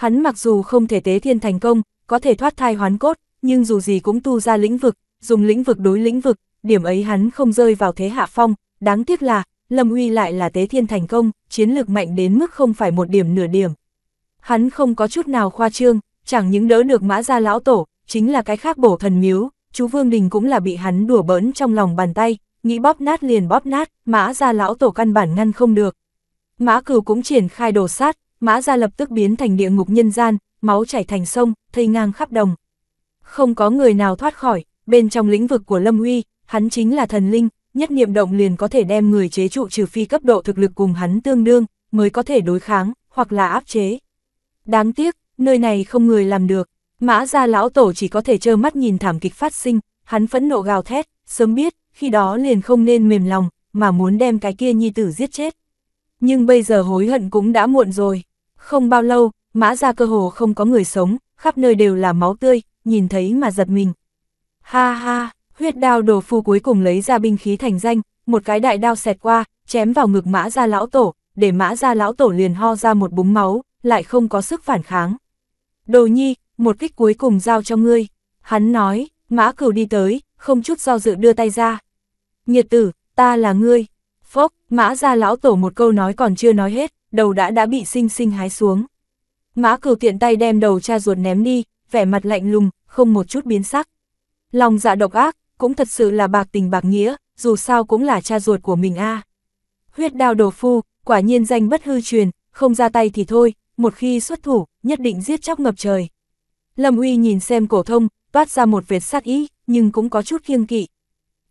Hắn mặc dù không thể tế thiên thành công, có thể thoát thai hoán cốt, nhưng dù gì cũng tu ra lĩnh vực, dùng lĩnh vực đối lĩnh vực, điểm ấy hắn không rơi vào thế hạ phong, đáng tiếc là, Lâm Uy lại là tế thiên thành công, chiến lược mạnh đến mức không phải một điểm nửa điểm. Hắn không có chút nào khoa trương, chẳng những đỡ được mã gia lão tổ, chính là cái khác bổ thần miếu, chú Vương Đình cũng là bị hắn đùa bỡn trong lòng bàn tay, nghĩ bóp nát liền bóp nát, mã gia lão tổ căn bản ngăn không được. Mã cửu cũng triển khai đồ sát, mã ra lập tức biến thành địa ngục nhân gian, máu chảy thành sông, thây ngang khắp đồng. Không có người nào thoát khỏi, bên trong lĩnh vực của Lâm Huy, hắn chính là thần linh, nhất niệm động liền có thể đem người chế trụ trừ phi cấp độ thực lực cùng hắn tương đương, mới có thể đối kháng, hoặc là áp chế. Đáng tiếc, nơi này không người làm được, mã ra lão tổ chỉ có thể trơ mắt nhìn thảm kịch phát sinh, hắn phẫn nộ gào thét, sớm biết, khi đó liền không nên mềm lòng, mà muốn đem cái kia nhi tử giết chết. Nhưng bây giờ hối hận cũng đã muộn rồi. Không bao lâu, mã ra cơ hồ không có người sống, khắp nơi đều là máu tươi, nhìn thấy mà giật mình. Ha ha, huyết đao đồ phu cuối cùng lấy ra binh khí thành danh, một cái đại đao xẹt qua, chém vào ngực mã ra lão tổ, để mã ra lão tổ liền ho ra một búng máu, lại không có sức phản kháng. Đồ nhi, một kích cuối cùng giao cho ngươi. Hắn nói, mã cửu đi tới, không chút do dự đưa tay ra. Nhiệt tử, ta là ngươi. Phốc, mã ra lão tổ một câu nói còn chưa nói hết, đầu đã đã bị sinh sinh hái xuống. Mã cửu tiện tay đem đầu cha ruột ném đi, vẻ mặt lạnh lùng, không một chút biến sắc. Lòng dạ độc ác, cũng thật sự là bạc tình bạc nghĩa, dù sao cũng là cha ruột của mình a. Huyết đao đồ phu, quả nhiên danh bất hư truyền, không ra tay thì thôi, một khi xuất thủ, nhất định giết chóc ngập trời. Lâm Uy nhìn xem cổ thông, toát ra một vệt sát ý, nhưng cũng có chút kiêng kỵ.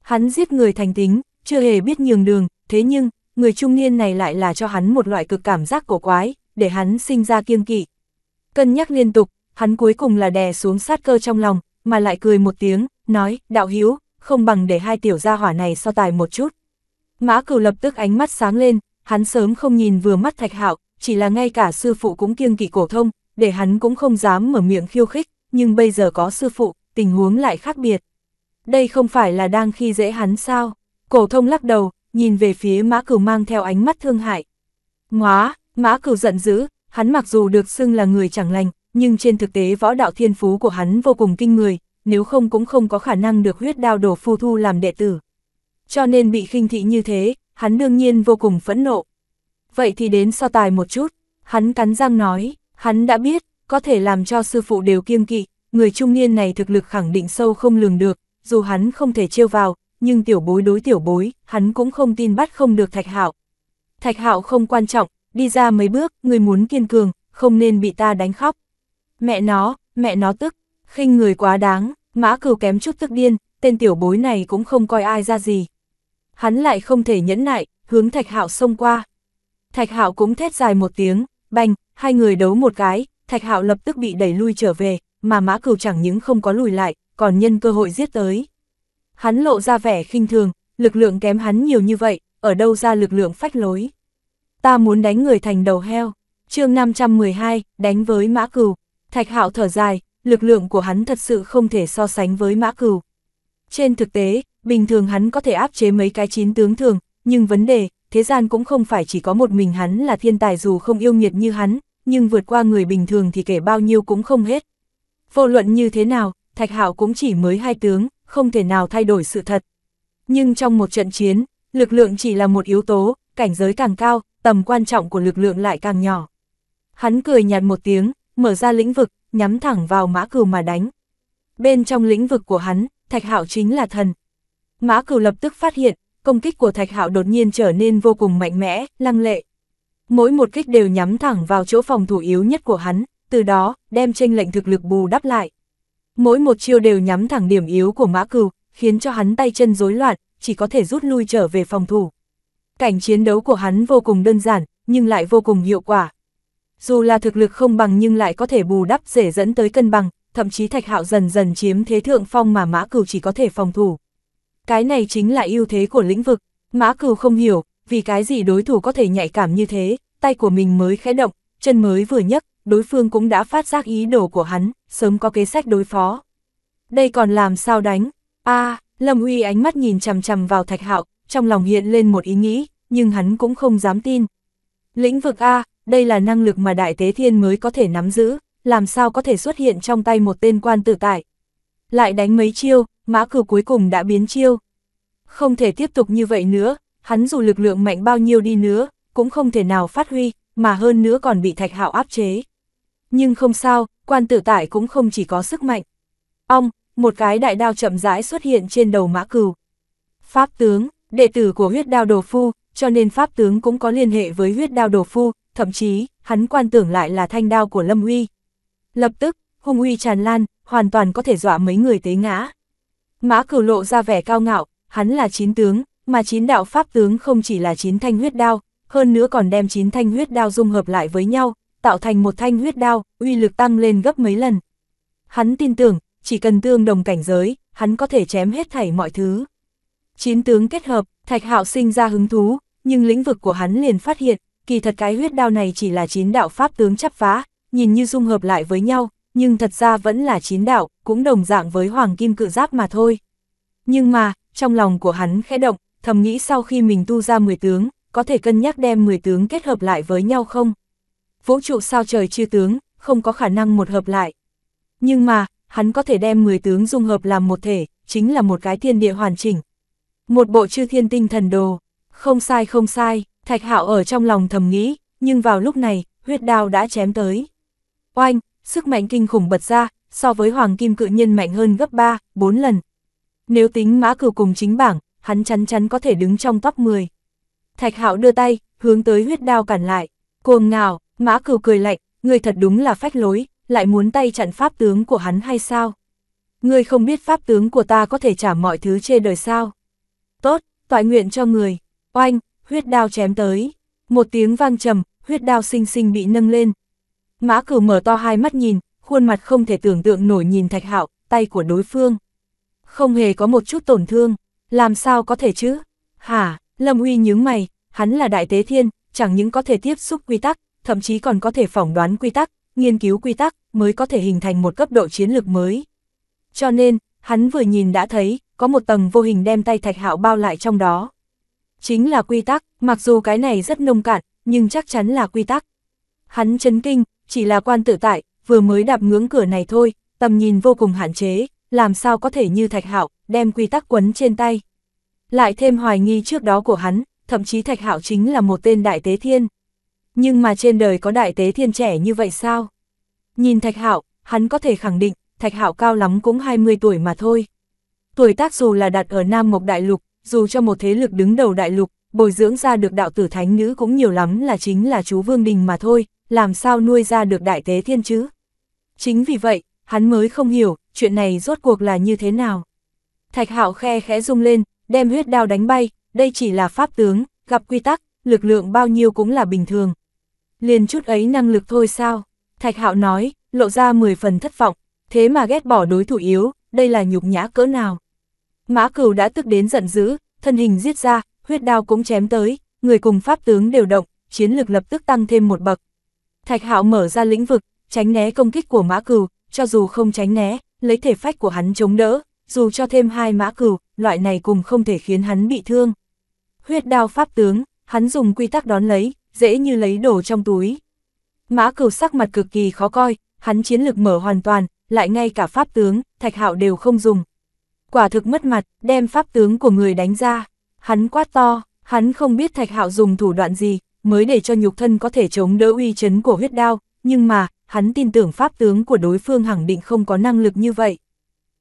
Hắn giết người thành tính, chưa hề biết nhường đường, thế nhưng, người trung niên này lại là cho hắn một loại cực cảm giác cổ quái, để hắn sinh ra kiêng kỵ. Cân nhắc liên tục, hắn cuối cùng là đè xuống sát cơ trong lòng, mà lại cười một tiếng, nói, đạo hiếu, không bằng để hai tiểu gia hỏa này so tài một chút. Mã cửu lập tức ánh mắt sáng lên, hắn sớm không nhìn vừa mắt thạch hạo, chỉ là ngay cả sư phụ cũng kiêng kỵ cổ thông, để hắn cũng không dám mở miệng khiêu khích, nhưng bây giờ có sư phụ, tình huống lại khác biệt. Đây không phải là đang khi dễ hắn sao? Cổ thông lắc đầu, nhìn về phía mã cửu mang theo ánh mắt thương hại. Ngóa, mã cửu giận dữ, hắn mặc dù được xưng là người chẳng lành, nhưng trên thực tế võ đạo thiên phú của hắn vô cùng kinh người, nếu không cũng không có khả năng được huyết đao đổ phu thu làm đệ tử. Cho nên bị khinh thị như thế, hắn đương nhiên vô cùng phẫn nộ. Vậy thì đến so tài một chút, hắn cắn răng nói, hắn đã biết, có thể làm cho sư phụ đều kiêng kỵ, người trung niên này thực lực khẳng định sâu không lường được, dù hắn không thể trêu vào, nhưng tiểu bối đối tiểu bối, hắn cũng không tin bắt không được Thạch Hạo. Thạch Hạo không quan trọng, đi ra mấy bước, người muốn kiên cường, không nên bị ta đánh khóc. Mẹ nó, mẹ nó tức, khinh người quá đáng, mã cừu kém chút tức điên, tên tiểu bối này cũng không coi ai ra gì. Hắn lại không thể nhẫn nại, hướng Thạch Hạo xông qua. Thạch Hạo cũng thét dài một tiếng, bành, hai người đấu một cái, Thạch Hạo lập tức bị đẩy lui trở về, mà Mã Cừu chẳng những không có lùi lại, còn nhân cơ hội giết tới hắn lộ ra vẻ khinh thường, lực lượng kém hắn nhiều như vậy, ở đâu ra lực lượng phách lối. Ta muốn đánh người thành đầu heo, chương 512, đánh với mã cừu, thạch hạo thở dài, lực lượng của hắn thật sự không thể so sánh với mã cừu. Trên thực tế, bình thường hắn có thể áp chế mấy cái chín tướng thường, nhưng vấn đề, thế gian cũng không phải chỉ có một mình hắn là thiên tài dù không yêu nghiệt như hắn, nhưng vượt qua người bình thường thì kể bao nhiêu cũng không hết. Vô luận như thế nào, Thạch Hạo cũng chỉ mới hai tướng, không thể nào thay đổi sự thật. Nhưng trong một trận chiến, lực lượng chỉ là một yếu tố, cảnh giới càng cao, tầm quan trọng của lực lượng lại càng nhỏ. Hắn cười nhạt một tiếng, mở ra lĩnh vực, nhắm thẳng vào mã cừu mà đánh. Bên trong lĩnh vực của hắn, Thạch Hạo chính là thần. Mã cừu lập tức phát hiện, công kích của Thạch Hạo đột nhiên trở nên vô cùng mạnh mẽ, lăng lệ. Mỗi một kích đều nhắm thẳng vào chỗ phòng thủ yếu nhất của hắn, từ đó, đem tranh lệnh thực lực bù đắp lại mỗi một chiêu đều nhắm thẳng điểm yếu của mã cừu, khiến cho hắn tay chân rối loạn, chỉ có thể rút lui trở về phòng thủ. Cảnh chiến đấu của hắn vô cùng đơn giản, nhưng lại vô cùng hiệu quả. Dù là thực lực không bằng nhưng lại có thể bù đắp dễ dẫn tới cân bằng, thậm chí thạch hạo dần dần chiếm thế thượng phong mà mã cừu chỉ có thể phòng thủ. Cái này chính là ưu thế của lĩnh vực, mã cừu không hiểu, vì cái gì đối thủ có thể nhạy cảm như thế, tay của mình mới khẽ động, chân mới vừa nhấc, đối phương cũng đã phát giác ý đồ của hắn, sớm có kế sách đối phó. Đây còn làm sao đánh? a Lâm Uy ánh mắt nhìn chằm chằm vào Thạch Hạo, trong lòng hiện lên một ý nghĩ, nhưng hắn cũng không dám tin. Lĩnh vực A, đây là năng lực mà Đại Tế Thiên mới có thể nắm giữ, làm sao có thể xuất hiện trong tay một tên quan tử tại. Lại đánh mấy chiêu, mã cử cuối cùng đã biến chiêu. Không thể tiếp tục như vậy nữa, hắn dù lực lượng mạnh bao nhiêu đi nữa, cũng không thể nào phát huy, mà hơn nữa còn bị thạch hạo áp chế. Nhưng không sao, quan tử tại cũng không chỉ có sức mạnh. Ông, một cái đại đao chậm rãi xuất hiện trên đầu mã cừu. Pháp tướng, đệ tử của huyết đao đồ phu, cho nên pháp tướng cũng có liên hệ với huyết đao đồ phu, thậm chí, hắn quan tưởng lại là thanh đao của Lâm Huy. Lập tức, hung Huy tràn lan, hoàn toàn có thể dọa mấy người tế ngã. Mã cửu lộ ra vẻ cao ngạo, hắn là chín tướng, mà chín đạo pháp tướng không chỉ là chín thanh huyết đao, hơn nữa còn đem 9 thanh huyết đao dung hợp lại với nhau, tạo thành một thanh huyết đao, uy lực tăng lên gấp mấy lần. Hắn tin tưởng, chỉ cần tương đồng cảnh giới, hắn có thể chém hết thảy mọi thứ. Chín tướng kết hợp, Thạch Hạo sinh ra hứng thú, nhưng lĩnh vực của hắn liền phát hiện, kỳ thật cái huyết đao này chỉ là chín đạo pháp tướng chắp phá, nhìn như dung hợp lại với nhau, nhưng thật ra vẫn là chín đạo, cũng đồng dạng với hoàng kim cự giáp mà thôi. Nhưng mà, trong lòng của hắn khẽ động, thầm nghĩ sau khi mình tu ra 10 tướng, có thể cân nhắc đem 10 tướng kết hợp lại với nhau không? Vũ trụ sao trời chư tướng, không có khả năng một hợp lại. Nhưng mà, hắn có thể đem 10 tướng dung hợp làm một thể, chính là một cái thiên địa hoàn chỉnh. Một bộ chư thiên tinh thần đồ, không sai không sai, Thạch Hạo ở trong lòng thầm nghĩ, nhưng vào lúc này, huyết đao đã chém tới. Oanh, sức mạnh kinh khủng bật ra, so với hoàng kim cự nhân mạnh hơn gấp 3, 4 lần. Nếu tính mã cửu cùng chính bảng, hắn chắn chắn có thể đứng trong top 10. Thạch Hạo đưa tay, hướng tới huyết đao cản lại. Cuồng ngào, Mã Cửu cười lạnh, người thật đúng là phách lối, lại muốn tay chặn pháp tướng của hắn hay sao? Ngươi không biết pháp tướng của ta có thể trả mọi thứ trên đời sao? Tốt, toại nguyện cho người. Oanh, huyết đao chém tới. Một tiếng vang trầm, huyết đao sinh sinh bị nâng lên. Mã Cửu mở to hai mắt nhìn, khuôn mặt không thể tưởng tượng nổi nhìn Thạch Hạo, tay của đối phương. Không hề có một chút tổn thương, làm sao có thể chứ? Hả? Lâm Huy nhướng mày, hắn là đại tế thiên, chẳng những có thể tiếp xúc quy tắc, thậm chí còn có thể phỏng đoán quy tắc, nghiên cứu quy tắc, mới có thể hình thành một cấp độ chiến lược mới. Cho nên, hắn vừa nhìn đã thấy, có một tầng vô hình đem tay Thạch Hạo bao lại trong đó. Chính là quy tắc, mặc dù cái này rất nông cạn, nhưng chắc chắn là quy tắc. Hắn chấn kinh, chỉ là quan tự tại, vừa mới đạp ngưỡng cửa này thôi, tầm nhìn vô cùng hạn chế, làm sao có thể như Thạch Hạo đem quy tắc quấn trên tay lại thêm hoài nghi trước đó của hắn, thậm chí Thạch Hạo chính là một tên đại tế thiên. Nhưng mà trên đời có đại tế thiên trẻ như vậy sao? Nhìn Thạch Hạo, hắn có thể khẳng định, Thạch Hạo cao lắm cũng 20 tuổi mà thôi. Tuổi tác dù là đặt ở Nam Mộc Đại Lục, dù cho một thế lực đứng đầu Đại Lục, bồi dưỡng ra được đạo tử thánh nữ cũng nhiều lắm là chính là chú Vương Đình mà thôi, làm sao nuôi ra được đại tế thiên chứ? Chính vì vậy, hắn mới không hiểu, chuyện này rốt cuộc là như thế nào. Thạch Hạo khe khẽ rung lên, đem huyết đao đánh bay, đây chỉ là pháp tướng, gặp quy tắc, lực lượng bao nhiêu cũng là bình thường. Liền chút ấy năng lực thôi sao? Thạch Hạo nói, lộ ra 10 phần thất vọng, thế mà ghét bỏ đối thủ yếu, đây là nhục nhã cỡ nào. Mã Cửu đã tức đến giận dữ, thân hình giết ra, huyết đao cũng chém tới, người cùng pháp tướng đều động, chiến lực lập tức tăng thêm một bậc. Thạch Hạo mở ra lĩnh vực, tránh né công kích của Mã Cửu, cho dù không tránh né, lấy thể phách của hắn chống đỡ, dù cho thêm hai mã cừu loại này cùng không thể khiến hắn bị thương. Huyết đao pháp tướng, hắn dùng quy tắc đón lấy, dễ như lấy đồ trong túi. Mã cừu sắc mặt cực kỳ khó coi, hắn chiến lực mở hoàn toàn, lại ngay cả pháp tướng, thạch hạo đều không dùng. Quả thực mất mặt, đem pháp tướng của người đánh ra. Hắn quát to, hắn không biết thạch hạo dùng thủ đoạn gì, mới để cho nhục thân có thể chống đỡ uy chấn của huyết đao, nhưng mà, hắn tin tưởng pháp tướng của đối phương hẳn định không có năng lực như vậy.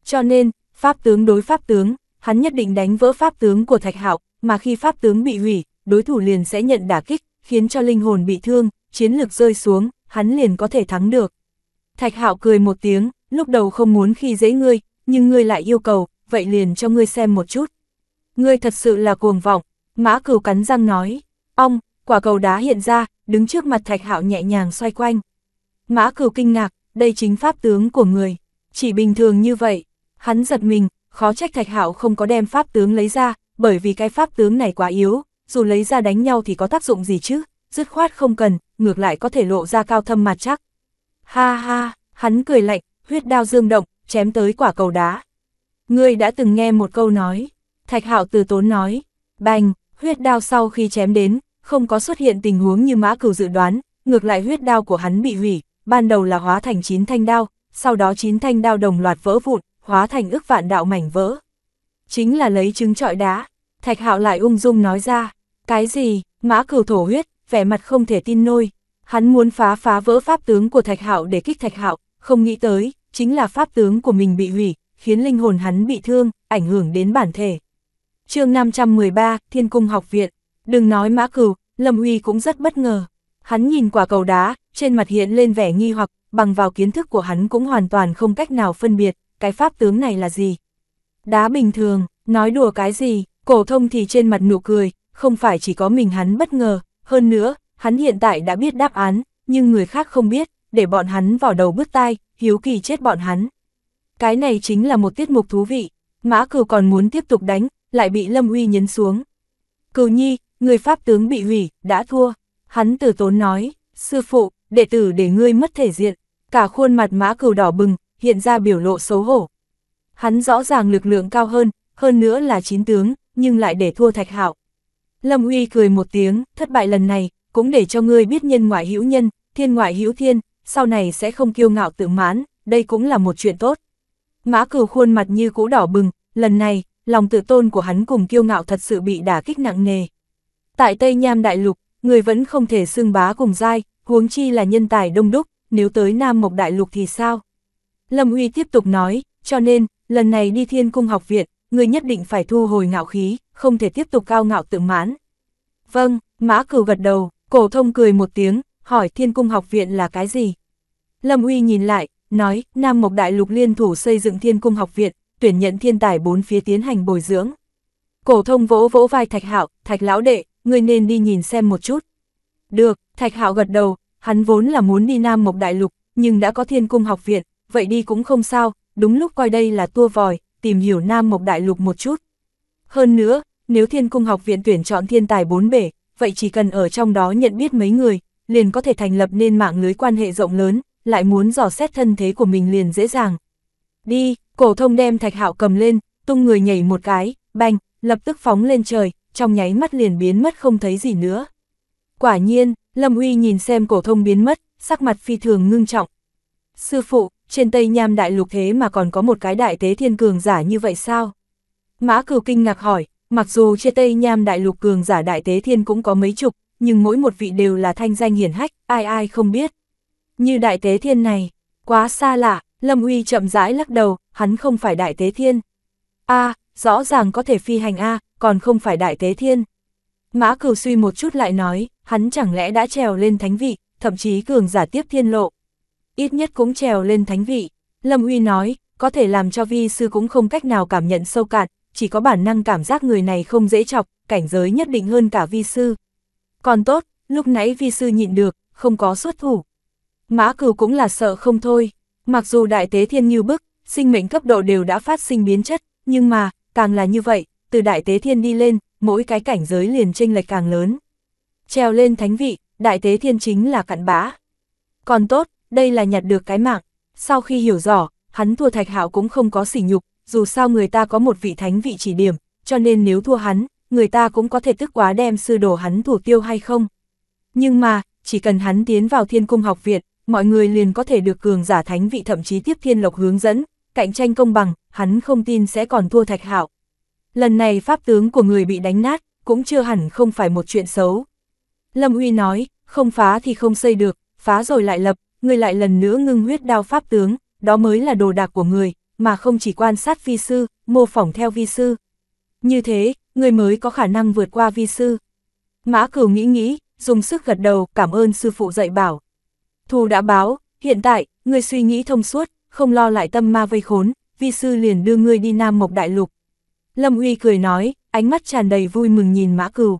Cho nên, pháp tướng đối pháp tướng, hắn nhất định đánh vỡ pháp tướng của Thạch Hạo, mà khi pháp tướng bị hủy, đối thủ liền sẽ nhận đả kích, khiến cho linh hồn bị thương, chiến lược rơi xuống, hắn liền có thể thắng được. Thạch Hạo cười một tiếng, lúc đầu không muốn khi dễ ngươi, nhưng ngươi lại yêu cầu, vậy liền cho ngươi xem một chút. Ngươi thật sự là cuồng vọng, mã cửu cắn răng nói, ong, quả cầu đá hiện ra, đứng trước mặt Thạch Hạo nhẹ nhàng xoay quanh. Mã cửu kinh ngạc, đây chính pháp tướng của người, chỉ bình thường như vậy, hắn giật mình, khó trách Thạch Hạo không có đem pháp tướng lấy ra, bởi vì cái pháp tướng này quá yếu, dù lấy ra đánh nhau thì có tác dụng gì chứ, dứt khoát không cần, ngược lại có thể lộ ra cao thâm mặt chắc. Ha ha, hắn cười lạnh, huyết đao dương động, chém tới quả cầu đá. Ngươi đã từng nghe một câu nói, Thạch Hạo từ tốn nói, bành, huyết đao sau khi chém đến, không có xuất hiện tình huống như mã cửu dự đoán, ngược lại huyết đao của hắn bị hủy, ban đầu là hóa thành chín thanh đao, sau đó chín thanh đao đồng loạt vỡ vụn, hóa thành ước vạn đạo mảnh vỡ. Chính là lấy trứng trọi đá, thạch hạo lại ung dung nói ra, cái gì, mã cửu thổ huyết, vẻ mặt không thể tin nôi, hắn muốn phá phá vỡ pháp tướng của thạch hạo để kích thạch hạo, không nghĩ tới, chính là pháp tướng của mình bị hủy, khiến linh hồn hắn bị thương, ảnh hưởng đến bản thể. chương 513, Thiên Cung Học Viện, đừng nói mã cửu, Lâm Huy cũng rất bất ngờ. Hắn nhìn quả cầu đá, trên mặt hiện lên vẻ nghi hoặc, bằng vào kiến thức của hắn cũng hoàn toàn không cách nào phân biệt, cái pháp tướng này là gì? Đá bình thường, nói đùa cái gì, cổ thông thì trên mặt nụ cười, không phải chỉ có mình hắn bất ngờ, hơn nữa, hắn hiện tại đã biết đáp án, nhưng người khác không biết, để bọn hắn vào đầu bứt tai, hiếu kỳ chết bọn hắn. Cái này chính là một tiết mục thú vị, mã cừu còn muốn tiếp tục đánh, lại bị Lâm Uy nhấn xuống. Cừu nhi, người pháp tướng bị hủy, đã thua. Hắn từ tốn nói, sư phụ, đệ tử để ngươi mất thể diện. Cả khuôn mặt mã cừu đỏ bừng, hiện ra biểu lộ xấu hổ. Hắn rõ ràng lực lượng cao hơn, hơn nữa là chín tướng, nhưng lại để thua Thạch Hạo. Lâm Uy cười một tiếng, thất bại lần này, cũng để cho ngươi biết nhân ngoại hữu nhân, thiên ngoại hữu thiên, sau này sẽ không kiêu ngạo tự mãn, đây cũng là một chuyện tốt. Mã cửu khuôn mặt như cũ đỏ bừng, lần này, lòng tự tôn của hắn cùng kiêu ngạo thật sự bị đả kích nặng nề. Tại Tây Nham Đại Lục, người vẫn không thể xưng bá cùng giai, huống chi là nhân tài đông đúc, nếu tới Nam Mộc Đại Lục thì sao? Lâm Uy tiếp tục nói, cho nên, lần này đi thiên cung học viện, người nhất định phải thu hồi ngạo khí, không thể tiếp tục cao ngạo tự mãn. Vâng, mã cửu gật đầu, cổ thông cười một tiếng, hỏi thiên cung học viện là cái gì? Lâm Uy nhìn lại, nói, Nam Mộc Đại Lục liên thủ xây dựng thiên cung học viện, tuyển nhận thiên tài bốn phía tiến hành bồi dưỡng. Cổ thông vỗ vỗ vai Thạch Hạo, Thạch lão đệ, ngươi nên đi nhìn xem một chút. Được, Thạch Hạo gật đầu, hắn vốn là muốn đi Nam Mộc Đại Lục, nhưng đã có thiên cung học viện, vậy đi cũng không sao, đúng lúc coi đây là tua vòi, tìm hiểu Nam Mộc Đại Lục một chút. Hơn nữa, nếu Thiên Cung học viện tuyển chọn thiên tài bốn bể, vậy chỉ cần ở trong đó nhận biết mấy người, liền có thể thành lập nên mạng lưới quan hệ rộng lớn, lại muốn dò xét thân thế của mình liền dễ dàng. Đi, cổ thông đem thạch hạo cầm lên, tung người nhảy một cái, banh, lập tức phóng lên trời, trong nháy mắt liền biến mất không thấy gì nữa. Quả nhiên, Lâm Uy nhìn xem cổ thông biến mất, sắc mặt phi thường ngưng trọng. Sư phụ, trên Tây Nham Đại Lục thế mà còn có một cái đại tế thiên cường giả như vậy sao? Mã Cửu kinh ngạc hỏi, mặc dù trên Tây Nham Đại Lục cường giả đại tế thiên cũng có mấy chục, nhưng mỗi một vị đều là thanh danh hiển hách, ai ai không biết. Như đại tế thiên này, quá xa lạ, Lâm Uy chậm rãi lắc đầu, hắn không phải đại tế thiên. A, rõ ràng có thể phi hành A, còn không phải đại tế thiên. Mã Cửu suy một chút lại nói, hắn chẳng lẽ đã trèo lên thánh vị, thậm chí cường giả tiếp thiên lộ ít nhất cũng trèo lên thánh vị. Lâm Uy nói, có thể làm cho vi sư cũng không cách nào cảm nhận sâu cạn, chỉ có bản năng cảm giác người này không dễ chọc, cảnh giới nhất định hơn cả vi sư. Còn tốt, lúc nãy vi sư nhịn được, không có xuất thủ. Mã cửu cũng là sợ không thôi, mặc dù đại tế thiên như bức, sinh mệnh cấp độ đều đã phát sinh biến chất, nhưng mà, càng là như vậy, từ đại tế thiên đi lên, mỗi cái cảnh giới liền chênh lệch càng lớn. trèo lên thánh vị, đại tế thiên chính là cặn bã. Còn tốt, đây là nhặt được cái mạng. Sau khi hiểu rõ, hắn thua Thạch Hạo cũng không có sỉ nhục, dù sao người ta có một vị thánh vị chỉ điểm, cho nên nếu thua hắn, người ta cũng có thể tức quá đem sư đồ hắn thủ tiêu hay không. Nhưng mà, chỉ cần hắn tiến vào thiên cung học viện, mọi người liền có thể được cường giả thánh vị thậm chí tiếp thiên lộc hướng dẫn, cạnh tranh công bằng, hắn không tin sẽ còn thua Thạch Hạo. Lần này pháp tướng của người bị đánh nát, cũng chưa hẳn không phải một chuyện xấu. Lâm Uy nói, không phá thì không xây được, phá rồi lại lập, người lại lần nữa ngưng huyết đao pháp tướng, đó mới là đồ đạc của người, mà không chỉ quan sát vi sư, mô phỏng theo vi sư. Như thế, người mới có khả năng vượt qua vi sư. Mã cửu nghĩ nghĩ, dùng sức gật đầu, cảm ơn sư phụ dạy bảo. Thù đã báo, hiện tại, người suy nghĩ thông suốt, không lo lại tâm ma vây khốn, vi sư liền đưa người đi Nam Mộc Đại Lục. Lâm Uy cười nói, ánh mắt tràn đầy vui mừng nhìn Mã Cửu.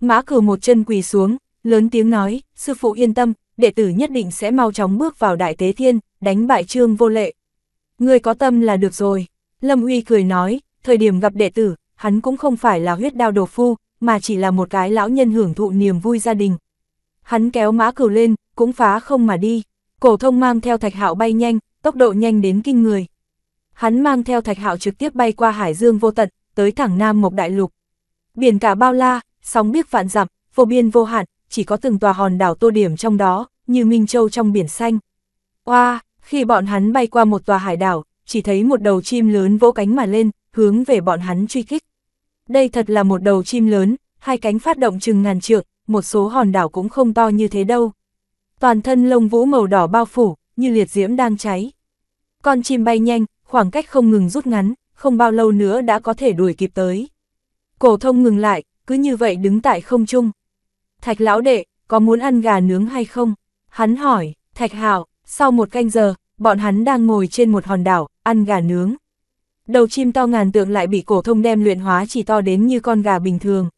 Mã Cửu một chân quỳ xuống, lớn tiếng nói, sư phụ yên tâm, đệ tử nhất định sẽ mau chóng bước vào Đại Tế Thiên, đánh bại Trương Vô Lệ. Người có tâm là được rồi, Lâm Uy cười nói, thời điểm gặp đệ tử, hắn cũng không phải là huyết đao đồ phu, mà chỉ là một cái lão nhân hưởng thụ niềm vui gia đình. Hắn kéo mã cửu lên, cũng phá không mà đi, cổ thông mang theo thạch hạo bay nhanh, tốc độ nhanh đến kinh người. Hắn mang theo thạch hạo trực tiếp bay qua hải dương vô tận, tới thẳng Nam Mộc Đại Lục. Biển cả bao la, sóng biếc vạn dặm, vô biên vô hạn, chỉ có từng tòa hòn đảo tô điểm trong đó, như Minh Châu trong biển xanh. Oa, wow, khi bọn hắn bay qua một tòa hải đảo, chỉ thấy một đầu chim lớn vỗ cánh mà lên, hướng về bọn hắn truy kích. Đây thật là một đầu chim lớn, hai cánh phát động chừng ngàn trượng, một số hòn đảo cũng không to như thế đâu. Toàn thân lông vũ màu đỏ bao phủ, như liệt diễm đang cháy. Con chim bay nhanh, khoảng cách không ngừng rút ngắn, không bao lâu nữa đã có thể đuổi kịp tới. Cổ thông ngừng lại, cứ như vậy đứng tại không trung. Thạch lão đệ, có muốn ăn gà nướng hay không? Hắn hỏi, Thạch Hạo, sau một canh giờ, bọn hắn đang ngồi trên một hòn đảo, ăn gà nướng. Đầu chim to ngàn tượng lại bị cổ thông đem luyện hóa chỉ to đến như con gà bình thường.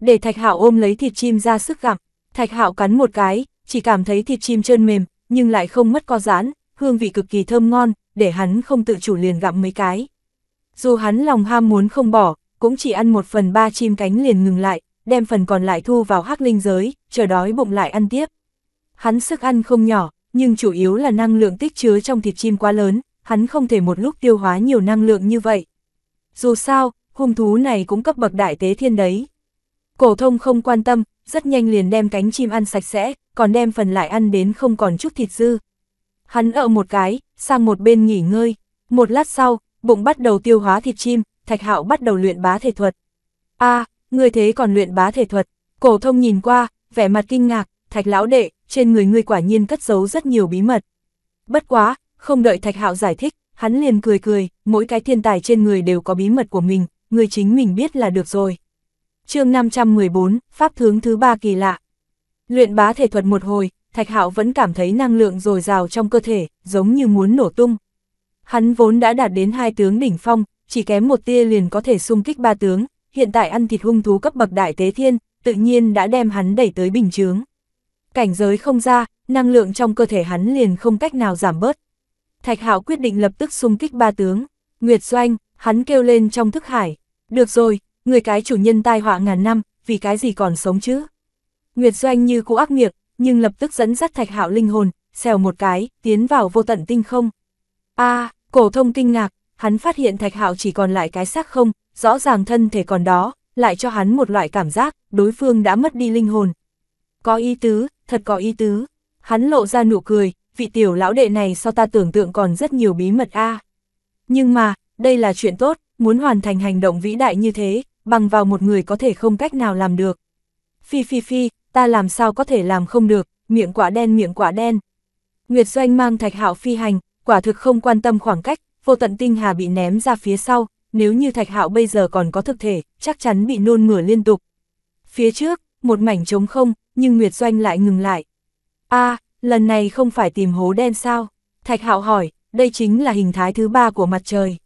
Để Thạch Hạo ôm lấy thịt chim ra sức gặm, Thạch Hạo cắn một cái, chỉ cảm thấy thịt chim trơn mềm, nhưng lại không mất co giãn, hương vị cực kỳ thơm ngon, để hắn không tự chủ liền gặm mấy cái. Dù hắn lòng ham muốn không bỏ, cũng chỉ ăn một phần ba chim cánh liền ngừng lại, đem phần còn lại thu vào hắc linh giới, chờ đói bụng lại ăn tiếp. Hắn sức ăn không nhỏ, nhưng chủ yếu là năng lượng tích chứa trong thịt chim quá lớn, hắn không thể một lúc tiêu hóa nhiều năng lượng như vậy. Dù sao, hung thú này cũng cấp bậc đại tế thiên đấy. Cổ thông không quan tâm, rất nhanh liền đem cánh chim ăn sạch sẽ, còn đem phần lại ăn đến không còn chút thịt dư. Hắn ợ một cái, sang một bên nghỉ ngơi, một lát sau, bụng bắt đầu tiêu hóa thịt chim, Thạch Hạo bắt đầu luyện bá thể thuật. A, à, người thế còn luyện bá thể thuật. Cổ thông nhìn qua, vẻ mặt kinh ngạc, thạch lão đệ, trên người ngươi quả nhiên cất giấu rất nhiều bí mật. Bất quá, không đợi thạch hạo giải thích, hắn liền cười cười, mỗi cái thiên tài trên người đều có bí mật của mình, người chính mình biết là được rồi. chương 514, Pháp Thướng thứ ba kỳ lạ. Luyện bá thể thuật một hồi, Thạch Hạo vẫn cảm thấy năng lượng dồi dào trong cơ thể, giống như muốn nổ tung. Hắn vốn đã đạt đến hai tướng đỉnh phong, chỉ kém một tia liền có thể xung kích ba tướng, hiện tại ăn thịt hung thú cấp bậc đại tế thiên, tự nhiên đã đem hắn đẩy tới bình chướng. Cảnh giới không ra, năng lượng trong cơ thể hắn liền không cách nào giảm bớt. Thạch Hạo quyết định lập tức xung kích ba tướng, Nguyệt Doanh, hắn kêu lên trong thức hải, "Được rồi, người cái chủ nhân tai họa ngàn năm, vì cái gì còn sống chứ?" Nguyệt Doanh như cũ ác nghiệt nhưng lập tức dẫn dắt Thạch Hạo linh hồn, xèo một cái, tiến vào vô tận tinh không. A, cổ thông kinh ngạc, hắn phát hiện Thạch Hạo chỉ còn lại cái xác không, rõ ràng thân thể còn đó, lại cho hắn một loại cảm giác, đối phương đã mất đi linh hồn. Có ý tứ, thật có ý tứ. Hắn lộ ra nụ cười, vị tiểu lão đệ này so ta tưởng tượng còn rất nhiều bí mật a. Nhưng mà, đây là chuyện tốt, muốn hoàn thành hành động vĩ đại như thế, bằng vào một người có thể không cách nào làm được. Phi phi phi, ta làm sao có thể làm không được, miệng quả đen miệng quả đen. Nguyệt Doanh mang thạch hạo phi hành, quả thực không quan tâm khoảng cách, vô tận tinh hà bị ném ra phía sau, nếu như Thạch Hạo bây giờ còn có thực thể, chắc chắn bị nôn mửa liên tục. Phía trước, một mảnh trống không, nhưng Nguyệt Doanh lại ngừng lại. a lần này không phải tìm hố đen sao? Thạch Hạo hỏi, đây chính là hình thái thứ ba của mặt trời.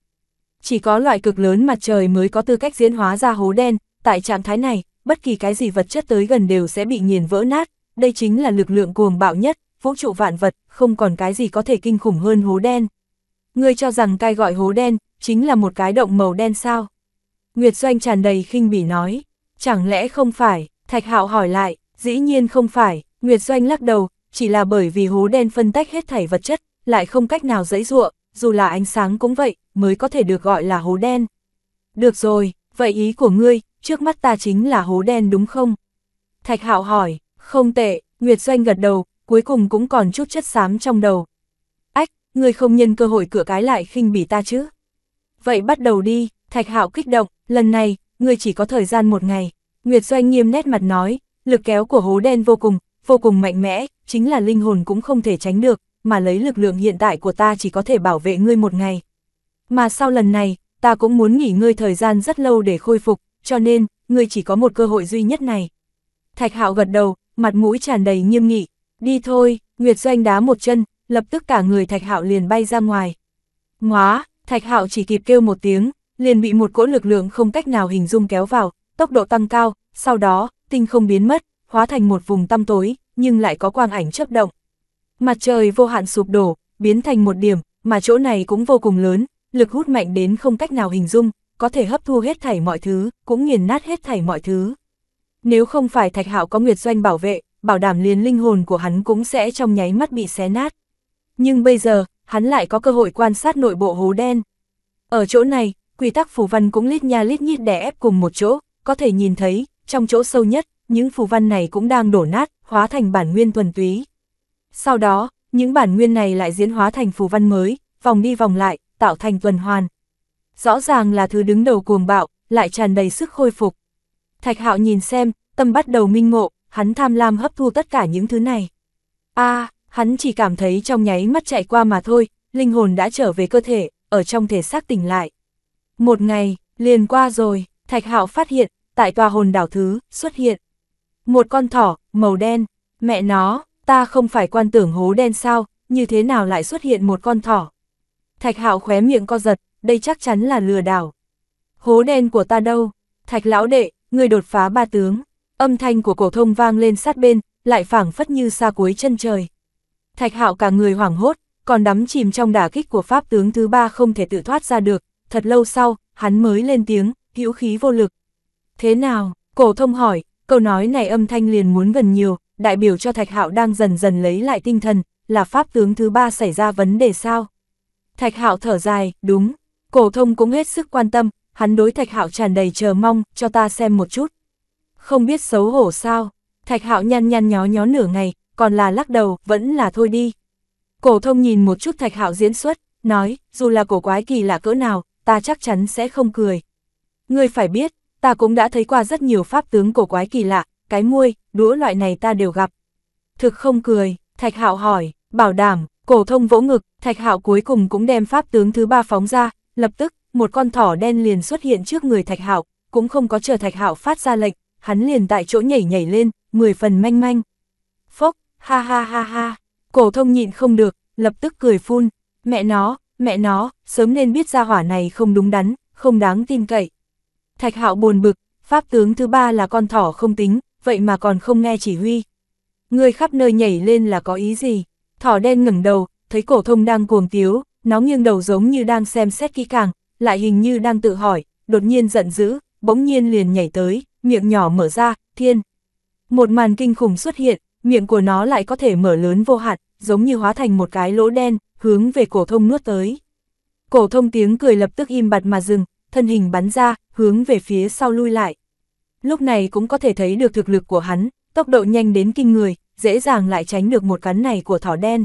Chỉ có loại cực lớn mặt trời mới có tư cách diễn hóa ra hố đen, tại trạng thái này, bất kỳ cái gì vật chất tới gần đều sẽ bị nghiền vỡ nát, đây chính là lực lượng cuồng bạo nhất, vũ trụ vạn vật, không còn cái gì có thể kinh khủng hơn hố đen. Ngươi cho rằng cai gọi hố đen, chính là một cái động màu đen sao? Nguyệt Doanh tràn đầy khinh bỉ nói, chẳng lẽ không phải, Thạch Hạo hỏi lại, dĩ nhiên không phải, Nguyệt Doanh lắc đầu, chỉ là bởi vì hố đen phân tách hết thảy vật chất, lại không cách nào dẫy dụa, dù là ánh sáng cũng vậy, mới có thể được gọi là hố đen. Được rồi, vậy ý của ngươi, trước mắt ta chính là hố đen đúng không? Thạch Hạo hỏi, không tệ, Nguyệt Doanh gật đầu, cuối cùng cũng còn chút chất xám trong đầu. Ách, ngươi không nhân cơ hội cửa cái lại khinh bỉ ta chứ? vậy bắt đầu đi, thạch hạo kích động, lần này, ngươi chỉ có thời gian một ngày. Nguyệt Doanh nghiêm nét mặt nói, lực kéo của hố đen vô cùng, vô cùng mạnh mẽ, chính là linh hồn cũng không thể tránh được, mà lấy lực lượng hiện tại của ta chỉ có thể bảo vệ ngươi một ngày. Mà sau lần này, ta cũng muốn nghỉ ngươi thời gian rất lâu để khôi phục, cho nên, ngươi chỉ có một cơ hội duy nhất này. Thạch Hạo gật đầu, mặt mũi tràn đầy nghiêm nghị, đi thôi, Nguyệt Doanh đá một chân, lập tức cả người Thạch Hạo liền bay ra ngoài. Ngoá, Thạch Hạo chỉ kịp kêu một tiếng, liền bị một cỗ lực lượng không cách nào hình dung kéo vào, tốc độ tăng cao, sau đó, tinh không biến mất, hóa thành một vùng tăm tối, nhưng lại có quang ảnh chớp động. Mặt trời vô hạn sụp đổ, biến thành một điểm, mà chỗ này cũng vô cùng lớn, lực hút mạnh đến không cách nào hình dung, có thể hấp thu hết thảy mọi thứ, cũng nghiền nát hết thảy mọi thứ. Nếu không phải Thạch Hạo có Nguyệt Doanh bảo vệ, bảo đảm liền linh hồn của hắn cũng sẽ trong nháy mắt bị xé nát. Nhưng bây giờ, hắn lại có cơ hội quan sát nội bộ hố đen. Ở chỗ này, quy tắc phù văn cũng lít nha lít nhít đè ép cùng một chỗ, có thể nhìn thấy, trong chỗ sâu nhất, những phù văn này cũng đang đổ nát, hóa thành bản nguyên thuần túy. Sau đó, những bản nguyên này lại diễn hóa thành phù văn mới, vòng đi vòng lại, tạo thành tuần hoàn. Rõ ràng là thứ đứng đầu cuồng bạo, lại tràn đầy sức khôi phục. Thạch hạo nhìn xem, tâm bắt đầu minh ngộ, hắn tham lam hấp thu tất cả những thứ này. a hắn chỉ cảm thấy trong nháy mắt chạy qua mà thôi, linh hồn đã trở về cơ thể, ở trong thể xác tỉnh lại. Một ngày, liền qua rồi, Thạch Hạo phát hiện, tại tòa hồn đảo thứ, xuất hiện. Một con thỏ, màu đen, mẹ nó, ta không phải quan tưởng hố đen sao, như thế nào lại xuất hiện một con thỏ. Thạch Hạo khóe miệng co giật, đây chắc chắn là lừa đảo. Hố đen của ta đâu? Thạch lão đệ, người đột phá ba tướng. Âm thanh của cổ thông vang lên sát bên, lại phảng phất như xa cuối chân trời. Thạch Hạo cả người hoảng hốt, còn đắm chìm trong đả kích của pháp tướng thứ ba không thể tự thoát ra được, thật lâu sau, hắn mới lên tiếng, hữu khí vô lực. Thế nào? Cổ thông hỏi, câu nói này âm thanh liền muốn gần nhiều, đại biểu cho Thạch Hạo đang dần dần lấy lại tinh thần, là pháp tướng thứ ba xảy ra vấn đề sao? Thạch Hạo thở dài, đúng. Cổ thông cũng hết sức quan tâm, hắn đối Thạch Hạo tràn đầy chờ mong, cho ta xem một chút. Không biết xấu hổ sao? Thạch Hạo nhăn nhăn nhó nhó nửa ngày, còn là lắc đầu, vẫn là thôi đi. Cổ thông nhìn một chút thạch hạo diễn xuất, nói, dù là cổ quái kỳ lạ cỡ nào, ta chắc chắn sẽ không cười. Ngươi phải biết, ta cũng đã thấy qua rất nhiều pháp tướng cổ quái kỳ lạ, cái muôi, đũa loại này ta đều gặp. Thực không cười, thạch hạo hỏi, bảo đảm, cổ thông vỗ ngực, thạch hạo cuối cùng cũng đem pháp tướng thứ ba phóng ra, lập tức, một con thỏ đen liền xuất hiện trước người thạch hạo, cũng không có chờ thạch hạo phát ra lệnh, hắn liền tại chỗ nhảy nhảy lên, mười phần manh manh. Phốc, ha ha ha ha, cổ thông nhịn không được, lập tức cười phun, mẹ nó, mẹ nó, sớm nên biết ra hỏa này không đúng đắn, không đáng tin cậy. Thạch hạo buồn bực, pháp tướng thứ ba là con thỏ không tính, vậy mà còn không nghe chỉ huy. Người khắp nơi nhảy lên là có ý gì? Thỏ đen ngẩng đầu, thấy cổ thông đang cuồng tiếu, nó nghiêng đầu giống như đang xem xét kỹ càng, lại hình như đang tự hỏi, đột nhiên giận dữ, bỗng nhiên liền nhảy tới, miệng nhỏ mở ra, thiên. Một màn kinh khủng xuất hiện, miệng của nó lại có thể mở lớn vô hạn, giống như hóa thành một cái lỗ đen, hướng về cổ thông nuốt tới. Cổ thông tiếng cười lập tức im bặt mà dừng, thân hình bắn ra, hướng về phía sau lui lại. Lúc này cũng có thể thấy được thực lực của hắn, tốc độ nhanh đến kinh người, dễ dàng lại tránh được một cắn này của thỏ đen.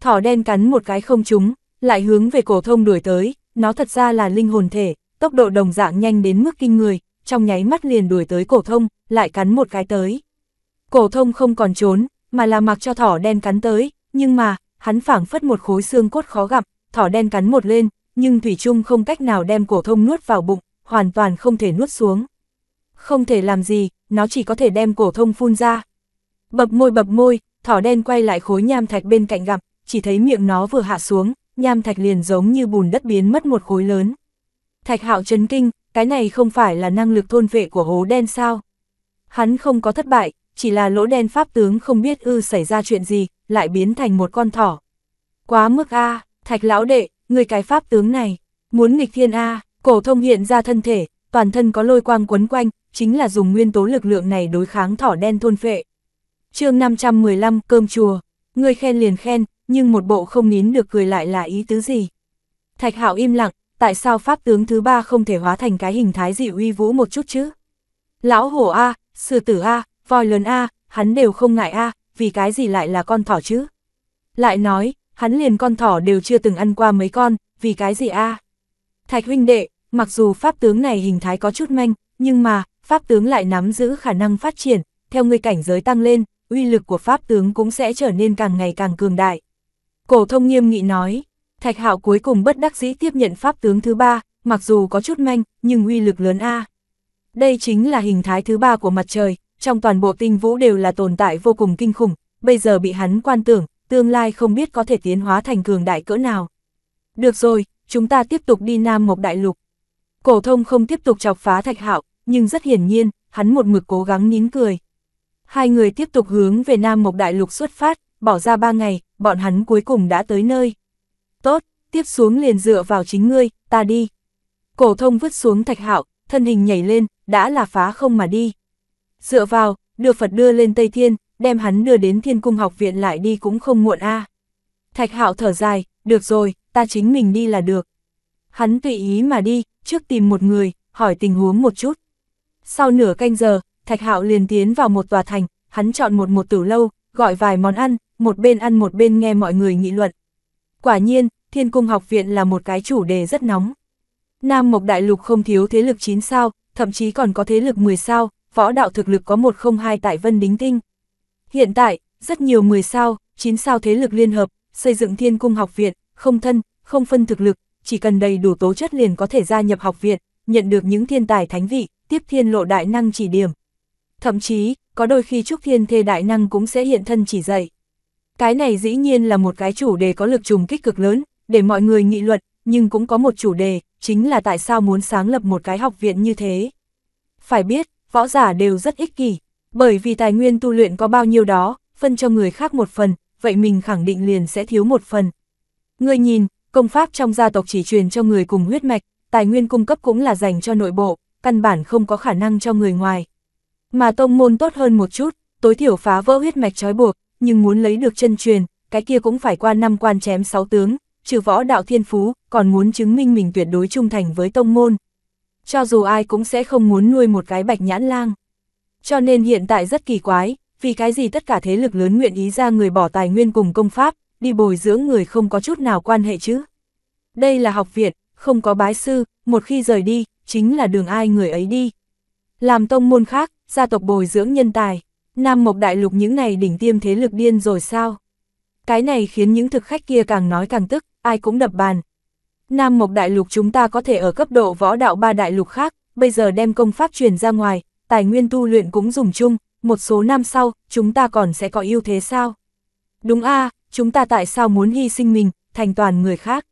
Thỏ đen cắn một cái không trúng, lại hướng về cổ thông đuổi tới, nó thật ra là linh hồn thể, tốc độ đồng dạng nhanh đến mức kinh người, trong nháy mắt liền đuổi tới cổ thông, lại cắn một cái tới. Cổ thông không còn trốn, mà là mặc cho thỏ đen cắn tới, nhưng mà, hắn phảng phất một khối xương cốt khó gặp, thỏ đen cắn một lên, nhưng Thủy Trung không cách nào đem cổ thông nuốt vào bụng, hoàn toàn không thể nuốt xuống. Không thể làm gì, nó chỉ có thể đem cổ thông phun ra. Bập môi bập môi, thỏ đen quay lại khối nham thạch bên cạnh gặp, chỉ thấy miệng nó vừa hạ xuống, nham thạch liền giống như bùn đất biến mất một khối lớn. Thạch hạo chấn kinh, cái này không phải là năng lực thôn vệ của hố đen sao? Hắn không có thất bại, chỉ là lỗ đen pháp tướng không biết ư xảy ra chuyện gì, lại biến thành một con thỏ. Quá mức a thạch lão đệ, người cái pháp tướng này, muốn nghịch thiên a cổ thông hiện ra thân thể, toàn thân có lôi quang quấn quanh, chính là dùng nguyên tố lực lượng này đối kháng thỏ đen thôn phệ. chương 515 cơm chùa, người khen liền khen, nhưng một bộ không nín được cười lại là ý tứ gì. Thạch hạo im lặng, tại sao pháp tướng thứ ba không thể hóa thành cái hình thái dị uy vũ một chút chứ? Lão hổ A, sư tử A, voi lớn A, hắn đều không ngại A, vì cái gì lại là con thỏ chứ? Lại nói, hắn liền con thỏ đều chưa từng ăn qua mấy con, vì cái gì A? Thạch huynh đệ, mặc dù pháp tướng này hình thái có chút manh, nhưng mà, pháp tướng lại nắm giữ khả năng phát triển, theo người cảnh giới tăng lên, uy lực của pháp tướng cũng sẽ trở nên càng ngày càng cường đại. Cổ thông nghiêm nghị nói, thạch hạo cuối cùng bất đắc dĩ tiếp nhận pháp tướng thứ ba, mặc dù có chút manh, nhưng uy lực lớn A. Đây chính là hình thái thứ ba của mặt trời, trong toàn bộ tinh vũ đều là tồn tại vô cùng kinh khủng, bây giờ bị hắn quan tưởng, tương lai không biết có thể tiến hóa thành cường đại cỡ nào. Được rồi, chúng ta tiếp tục đi Nam Mộc Đại Lục. Cổ thông không tiếp tục chọc phá thạch hạo, nhưng rất hiển nhiên, hắn một mực cố gắng nín cười. Hai người tiếp tục hướng về Nam Mộc Đại Lục xuất phát, bỏ ra ba ngày, bọn hắn cuối cùng đã tới nơi. Tốt, tiếp xuống liền dựa vào chính ngươi, ta đi. Cổ thông vứt xuống thạch hạo, thân hình nhảy lên, đã là phá không mà đi dựa vào, đưa Phật đưa lên Tây Thiên, đem hắn đưa đến Thiên Cung học viện lại đi cũng không muộn a. Thạch Hạo thở dài, được rồi, ta chính mình đi là được. Hắn tùy ý mà đi, trước tìm một người, hỏi tình huống một chút. Sau nửa canh giờ, Thạch Hạo liền tiến vào một tòa thành, hắn chọn một một tử lâu, gọi vài món ăn, một bên ăn một bên nghe mọi người nghị luận. Quả nhiên, Thiên Cung học viện là một cái chủ đề rất nóng. Nam Mộc Đại Lục không thiếu thế lực 9 sao, thậm chí còn có thế lực 10 sao, võ đạo thực lực có một không hai tại Vân Đính Tinh. Hiện tại, rất nhiều 10 sao, 9 sao thế lực liên hợp, xây dựng thiên cung học viện, không thân, không phân thực lực, chỉ cần đầy đủ tố chất liền có thể gia nhập học viện, nhận được những thiên tài thánh vị, tiếp thiên lộ đại năng chỉ điểm. Thậm chí, có đôi khi trúc thiên thê đại năng cũng sẽ hiện thân chỉ dạy. Cái này dĩ nhiên là một cái chủ đề có lực trùng kích cực lớn, để mọi người nghị luận, nhưng cũng có một chủ đề, chính là tại sao muốn sáng lập một cái học viện như thế. Phải biết, võ giả đều rất ích kỷ, bởi vì tài nguyên tu luyện có bao nhiêu đó, phân cho người khác một phần, vậy mình khẳng định liền sẽ thiếu một phần. Người nhìn, công pháp trong gia tộc chỉ truyền cho người cùng huyết mạch, tài nguyên cung cấp cũng là dành cho nội bộ, căn bản không có khả năng cho người ngoài. Mà tông môn tốt hơn một chút, tối thiểu phá vỡ huyết mạch trói buộc, nhưng muốn lấy được chân truyền, cái kia cũng phải qua năm quan chém sáu tướng, trừ võ đạo thiên phú, còn muốn chứng minh mình tuyệt đối trung thành với tông môn cho dù ai cũng sẽ không muốn nuôi một cái bạch nhãn lang. Cho nên hiện tại rất kỳ quái, vì cái gì tất cả thế lực lớn nguyện ý ra người bỏ tài nguyên cùng công pháp, đi bồi dưỡng người không có chút nào quan hệ chứ. Đây là học viện, không có bái sư, một khi rời đi, chính là đường ai người ấy đi. Làm tông môn khác, gia tộc bồi dưỡng nhân tài, Nam Mộc Đại Lục những này đỉnh tiêm thế lực điên rồi sao? Cái này khiến những thực khách kia càng nói càng tức, ai cũng đập bàn, Nam Mộc Đại Lục chúng ta có thể ở cấp độ võ đạo ba đại lục khác, bây giờ đem công pháp truyền ra ngoài, tài nguyên tu luyện cũng dùng chung, một số năm sau, chúng ta còn sẽ có ưu thế sao? Đúng a chúng ta tại sao muốn hy sinh mình, thành toàn người khác?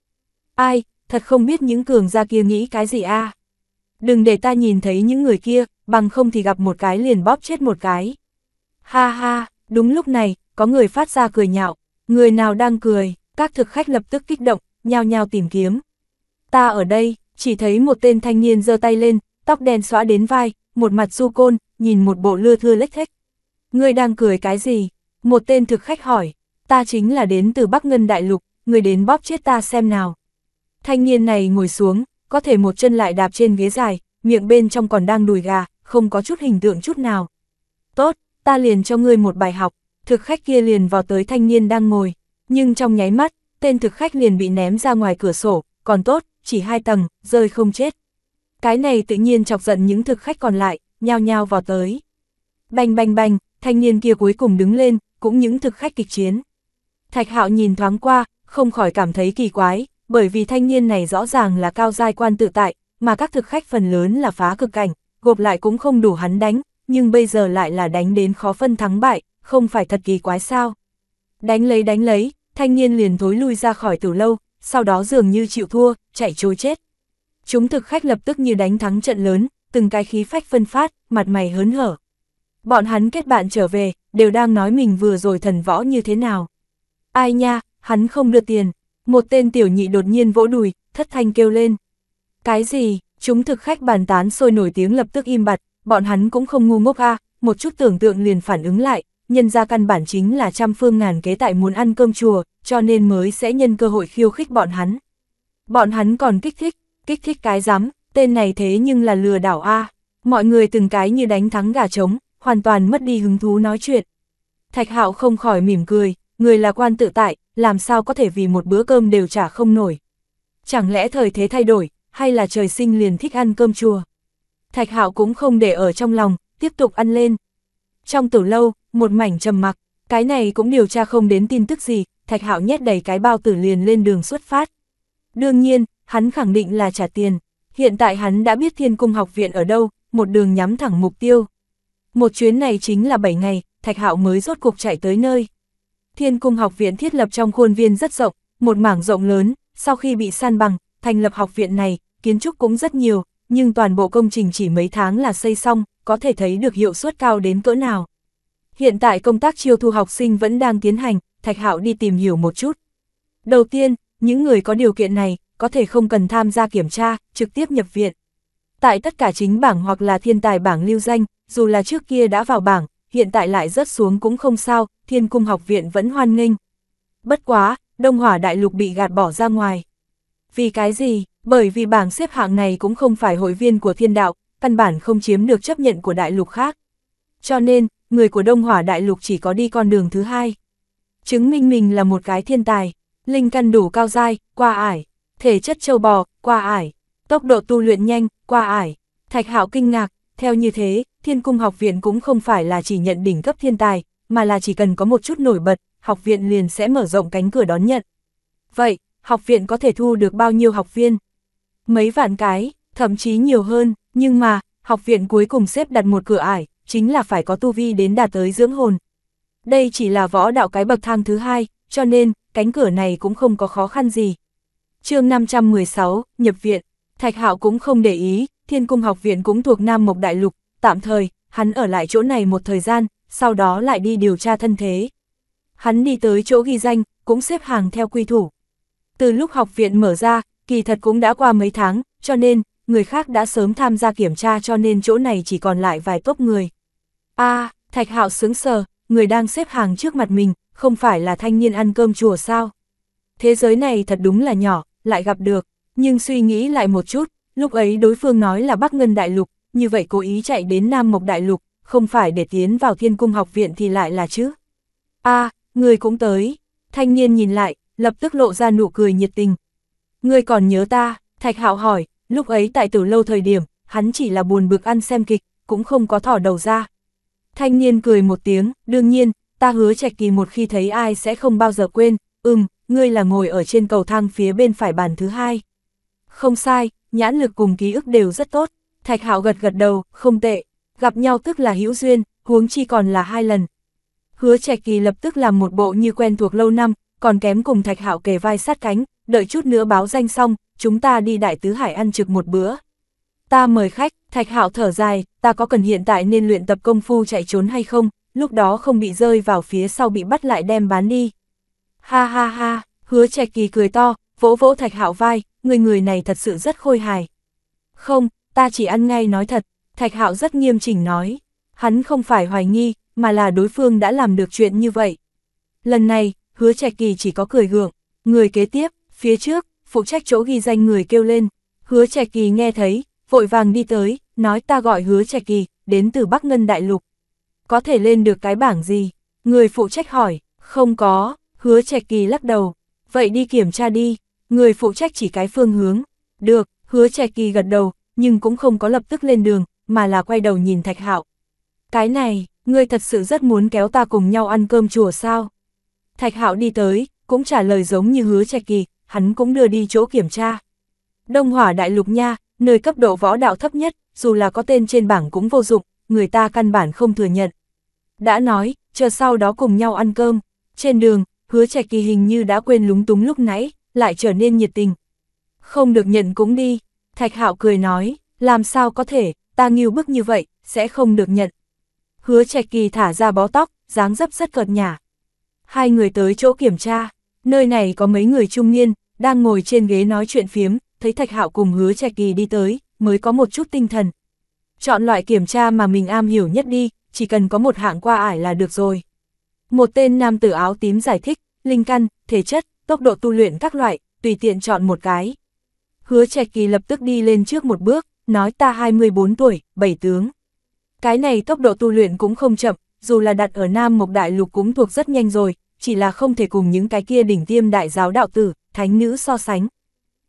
Ai, thật không biết những cường gia kia nghĩ cái gì a Đừng để ta nhìn thấy những người kia, bằng không thì gặp một cái liền bóp chết một cái. Ha ha, đúng lúc này, có người phát ra cười nhạo, người nào đang cười, các thực khách lập tức kích động, nhao nhao tìm kiếm ta ở đây, chỉ thấy một tên thanh niên giơ tay lên, tóc đen xóa đến vai, một mặt du côn, nhìn một bộ lưa thưa lếch thếch. Ngươi đang cười cái gì? Một tên thực khách hỏi, ta chính là đến từ Bắc Ngân Đại Lục, người đến bóp chết ta xem nào. Thanh niên này ngồi xuống, có thể một chân lại đạp trên ghế dài, miệng bên trong còn đang đùi gà, không có chút hình tượng chút nào. Tốt, ta liền cho ngươi một bài học, thực khách kia liền vào tới thanh niên đang ngồi, nhưng trong nháy mắt, tên thực khách liền bị ném ra ngoài cửa sổ, còn tốt, chỉ hai tầng, rơi không chết. Cái này tự nhiên chọc giận những thực khách còn lại, nhao nhao vào tới. Bành bành bành, thanh niên kia cuối cùng đứng lên, cũng những thực khách kịch chiến. Thạch hạo nhìn thoáng qua, không khỏi cảm thấy kỳ quái, bởi vì thanh niên này rõ ràng là cao giai quan tự tại, mà các thực khách phần lớn là phá cực cảnh, gộp lại cũng không đủ hắn đánh, nhưng bây giờ lại là đánh đến khó phân thắng bại, không phải thật kỳ quái sao. Đánh lấy đánh lấy, thanh niên liền thối lui ra khỏi tử lâu, sau đó dường như chịu thua, chạy trôi chết. Chúng thực khách lập tức như đánh thắng trận lớn, từng cái khí phách phân phát, mặt mày hớn hở. Bọn hắn kết bạn trở về, đều đang nói mình vừa rồi thần võ như thế nào. Ai nha, hắn không đưa tiền. Một tên tiểu nhị đột nhiên vỗ đùi, thất thanh kêu lên. Cái gì, chúng thực khách bàn tán sôi nổi tiếng lập tức im bặt, bọn hắn cũng không ngu ngốc a một chút tưởng tượng liền phản ứng lại, nhân ra căn bản chính là trăm phương ngàn kế tại muốn ăn cơm chùa, cho nên mới sẽ nhân cơ hội khiêu khích bọn hắn. Bọn hắn còn kích thích, kích thích cái rắm tên này thế nhưng là lừa đảo A, mọi người từng cái như đánh thắng gà trống, hoàn toàn mất đi hứng thú nói chuyện. Thạch hạo không khỏi mỉm cười, người là quan tự tại, làm sao có thể vì một bữa cơm đều trả không nổi. Chẳng lẽ thời thế thay đổi, hay là trời sinh liền thích ăn cơm chùa. Thạch hạo cũng không để ở trong lòng, tiếp tục ăn lên. Trong tủ lâu, một mảnh trầm mặc, cái này cũng điều tra không đến tin tức gì, Thạch Hạo nhét đầy cái bao tử liền lên đường xuất phát. Đương nhiên, hắn khẳng định là trả tiền, hiện tại hắn đã biết Thiên Cung học viện ở đâu, một đường nhắm thẳng mục tiêu. Một chuyến này chính là 7 ngày, Thạch Hạo mới rốt cục chạy tới nơi. Thiên Cung học viện thiết lập trong khuôn viên rất rộng, một mảng rộng lớn, sau khi bị san bằng, thành lập học viện này, kiến trúc cũng rất nhiều, nhưng toàn bộ công trình chỉ mấy tháng là xây xong, có thể thấy được hiệu suất cao đến cỡ nào. Hiện tại công tác chiêu thu học sinh vẫn đang tiến hành, Thạch Hạo đi tìm hiểu một chút. Đầu tiên, những người có điều kiện này có thể không cần tham gia kiểm tra, trực tiếp nhập viện. Tại tất cả chính bảng hoặc là thiên tài bảng lưu danh, dù là trước kia đã vào bảng, hiện tại lại rớt xuống cũng không sao, Thiên Cung học viện vẫn hoan nghênh. Bất quá, Đông Hỏa Đại Lục bị gạt bỏ ra ngoài. Vì cái gì? Bởi vì bảng xếp hạng này cũng không phải hội viên của thiên đạo, căn bản không chiếm được chấp nhận của đại lục khác. Cho nên, người của Đông Hỏa Đại Lục chỉ có đi con đường thứ hai. Chứng minh mình là một cái thiên tài, linh căn đủ cao dai, qua ải, thể chất châu bò, qua ải, tốc độ tu luyện nhanh, qua ải. Thạch Hạo kinh ngạc, theo như thế, Thiên Cung Học Viện cũng không phải là chỉ nhận đỉnh cấp thiên tài, mà là chỉ cần có một chút nổi bật, học viện liền sẽ mở rộng cánh cửa đón nhận. Vậy, học viện có thể thu được bao nhiêu học viên? Mấy vạn cái, thậm chí nhiều hơn, nhưng mà, học viện cuối cùng xếp đặt một cửa ải, chính là phải có tu vi đến đạt tới dưỡng hồn. Đây chỉ là võ đạo cái bậc thang thứ hai, cho nên, cánh cửa này cũng không có khó khăn gì. chương 516, nhập viện, Thạch Hạo cũng không để ý, Thiên Cung học viện cũng thuộc Nam Mộc Đại Lục, tạm thời, hắn ở lại chỗ này một thời gian, sau đó lại đi điều tra thân thế. Hắn đi tới chỗ ghi danh, cũng xếp hàng theo quy thủ. Từ lúc học viện mở ra, kỳ thật cũng đã qua mấy tháng, cho nên, người khác đã sớm tham gia kiểm tra cho nên chỗ này chỉ còn lại vài tốt người a à, Thạch Hạo sướng sờ, người đang xếp hàng trước mặt mình, không phải là thanh niên ăn cơm chùa sao? Thế giới này thật đúng là nhỏ, lại gặp được, nhưng suy nghĩ lại một chút, lúc ấy đối phương nói là Bắc Ngân Đại Lục, như vậy cố ý chạy đến Nam Mộc Đại Lục, không phải để tiến vào Thiên Cung học viện thì lại là chứ? a à, người cũng tới. Thanh niên nhìn lại, lập tức lộ ra nụ cười nhiệt tình. Ngươi còn nhớ ta, Thạch Hạo hỏi, lúc ấy tại từ lâu thời điểm, hắn chỉ là buồn bực ăn xem kịch, cũng không có thỏ đầu ra, Thanh niên cười một tiếng, đương nhiên, ta hứa trạch kỳ một khi thấy ai sẽ không bao giờ quên, ừm, ngươi là ngồi ở trên cầu thang phía bên phải bàn thứ hai. Không sai, nhãn lực cùng ký ức đều rất tốt, thạch hạo gật gật đầu, không tệ, gặp nhau tức là hữu duyên, huống chi còn là hai lần. Hứa trạch kỳ lập tức làm một bộ như quen thuộc lâu năm, còn kém cùng thạch hạo kề vai sát cánh, đợi chút nữa báo danh xong, chúng ta đi đại tứ hải ăn trực một bữa. Ta mời khách, Thạch Hạo thở dài, ta có cần hiện tại nên luyện tập công phu chạy trốn hay không, lúc đó không bị rơi vào phía sau bị bắt lại đem bán đi. Ha ha ha, hứa trẻ kỳ cười to, vỗ vỗ Thạch Hạo vai, người người này thật sự rất khôi hài. Không, ta chỉ ăn ngay nói thật, Thạch Hạo rất nghiêm chỉnh nói. Hắn không phải hoài nghi, mà là đối phương đã làm được chuyện như vậy. Lần này, hứa trẻ kỳ chỉ có cười gượng, người kế tiếp, phía trước, phụ trách chỗ ghi danh người kêu lên. Hứa trẻ kỳ nghe thấy, vội vàng đi tới, nói ta gọi hứa trẻ kỳ, đến từ Bắc Ngân Đại Lục. Có thể lên được cái bảng gì? Người phụ trách hỏi, không có, hứa trẻ kỳ lắc đầu. Vậy đi kiểm tra đi, người phụ trách chỉ cái phương hướng. Được, hứa trẻ kỳ gật đầu, nhưng cũng không có lập tức lên đường, mà là quay đầu nhìn thạch hạo. Cái này, ngươi thật sự rất muốn kéo ta cùng nhau ăn cơm chùa sao? Thạch hạo đi tới, cũng trả lời giống như hứa trẻ kỳ, hắn cũng đưa đi chỗ kiểm tra. Đông hỏa đại lục nha, nơi cấp độ võ đạo thấp nhất, dù là có tên trên bảng cũng vô dụng, người ta căn bản không thừa nhận. Đã nói, chờ sau đó cùng nhau ăn cơm, trên đường, hứa trẻ kỳ hình như đã quên lúng túng lúc nãy, lại trở nên nhiệt tình. Không được nhận cũng đi, Thạch Hạo cười nói, làm sao có thể, ta nghiêu bức như vậy, sẽ không được nhận. Hứa trẻ kỳ thả ra bó tóc, dáng dấp rất cợt nhả. Hai người tới chỗ kiểm tra, nơi này có mấy người trung niên, đang ngồi trên ghế nói chuyện phiếm, thấy Thạch Hạo cùng hứa Trạch kỳ đi tới, mới có một chút tinh thần. Chọn loại kiểm tra mà mình am hiểu nhất đi, chỉ cần có một hạng qua ải là được rồi. Một tên nam tử áo tím giải thích, linh căn, thể chất, tốc độ tu luyện các loại, tùy tiện chọn một cái. Hứa Trạch kỳ lập tức đi lên trước một bước, nói ta 24 tuổi, bảy tướng. Cái này tốc độ tu luyện cũng không chậm, dù là đặt ở Nam Mộc Đại Lục cũng thuộc rất nhanh rồi, chỉ là không thể cùng những cái kia đỉnh tiêm đại giáo đạo tử, thánh nữ so sánh.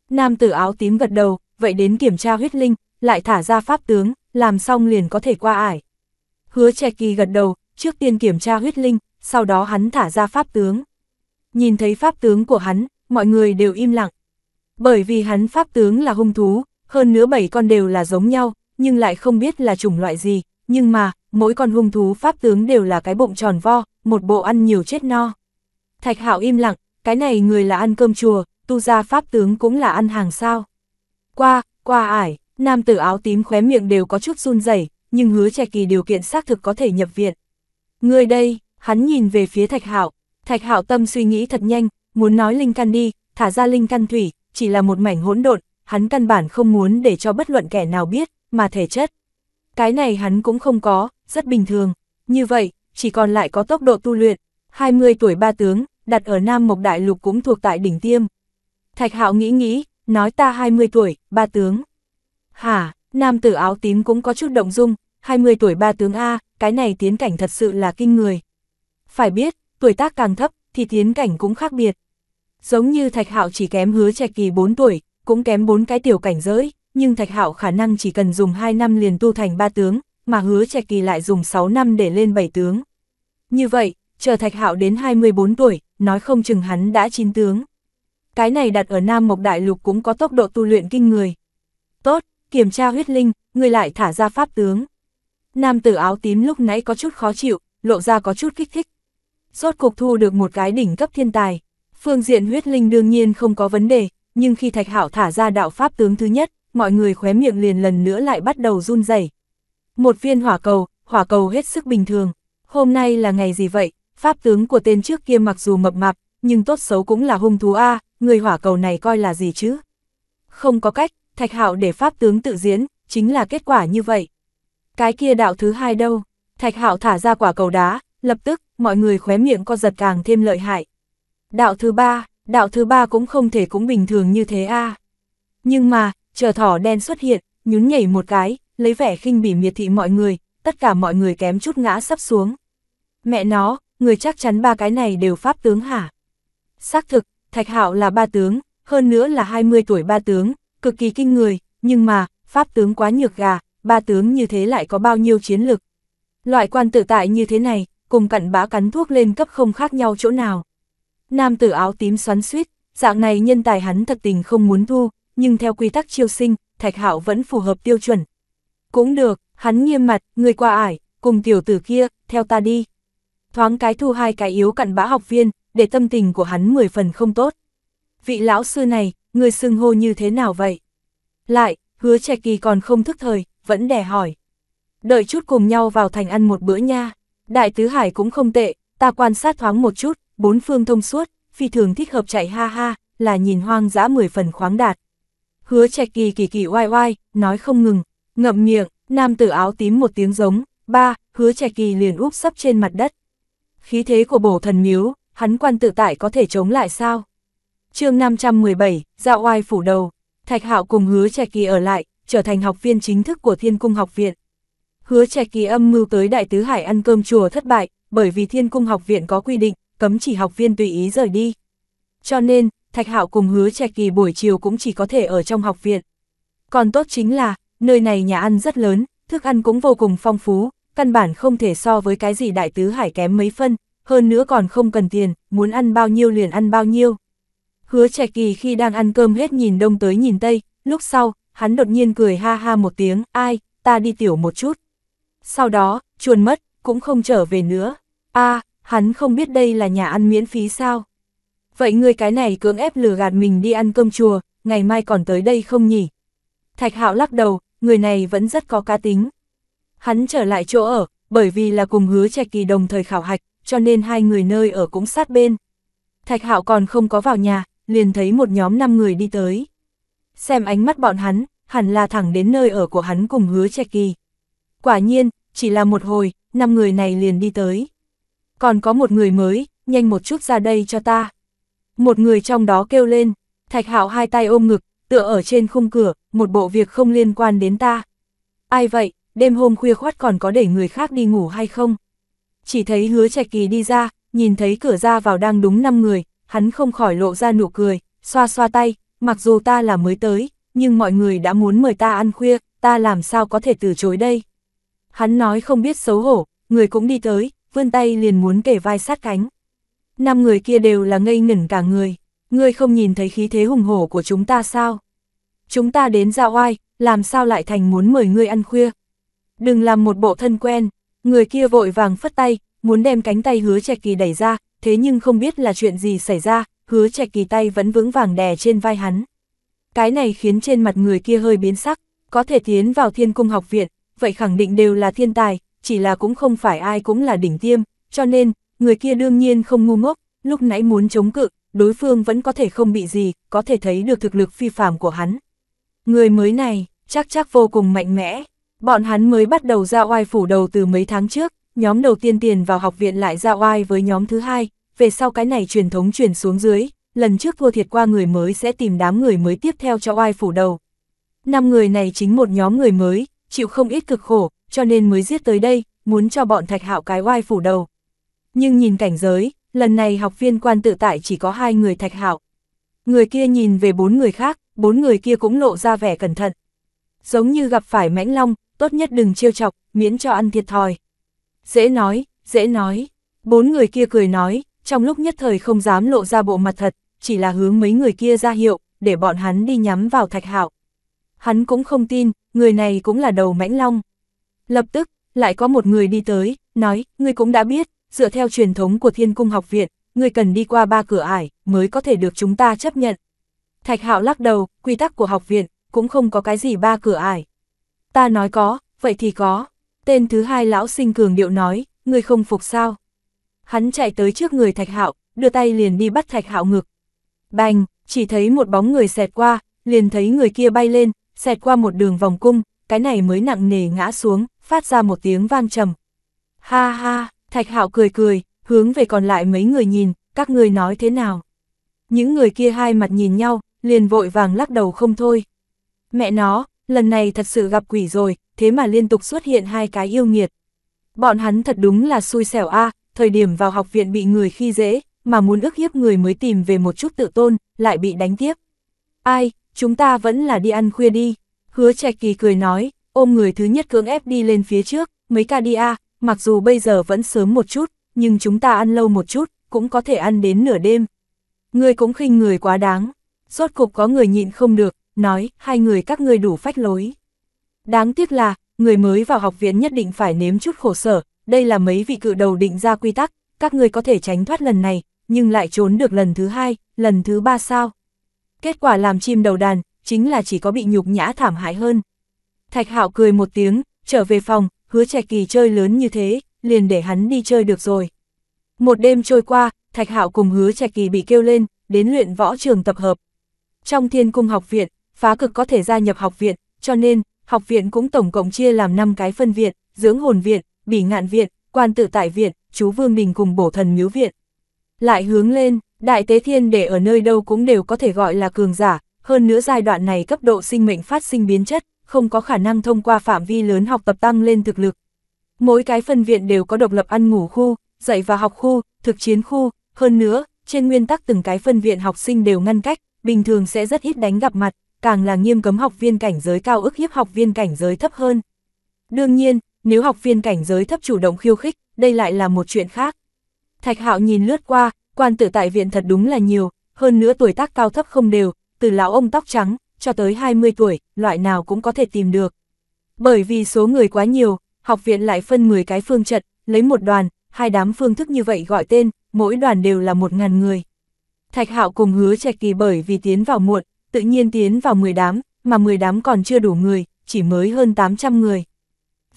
Nam tử áo tím gật đầu, vậy đến kiểm tra huyết linh, lại thả ra pháp tướng, làm xong liền có thể qua ải. Hứa trẻ kỳ gật đầu, trước tiên kiểm tra huyết linh, sau đó hắn thả ra pháp tướng. Nhìn thấy pháp tướng của hắn, mọi người đều im lặng. Bởi vì hắn pháp tướng là hung thú, hơn nữa bảy con đều là giống nhau, nhưng lại không biết là chủng loại gì, nhưng mà, mỗi con hung thú pháp tướng đều là cái bụng tròn vo, một bộ ăn nhiều chết no. Thạch Hạo im lặng, cái này người là ăn cơm chùa, tu gia pháp tướng cũng là ăn hàng sao. Qua, qua ải, nam tử áo tím khóe miệng đều có chút run rẩy nhưng hứa trẻ kỳ điều kiện xác thực có thể nhập viện. Người đây, hắn nhìn về phía thạch hạo, thạch hạo tâm suy nghĩ thật nhanh, muốn nói linh căn đi, thả ra linh căn thủy, chỉ là một mảnh hỗn độn, hắn căn bản không muốn để cho bất luận kẻ nào biết, mà thể chất. Cái này hắn cũng không có, rất bình thường. Như vậy, chỉ còn lại có tốc độ tu luyện. 20 tuổi ba tướng, đặt ở Nam Mộc Đại Lục cũng thuộc tại đỉnh tiêm, Thạch Hạo nghĩ nghĩ, nói ta 20 tuổi, ba tướng. Hả, nam tử áo tím cũng có chút động dung, 20 tuổi ba tướng A, cái này tiến cảnh thật sự là kinh người. Phải biết, tuổi tác càng thấp, thì tiến cảnh cũng khác biệt. Giống như Thạch Hạo chỉ kém hứa trẻ kỳ 4 tuổi, cũng kém 4 cái tiểu cảnh giới, nhưng Thạch Hạo khả năng chỉ cần dùng 2 năm liền tu thành ba tướng, mà hứa trẻ kỳ lại dùng 6 năm để lên bảy tướng. Như vậy, chờ Thạch Hạo đến 24 tuổi, nói không chừng hắn đã chín tướng cái này đặt ở Nam Mộc Đại Lục cũng có tốc độ tu luyện kinh người. Tốt, kiểm tra huyết linh, người lại thả ra pháp tướng. Nam tử áo tím lúc nãy có chút khó chịu, lộ ra có chút kích thích. Rốt cục thu được một cái đỉnh cấp thiên tài. Phương diện huyết linh đương nhiên không có vấn đề, nhưng khi Thạch Hảo thả ra đạo pháp tướng thứ nhất, mọi người khóe miệng liền lần nữa lại bắt đầu run rẩy. Một viên hỏa cầu, hỏa cầu hết sức bình thường. Hôm nay là ngày gì vậy? Pháp tướng của tên trước kia mặc dù mập mạp, nhưng tốt xấu cũng là hung thú A, người hỏa cầu này coi là gì chứ? Không có cách, thạch hạo để pháp tướng tự diễn, chính là kết quả như vậy. Cái kia đạo thứ hai đâu? Thạch hạo thả ra quả cầu đá, lập tức, mọi người khóe miệng co giật càng thêm lợi hại. Đạo thứ ba, đạo thứ ba cũng không thể cũng bình thường như thế a Nhưng mà, chờ thỏ đen xuất hiện, nhún nhảy một cái, lấy vẻ khinh bỉ miệt thị mọi người, tất cả mọi người kém chút ngã sắp xuống. Mẹ nó, người chắc chắn ba cái này đều pháp tướng hả? Xác thực, Thạch Hạo là ba tướng, hơn nữa là 20 tuổi ba tướng, cực kỳ kinh người, nhưng mà, pháp tướng quá nhược gà, ba tướng như thế lại có bao nhiêu chiến lực. Loại quan tự tại như thế này, cùng cặn bã cắn thuốc lên cấp không khác nhau chỗ nào. Nam tử áo tím xoắn suýt, dạng này nhân tài hắn thật tình không muốn thu, nhưng theo quy tắc chiêu sinh, Thạch Hạo vẫn phù hợp tiêu chuẩn. Cũng được, hắn nghiêm mặt, người qua ải, cùng tiểu tử kia, theo ta đi. Thoáng cái thu hai cái yếu cặn bã học viên, để tâm tình của hắn mười phần không tốt. Vị lão sư này, người xưng hô như thế nào vậy? Lại, hứa trẻ kỳ còn không thức thời, vẫn đè hỏi. Đợi chút cùng nhau vào thành ăn một bữa nha. Đại tứ hải cũng không tệ, ta quan sát thoáng một chút, bốn phương thông suốt, phi thường thích hợp chạy ha ha, là nhìn hoang dã mười phần khoáng đạt. Hứa trẻ kỳ kỳ kỳ oai oai, nói không ngừng, ngậm miệng, nam tử áo tím một tiếng giống, ba, hứa trẻ kỳ liền úp sấp trên mặt đất. Khí thế của bổ thần miếu, hắn quan tự tại có thể chống lại sao? chương 517, dạo oai phủ đầu, Thạch Hạo cùng hứa trẻ kỳ ở lại, trở thành học viên chính thức của Thiên Cung Học Viện. Hứa trẻ kỳ âm mưu tới Đại Tứ Hải ăn cơm chùa thất bại, bởi vì Thiên Cung Học Viện có quy định, cấm chỉ học viên tùy ý rời đi. Cho nên, Thạch Hạo cùng hứa trẻ kỳ buổi chiều cũng chỉ có thể ở trong học viện. Còn tốt chính là, nơi này nhà ăn rất lớn, thức ăn cũng vô cùng phong phú, căn bản không thể so với cái gì Đại Tứ Hải kém mấy phân, hơn nữa còn không cần tiền, muốn ăn bao nhiêu liền ăn bao nhiêu. Hứa trẻ kỳ khi đang ăn cơm hết nhìn đông tới nhìn tây, lúc sau, hắn đột nhiên cười ha ha một tiếng, ai, ta đi tiểu một chút. Sau đó, chuồn mất, cũng không trở về nữa. a hắn không biết đây là nhà ăn miễn phí sao. Vậy người cái này cưỡng ép lừa gạt mình đi ăn cơm chùa, ngày mai còn tới đây không nhỉ? Thạch hạo lắc đầu, người này vẫn rất có cá tính. Hắn trở lại chỗ ở, bởi vì là cùng hứa trẻ kỳ đồng thời khảo hạch, cho nên hai người nơi ở cũng sát bên. Thạch Hạo còn không có vào nhà, liền thấy một nhóm năm người đi tới. Xem ánh mắt bọn hắn, hẳn là thẳng đến nơi ở của hắn cùng hứa trẻ kỳ. Quả nhiên, chỉ là một hồi, năm người này liền đi tới. Còn có một người mới, nhanh một chút ra đây cho ta. Một người trong đó kêu lên, Thạch Hạo hai tay ôm ngực, tựa ở trên khung cửa, một bộ việc không liên quan đến ta. Ai vậy, đêm hôm khuya khoát còn có để người khác đi ngủ hay không? chỉ thấy hứa trạch kỳ đi ra, nhìn thấy cửa ra vào đang đúng 5 người, hắn không khỏi lộ ra nụ cười, xoa xoa tay, mặc dù ta là mới tới, nhưng mọi người đã muốn mời ta ăn khuya, ta làm sao có thể từ chối đây. Hắn nói không biết xấu hổ, người cũng đi tới, vươn tay liền muốn kể vai sát cánh. Năm người kia đều là ngây ngẩn cả người, ngươi không nhìn thấy khí thế hùng hổ của chúng ta sao? Chúng ta đến ra oai, làm sao lại thành muốn mời ngươi ăn khuya? Đừng làm một bộ thân quen, Người kia vội vàng phất tay, muốn đem cánh tay hứa trẻ kỳ đẩy ra, thế nhưng không biết là chuyện gì xảy ra, hứa trẻ kỳ tay vẫn vững vàng đè trên vai hắn. Cái này khiến trên mặt người kia hơi biến sắc, có thể tiến vào thiên cung học viện, vậy khẳng định đều là thiên tài, chỉ là cũng không phải ai cũng là đỉnh tiêm, cho nên, người kia đương nhiên không ngu ngốc, lúc nãy muốn chống cự, đối phương vẫn có thể không bị gì, có thể thấy được thực lực phi phàm của hắn. Người mới này, chắc chắc vô cùng mạnh mẽ, Bọn hắn mới bắt đầu ra oai phủ đầu từ mấy tháng trước, nhóm đầu tiên tiền vào học viện lại ra oai với nhóm thứ hai, về sau cái này truyền thống truyền xuống dưới, lần trước thua thiệt qua người mới sẽ tìm đám người mới tiếp theo cho oai phủ đầu. Năm người này chính một nhóm người mới, chịu không ít cực khổ, cho nên mới giết tới đây, muốn cho bọn thạch hạo cái oai phủ đầu. Nhưng nhìn cảnh giới, lần này học viên quan tự tại chỉ có hai người thạch hạo. Người kia nhìn về bốn người khác, bốn người kia cũng lộ ra vẻ cẩn thận. Giống như gặp phải mãnh long, tốt nhất đừng chiêu chọc, miễn cho ăn thiệt thòi. Dễ nói, dễ nói. Bốn người kia cười nói, trong lúc nhất thời không dám lộ ra bộ mặt thật, chỉ là hướng mấy người kia ra hiệu, để bọn hắn đi nhắm vào thạch hạo. Hắn cũng không tin, người này cũng là đầu mãnh long. Lập tức, lại có một người đi tới, nói, ngươi cũng đã biết, dựa theo truyền thống của thiên cung học viện, ngươi cần đi qua ba cửa ải, mới có thể được chúng ta chấp nhận. Thạch hạo lắc đầu, quy tắc của học viện, cũng không có cái gì ba cửa ải, Ta nói có, vậy thì có. Tên thứ hai lão sinh cường điệu nói, người không phục sao. Hắn chạy tới trước người thạch hạo, đưa tay liền đi bắt thạch hạo ngực. Bành, chỉ thấy một bóng người xẹt qua, liền thấy người kia bay lên, xẹt qua một đường vòng cung, cái này mới nặng nề ngã xuống, phát ra một tiếng vang trầm. Ha ha, thạch hạo cười cười, hướng về còn lại mấy người nhìn, các người nói thế nào. Những người kia hai mặt nhìn nhau, liền vội vàng lắc đầu không thôi. Mẹ nó, lần này thật sự gặp quỷ rồi, thế mà liên tục xuất hiện hai cái yêu nghiệt. Bọn hắn thật đúng là xui xẻo a, thời điểm vào học viện bị người khi dễ, mà muốn ức hiếp người mới tìm về một chút tự tôn, lại bị đánh tiếp. Ai, chúng ta vẫn là đi ăn khuya đi. Hứa Trạch Kỳ cười nói, ôm người thứ nhất cưỡng ép đi lên phía trước, mấy ca đi a, mặc dù bây giờ vẫn sớm một chút, nhưng chúng ta ăn lâu một chút, cũng có thể ăn đến nửa đêm. Người cũng khinh người quá đáng. Rốt cục có người nhịn không được, nói, hai người các ngươi đủ phách lối. Đáng tiếc là, người mới vào học viện nhất định phải nếm chút khổ sở, đây là mấy vị cự đầu định ra quy tắc, các ngươi có thể tránh thoát lần này, nhưng lại trốn được lần thứ hai, lần thứ ba sao. Kết quả làm chim đầu đàn, chính là chỉ có bị nhục nhã thảm hại hơn. Thạch Hạo cười một tiếng, trở về phòng, hứa trẻ kỳ chơi lớn như thế, liền để hắn đi chơi được rồi. Một đêm trôi qua, Thạch Hạo cùng hứa trẻ kỳ bị kêu lên, đến luyện võ trường tập hợp. Trong thiên cung học viện, phá cực có thể gia nhập học viện, cho nên, học viện cũng tổng cộng chia làm 5 cái phân viện, dưỡng hồn viện, bỉ ngạn viện, quan tự tại viện, chú Vương Đình cùng bổ thần miếu viện. Lại hướng lên, đại tế thiên để ở nơi đâu cũng đều có thể gọi là cường giả, hơn nữa giai đoạn này cấp độ sinh mệnh phát sinh biến chất, không có khả năng thông qua phạm vi lớn học tập tăng lên thực lực. Mỗi cái phân viện đều có độc lập ăn ngủ khu, dạy và học khu, thực chiến khu, hơn nữa, trên nguyên tắc từng cái phân viện học sinh đều ngăn cách, bình thường sẽ rất ít đánh gặp mặt, càng là nghiêm cấm học viên cảnh giới cao ức hiếp học viên cảnh giới thấp hơn. Đương nhiên, nếu học viên cảnh giới thấp chủ động khiêu khích, đây lại là một chuyện khác. Thạch Hạo nhìn lướt qua, quan tử tại viện thật đúng là nhiều, hơn nữa tuổi tác cao thấp không đều, từ lão ông tóc trắng, cho tới 20 tuổi, loại nào cũng có thể tìm được. Bởi vì số người quá nhiều, học viện lại phân 10 cái phương trận, lấy một đoàn, hai đám phương thức như vậy gọi tên, mỗi đoàn đều là 1.000 người. Thạch Hạo cùng hứa trạch kỳ bởi vì tiến vào muộn, tự nhiên tiến vào 10 đám, mà 10 đám còn chưa đủ người, chỉ mới hơn 800 người.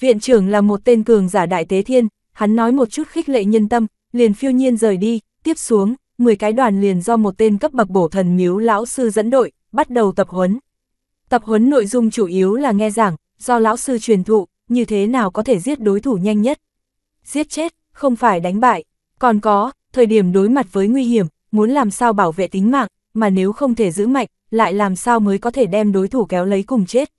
Viện trưởng là một tên cường giả đại tế thiên, hắn nói một chút khích lệ nhân tâm, liền phiêu nhiên rời đi, tiếp xuống, 10 cái đoàn liền do một tên cấp bậc bổ thần miếu lão sư dẫn đội, bắt đầu tập huấn. Tập huấn nội dung chủ yếu là nghe giảng, do lão sư truyền thụ, như thế nào có thể giết đối thủ nhanh nhất. Giết chết, không phải đánh bại, còn có, thời điểm đối mặt với nguy hiểm, muốn làm sao bảo vệ tính mạng, mà nếu không thể giữ mạnh, lại làm sao mới có thể đem đối thủ kéo lấy cùng chết.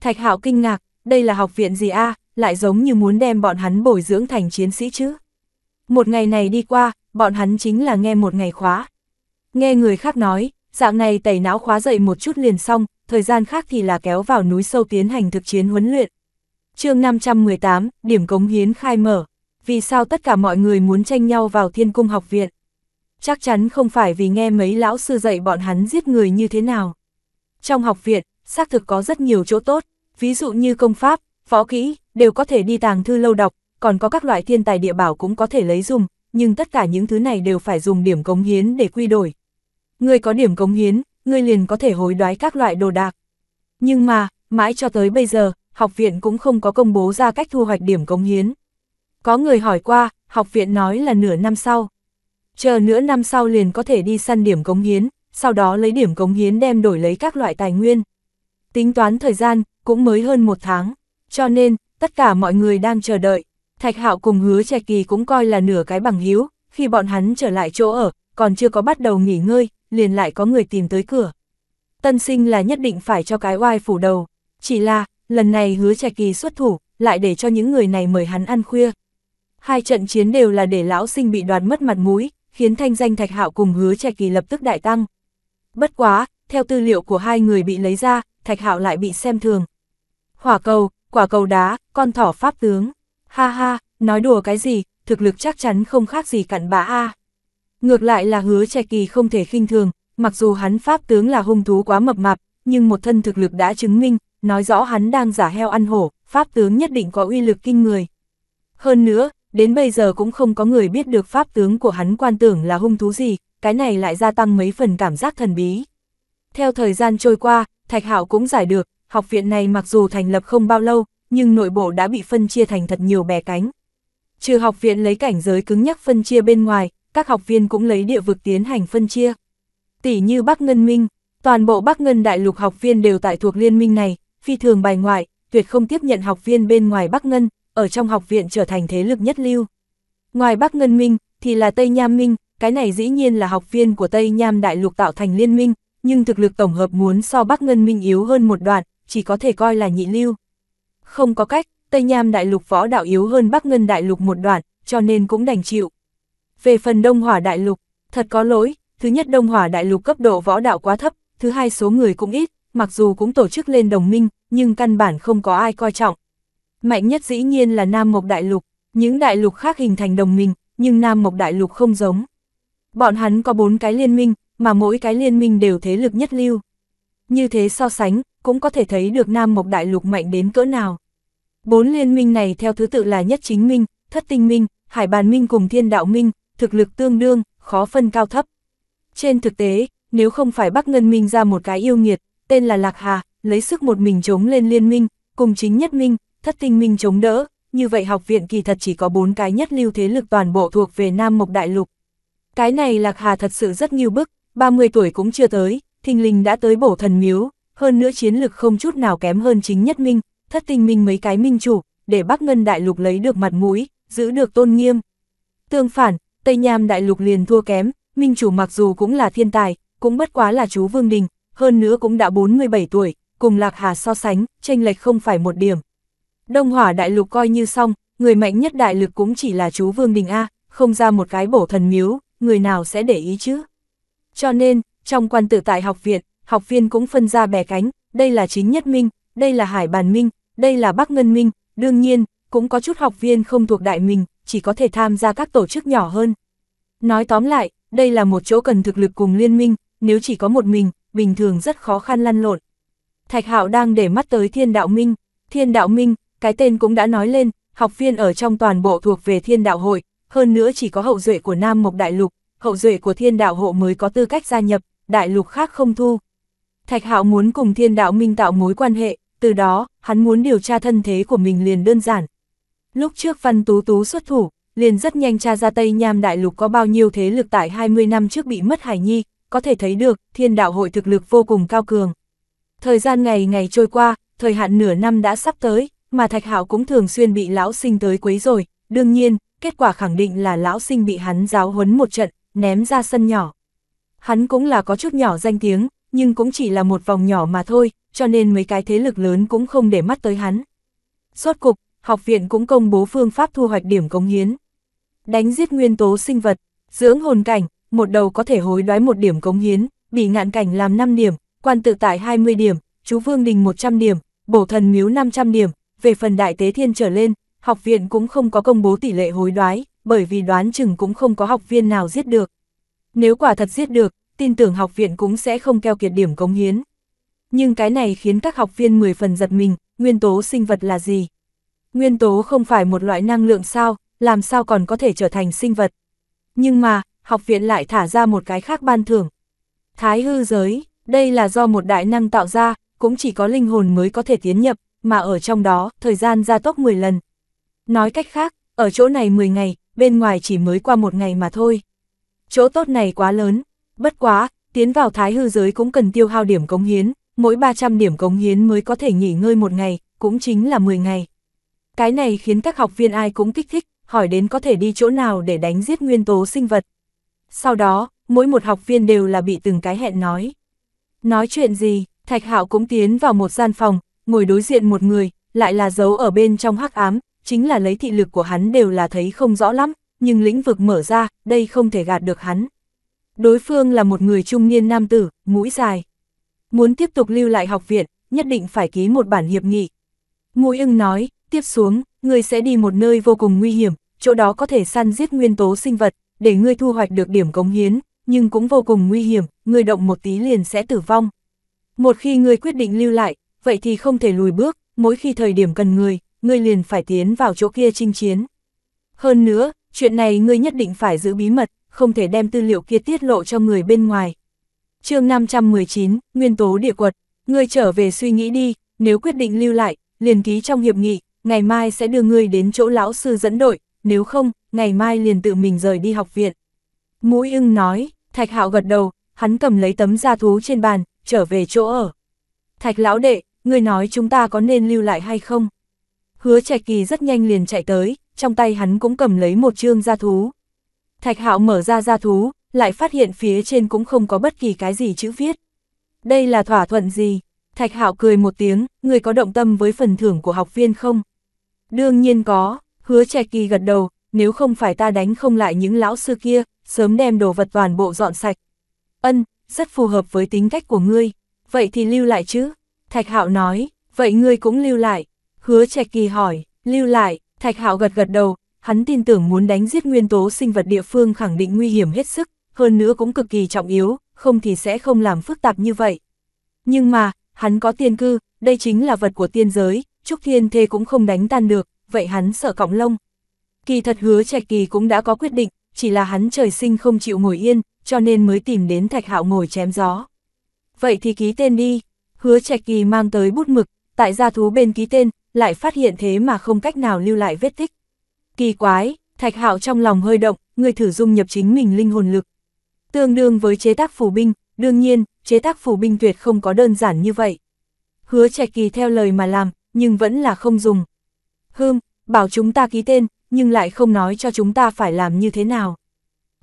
Thạch Hạo kinh ngạc, đây là học viện gì a, lại giống như muốn đem bọn hắn bồi dưỡng thành chiến sĩ chứ. Một ngày này đi qua, bọn hắn chính là nghe một ngày khóa. Nghe người khác nói, dạng này tẩy não khóa dậy một chút liền xong, thời gian khác thì là kéo vào núi sâu tiến hành thực chiến huấn luyện. chương 518, điểm cống hiến khai mở. Vì sao tất cả mọi người muốn tranh nhau vào thiên cung học viện? chắc chắn không phải vì nghe mấy lão sư dạy bọn hắn giết người như thế nào. Trong học viện, xác thực có rất nhiều chỗ tốt, ví dụ như công pháp, phó kỹ, đều có thể đi tàng thư lâu đọc, còn có các loại thiên tài địa bảo cũng có thể lấy dùng, nhưng tất cả những thứ này đều phải dùng điểm cống hiến để quy đổi. Người có điểm cống hiến, người liền có thể hối đoái các loại đồ đạc. Nhưng mà, mãi cho tới bây giờ, học viện cũng không có công bố ra cách thu hoạch điểm cống hiến. Có người hỏi qua, học viện nói là nửa năm sau chờ nửa năm sau liền có thể đi săn điểm cống hiến, sau đó lấy điểm cống hiến đem đổi lấy các loại tài nguyên. Tính toán thời gian, cũng mới hơn một tháng, cho nên, tất cả mọi người đang chờ đợi. Thạch Hạo cùng hứa trẻ kỳ cũng coi là nửa cái bằng hiếu, khi bọn hắn trở lại chỗ ở, còn chưa có bắt đầu nghỉ ngơi, liền lại có người tìm tới cửa. Tân sinh là nhất định phải cho cái oai phủ đầu, chỉ là, lần này hứa trẻ kỳ xuất thủ, lại để cho những người này mời hắn ăn khuya. Hai trận chiến đều là để lão sinh bị đoạt mất mặt mũi, khiến thanh danh Thạch Hạo cùng hứa Trạch kỳ lập tức đại tăng. Bất quá, theo tư liệu của hai người bị lấy ra, Thạch Hạo lại bị xem thường. Hỏa cầu, quả cầu đá, con thỏ pháp tướng. Ha ha, nói đùa cái gì, thực lực chắc chắn không khác gì cặn bã a. Ngược lại là hứa Trạch kỳ không thể khinh thường, mặc dù hắn pháp tướng là hung thú quá mập mạp, nhưng một thân thực lực đã chứng minh, nói rõ hắn đang giả heo ăn hổ, pháp tướng nhất định có uy lực kinh người. Hơn nữa, đến bây giờ cũng không có người biết được pháp tướng của hắn quan tưởng là hung thú gì, cái này lại gia tăng mấy phần cảm giác thần bí. Theo thời gian trôi qua, Thạch Hạo cũng giải được, học viện này mặc dù thành lập không bao lâu, nhưng nội bộ đã bị phân chia thành thật nhiều bè cánh. Trừ học viện lấy cảnh giới cứng nhắc phân chia bên ngoài, các học viên cũng lấy địa vực tiến hành phân chia. Tỷ như Bắc Ngân Minh, toàn bộ Bắc Ngân Đại lục học viên đều tại thuộc liên minh này, phi thường bài ngoại, tuyệt không tiếp nhận học viên bên ngoài Bắc Ngân, ở trong học viện trở thành thế lực nhất lưu. Ngoài Bắc Ngân Minh, thì là Tây Nham Minh, cái này dĩ nhiên là học viên của Tây Nham Đại Lục tạo thành liên minh, nhưng thực lực tổng hợp muốn so Bắc Ngân Minh yếu hơn một đoạn, chỉ có thể coi là nhị lưu. Không có cách, Tây Nham Đại Lục võ đạo yếu hơn Bắc Ngân Đại Lục một đoạn, cho nên cũng đành chịu. Về phần Đông Hỏa Đại Lục, thật có lỗi, thứ nhất Đông Hỏa Đại Lục cấp độ võ đạo quá thấp, thứ hai số người cũng ít, mặc dù cũng tổ chức lên đồng minh, nhưng căn bản không có ai coi trọng mạnh nhất dĩ nhiên là Nam Mộc Đại Lục, những đại lục khác hình thành đồng minh, nhưng Nam Mộc Đại Lục không giống. Bọn hắn có bốn cái liên minh, mà mỗi cái liên minh đều thế lực nhất lưu. Như thế so sánh, cũng có thể thấy được Nam Mộc Đại Lục mạnh đến cỡ nào. Bốn liên minh này theo thứ tự là Nhất Chính Minh, Thất Tinh Minh, Hải Bàn Minh cùng Thiên Đạo Minh, thực lực tương đương, khó phân cao thấp. Trên thực tế, nếu không phải Bắc Ngân Minh ra một cái yêu nghiệt, tên là Lạc Hà, lấy sức một mình chống lên liên minh, cùng chính Nhất Minh, thất tinh minh chống đỡ, như vậy học viện kỳ thật chỉ có bốn cái nhất lưu thế lực toàn bộ thuộc về Nam Mộc Đại Lục. Cái này Lạc Hà thật sự rất nghiêu bức, 30 tuổi cũng chưa tới, thình Linh đã tới bổ thần miếu, hơn nữa chiến lực không chút nào kém hơn chính nhất minh, thất tinh minh mấy cái minh chủ, để Bắc Ngân Đại Lục lấy được mặt mũi, giữ được tôn nghiêm. Tương phản, Tây Nham Đại Lục liền thua kém, minh chủ mặc dù cũng là thiên tài, cũng bất quá là chú Vương Đình, hơn nữa cũng đã 47 tuổi, cùng Lạc Hà so sánh, tranh lệch không phải một điểm, Đông hỏa đại lục coi như xong, người mạnh nhất đại lực cũng chỉ là chú Vương Đình A, không ra một cái bổ thần miếu, người nào sẽ để ý chứ? Cho nên, trong quan tử tại học viện, học viên cũng phân ra bè cánh, đây là chính nhất minh, đây là hải bàn minh, đây là bắc ngân minh, đương nhiên, cũng có chút học viên không thuộc đại mình, chỉ có thể tham gia các tổ chức nhỏ hơn. Nói tóm lại, đây là một chỗ cần thực lực cùng liên minh, nếu chỉ có một mình, bình thường rất khó khăn lăn lộn. Thạch Hạo đang để mắt tới Thiên Đạo Minh, Thiên Đạo Minh cái tên cũng đã nói lên, học viên ở trong toàn bộ thuộc về thiên đạo hội, hơn nữa chỉ có hậu duệ của Nam Mộc Đại Lục, hậu duệ của thiên đạo hộ mới có tư cách gia nhập, đại lục khác không thu. Thạch Hạo muốn cùng thiên đạo minh tạo mối quan hệ, từ đó, hắn muốn điều tra thân thế của mình liền đơn giản. Lúc trước Văn Tú Tú xuất thủ, liền rất nhanh tra ra Tây Nham Đại Lục có bao nhiêu thế lực tại 20 năm trước bị mất Hải Nhi, có thể thấy được, thiên đạo hội thực lực vô cùng cao cường. Thời gian ngày ngày trôi qua, thời hạn nửa năm đã sắp tới mà Thạch Hạo cũng thường xuyên bị lão sinh tới quấy rồi, đương nhiên, kết quả khẳng định là lão sinh bị hắn giáo huấn một trận, ném ra sân nhỏ. Hắn cũng là có chút nhỏ danh tiếng, nhưng cũng chỉ là một vòng nhỏ mà thôi, cho nên mấy cái thế lực lớn cũng không để mắt tới hắn. Rốt cục, học viện cũng công bố phương pháp thu hoạch điểm cống hiến. Đánh giết nguyên tố sinh vật, dưỡng hồn cảnh, một đầu có thể hối đoái một điểm cống hiến, bị ngạn cảnh làm 5 điểm, quan tự tại 20 điểm, chú Vương Đình 100 điểm, bổ thần miếu 500 điểm, về phần đại tế thiên trở lên, học viện cũng không có công bố tỷ lệ hối đoái, bởi vì đoán chừng cũng không có học viên nào giết được. Nếu quả thật giết được, tin tưởng học viện cũng sẽ không keo kiệt điểm cống hiến. Nhưng cái này khiến các học viên 10 phần giật mình, nguyên tố sinh vật là gì? Nguyên tố không phải một loại năng lượng sao, làm sao còn có thể trở thành sinh vật? Nhưng mà, học viện lại thả ra một cái khác ban thưởng. Thái hư giới, đây là do một đại năng tạo ra, cũng chỉ có linh hồn mới có thể tiến nhập, mà ở trong đó, thời gian gia tốc 10 lần. Nói cách khác, ở chỗ này 10 ngày, bên ngoài chỉ mới qua một ngày mà thôi. Chỗ tốt này quá lớn, bất quá, tiến vào thái hư giới cũng cần tiêu hao điểm cống hiến, mỗi 300 điểm cống hiến mới có thể nghỉ ngơi một ngày, cũng chính là 10 ngày. Cái này khiến các học viên ai cũng kích thích, hỏi đến có thể đi chỗ nào để đánh giết nguyên tố sinh vật. Sau đó, mỗi một học viên đều là bị từng cái hẹn nói. Nói chuyện gì, Thạch Hạo cũng tiến vào một gian phòng, ngồi đối diện một người, lại là giấu ở bên trong hắc ám, chính là lấy thị lực của hắn đều là thấy không rõ lắm, nhưng lĩnh vực mở ra, đây không thể gạt được hắn. Đối phương là một người trung niên nam tử, mũi dài. Muốn tiếp tục lưu lại học viện, nhất định phải ký một bản hiệp nghị. Mũi ưng nói, tiếp xuống, người sẽ đi một nơi vô cùng nguy hiểm, chỗ đó có thể săn giết nguyên tố sinh vật, để ngươi thu hoạch được điểm cống hiến, nhưng cũng vô cùng nguy hiểm, người động một tí liền sẽ tử vong. Một khi ngươi quyết định lưu lại, vậy thì không thể lùi bước, mỗi khi thời điểm cần người, ngươi liền phải tiến vào chỗ kia chinh chiến. Hơn nữa, chuyện này ngươi nhất định phải giữ bí mật, không thể đem tư liệu kia tiết lộ cho người bên ngoài. chương 519, Nguyên tố địa quật, ngươi trở về suy nghĩ đi, nếu quyết định lưu lại, liền ký trong hiệp nghị, ngày mai sẽ đưa ngươi đến chỗ lão sư dẫn đội, nếu không, ngày mai liền tự mình rời đi học viện. Mũi ưng nói, thạch hạo gật đầu, hắn cầm lấy tấm da thú trên bàn, trở về chỗ ở. Thạch lão đệ, ngươi nói chúng ta có nên lưu lại hay không? Hứa Trẻ Kỳ rất nhanh liền chạy tới, trong tay hắn cũng cầm lấy một chương gia thú. Thạch Hạo mở ra gia thú, lại phát hiện phía trên cũng không có bất kỳ cái gì chữ viết. Đây là thỏa thuận gì? Thạch Hạo cười một tiếng, người có động tâm với phần thưởng của học viên không? Đương nhiên có, hứa Trẻ Kỳ gật đầu, nếu không phải ta đánh không lại những lão sư kia, sớm đem đồ vật toàn bộ dọn sạch. Ân, rất phù hợp với tính cách của ngươi, vậy thì lưu lại chứ, Thạch Hạo nói, vậy ngươi cũng lưu lại. Hứa Trạch Kỳ hỏi, lưu lại, Thạch Hạo gật gật đầu, hắn tin tưởng muốn đánh giết nguyên tố sinh vật địa phương khẳng định nguy hiểm hết sức, hơn nữa cũng cực kỳ trọng yếu, không thì sẽ không làm phức tạp như vậy. Nhưng mà, hắn có tiên cư, đây chính là vật của tiên giới, Trúc Thiên Thê cũng không đánh tan được, vậy hắn sợ cọng lông. Kỳ thật hứa Trạch Kỳ cũng đã có quyết định, chỉ là hắn trời sinh không chịu ngồi yên, cho nên mới tìm đến Thạch Hạo ngồi chém gió. Vậy thì ký tên đi, hứa trạch kỳ mang tới bút mực, tại gia thú bên ký tên, lại phát hiện thế mà không cách nào lưu lại vết tích. Kỳ quái, thạch hạo trong lòng hơi động, người thử dung nhập chính mình linh hồn lực. Tương đương với chế tác phủ binh, đương nhiên, chế tác phủ binh tuyệt không có đơn giản như vậy. Hứa trạch kỳ theo lời mà làm, nhưng vẫn là không dùng. Hương, bảo chúng ta ký tên, nhưng lại không nói cho chúng ta phải làm như thế nào.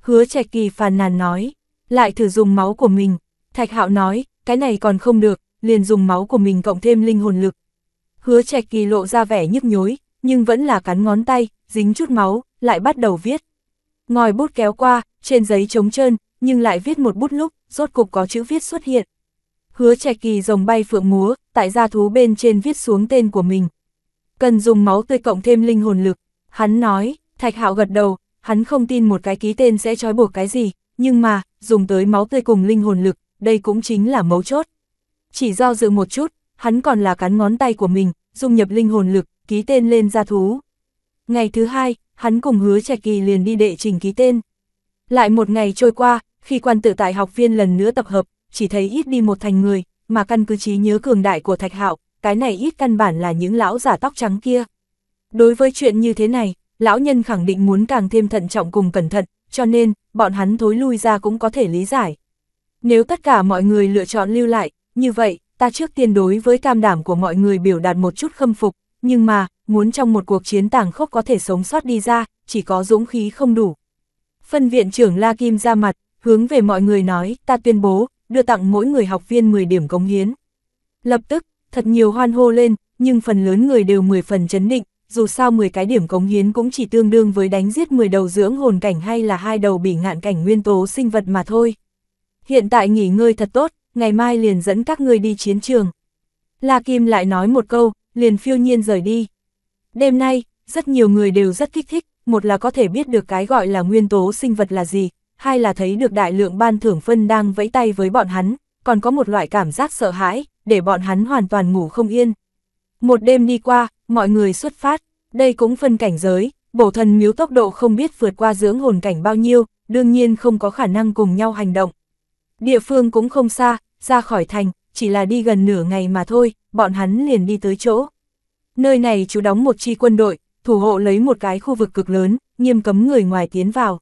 Hứa trạch kỳ phàn nàn nói, lại thử dùng máu của mình. Thạch hạo nói, cái này còn không được, liền dùng máu của mình cộng thêm linh hồn lực. Hứa trạch kỳ lộ ra vẻ nhức nhối, nhưng vẫn là cắn ngón tay, dính chút máu, lại bắt đầu viết. Ngòi bút kéo qua, trên giấy trống trơn, nhưng lại viết một bút lúc, rốt cục có chữ viết xuất hiện. Hứa trạch kỳ rồng bay phượng múa, tại gia thú bên trên viết xuống tên của mình. Cần dùng máu tươi cộng thêm linh hồn lực. Hắn nói, thạch hạo gật đầu, hắn không tin một cái ký tên sẽ trói buộc cái gì, nhưng mà, dùng tới máu tươi cùng linh hồn lực, đây cũng chính là mấu chốt chỉ do dự một chút, hắn còn là cắn ngón tay của mình, dung nhập linh hồn lực, ký tên lên gia thú. Ngày thứ hai, hắn cùng hứa trạch kỳ liền đi đệ trình ký tên. Lại một ngày trôi qua, khi quan tử tại học viên lần nữa tập hợp, chỉ thấy ít đi một thành người, mà căn cứ trí nhớ cường đại của Thạch Hạo, cái này ít căn bản là những lão giả tóc trắng kia. Đối với chuyện như thế này, lão nhân khẳng định muốn càng thêm thận trọng cùng cẩn thận, cho nên, bọn hắn thối lui ra cũng có thể lý giải. Nếu tất cả mọi người lựa chọn lưu lại, như vậy, ta trước tiên đối với cam đảm của mọi người biểu đạt một chút khâm phục, nhưng mà, muốn trong một cuộc chiến tàng khốc có thể sống sót đi ra, chỉ có dũng khí không đủ. Phân viện trưởng La Kim ra mặt, hướng về mọi người nói, ta tuyên bố, đưa tặng mỗi người học viên 10 điểm cống hiến. Lập tức, thật nhiều hoan hô lên, nhưng phần lớn người đều 10 phần chấn định, dù sao 10 cái điểm cống hiến cũng chỉ tương đương với đánh giết 10 đầu dưỡng hồn cảnh hay là hai đầu bị ngạn cảnh nguyên tố sinh vật mà thôi. Hiện tại nghỉ ngơi thật tốt, ngày mai liền dẫn các người đi chiến trường. La Kim lại nói một câu, liền phiêu nhiên rời đi. Đêm nay, rất nhiều người đều rất kích thích, một là có thể biết được cái gọi là nguyên tố sinh vật là gì, hai là thấy được đại lượng ban thưởng phân đang vẫy tay với bọn hắn, còn có một loại cảm giác sợ hãi, để bọn hắn hoàn toàn ngủ không yên. Một đêm đi qua, mọi người xuất phát, đây cũng phân cảnh giới, bổ thần miếu tốc độ không biết vượt qua dưỡng hồn cảnh bao nhiêu, đương nhiên không có khả năng cùng nhau hành động. Địa phương cũng không xa, ra khỏi thành, chỉ là đi gần nửa ngày mà thôi, bọn hắn liền đi tới chỗ. Nơi này chú đóng một chi quân đội, thủ hộ lấy một cái khu vực cực lớn, nghiêm cấm người ngoài tiến vào.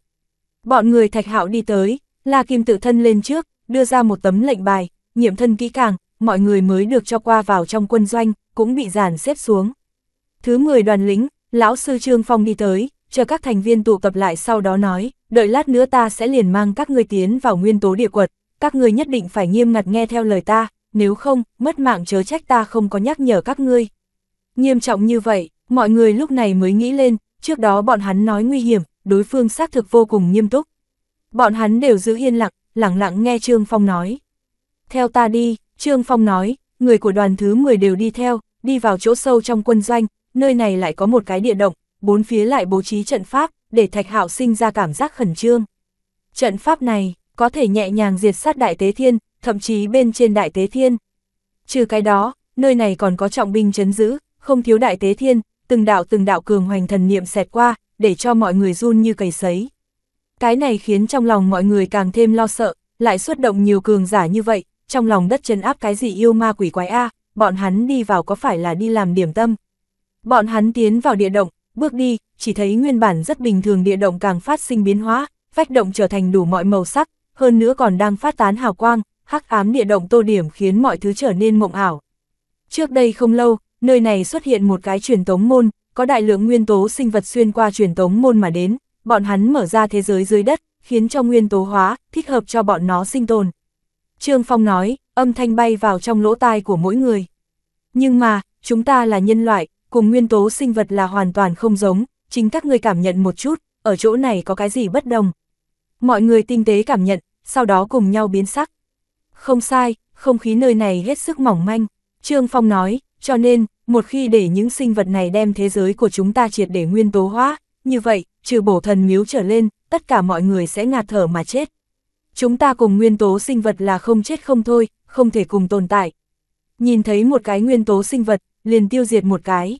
Bọn người thạch hạo đi tới, là Kim tự thân lên trước, đưa ra một tấm lệnh bài, nhiệm thân kỹ càng, mọi người mới được cho qua vào trong quân doanh, cũng bị giản xếp xuống. Thứ 10 đoàn lính, lão sư Trương Phong đi tới, chờ các thành viên tụ tập lại sau đó nói, đợi lát nữa ta sẽ liền mang các ngươi tiến vào nguyên tố địa quật, các ngươi nhất định phải nghiêm ngặt nghe theo lời ta, nếu không, mất mạng chớ trách ta không có nhắc nhở các ngươi. Nghiêm trọng như vậy, mọi người lúc này mới nghĩ lên, trước đó bọn hắn nói nguy hiểm, đối phương xác thực vô cùng nghiêm túc. Bọn hắn đều giữ yên lặng, lặng lặng nghe Trương Phong nói. Theo ta đi, Trương Phong nói, người của đoàn thứ 10 đều đi theo, đi vào chỗ sâu trong quân doanh, nơi này lại có một cái địa động, bốn phía lại bố trí trận pháp, để Thạch Hạo sinh ra cảm giác khẩn trương. Trận pháp này, có thể nhẹ nhàng diệt sát Đại Tế Thiên, thậm chí bên trên Đại Tế Thiên. Trừ cái đó, nơi này còn có trọng binh chấn giữ, không thiếu Đại Tế Thiên, từng đạo từng đạo cường hoành thần niệm xẹt qua, để cho mọi người run như cầy sấy. Cái này khiến trong lòng mọi người càng thêm lo sợ, lại xuất động nhiều cường giả như vậy, trong lòng đất chấn áp cái gì yêu ma quỷ quái a, bọn hắn đi vào có phải là đi làm điểm tâm. Bọn hắn tiến vào địa động, bước đi, chỉ thấy nguyên bản rất bình thường địa động càng phát sinh biến hóa, vách động trở thành đủ mọi màu sắc, hơn nữa còn đang phát tán hào quang, hắc ám địa động tô điểm khiến mọi thứ trở nên mộng ảo. Trước đây không lâu, nơi này xuất hiện một cái truyền tống môn, có đại lượng nguyên tố sinh vật xuyên qua truyền tống môn mà đến, bọn hắn mở ra thế giới dưới đất, khiến cho nguyên tố hóa, thích hợp cho bọn nó sinh tồn. Trương Phong nói, âm thanh bay vào trong lỗ tai của mỗi người. Nhưng mà, chúng ta là nhân loại, cùng nguyên tố sinh vật là hoàn toàn không giống, chính các ngươi cảm nhận một chút, ở chỗ này có cái gì bất đồng mọi người tinh tế cảm nhận, sau đó cùng nhau biến sắc. Không sai, không khí nơi này hết sức mỏng manh, Trương Phong nói, cho nên, một khi để những sinh vật này đem thế giới của chúng ta triệt để nguyên tố hóa, như vậy, trừ bổ thần miếu trở lên, tất cả mọi người sẽ ngạt thở mà chết. Chúng ta cùng nguyên tố sinh vật là không chết không thôi, không thể cùng tồn tại. Nhìn thấy một cái nguyên tố sinh vật, liền tiêu diệt một cái.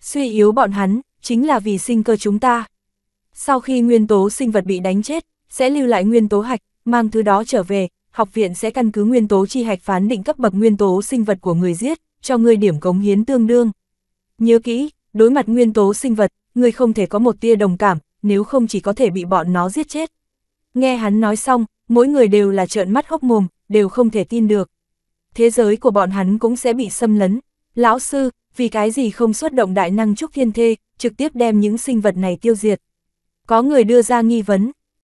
Suy yếu bọn hắn, chính là vì sinh cơ chúng ta. Sau khi nguyên tố sinh vật bị đánh chết, sẽ lưu lại nguyên tố hạch, mang thứ đó trở về, học viện sẽ căn cứ nguyên tố chi hạch phán định cấp bậc nguyên tố sinh vật của người giết, cho người điểm cống hiến tương đương. Nhớ kỹ, đối mặt nguyên tố sinh vật, người không thể có một tia đồng cảm, nếu không chỉ có thể bị bọn nó giết chết. Nghe hắn nói xong, mỗi người đều là trợn mắt hốc mồm, đều không thể tin được. Thế giới của bọn hắn cũng sẽ bị xâm lấn. Lão sư, vì cái gì không xuất động đại năng trúc thiên thê, trực tiếp đem những sinh vật này tiêu diệt. Có người đưa ra nghi vấn,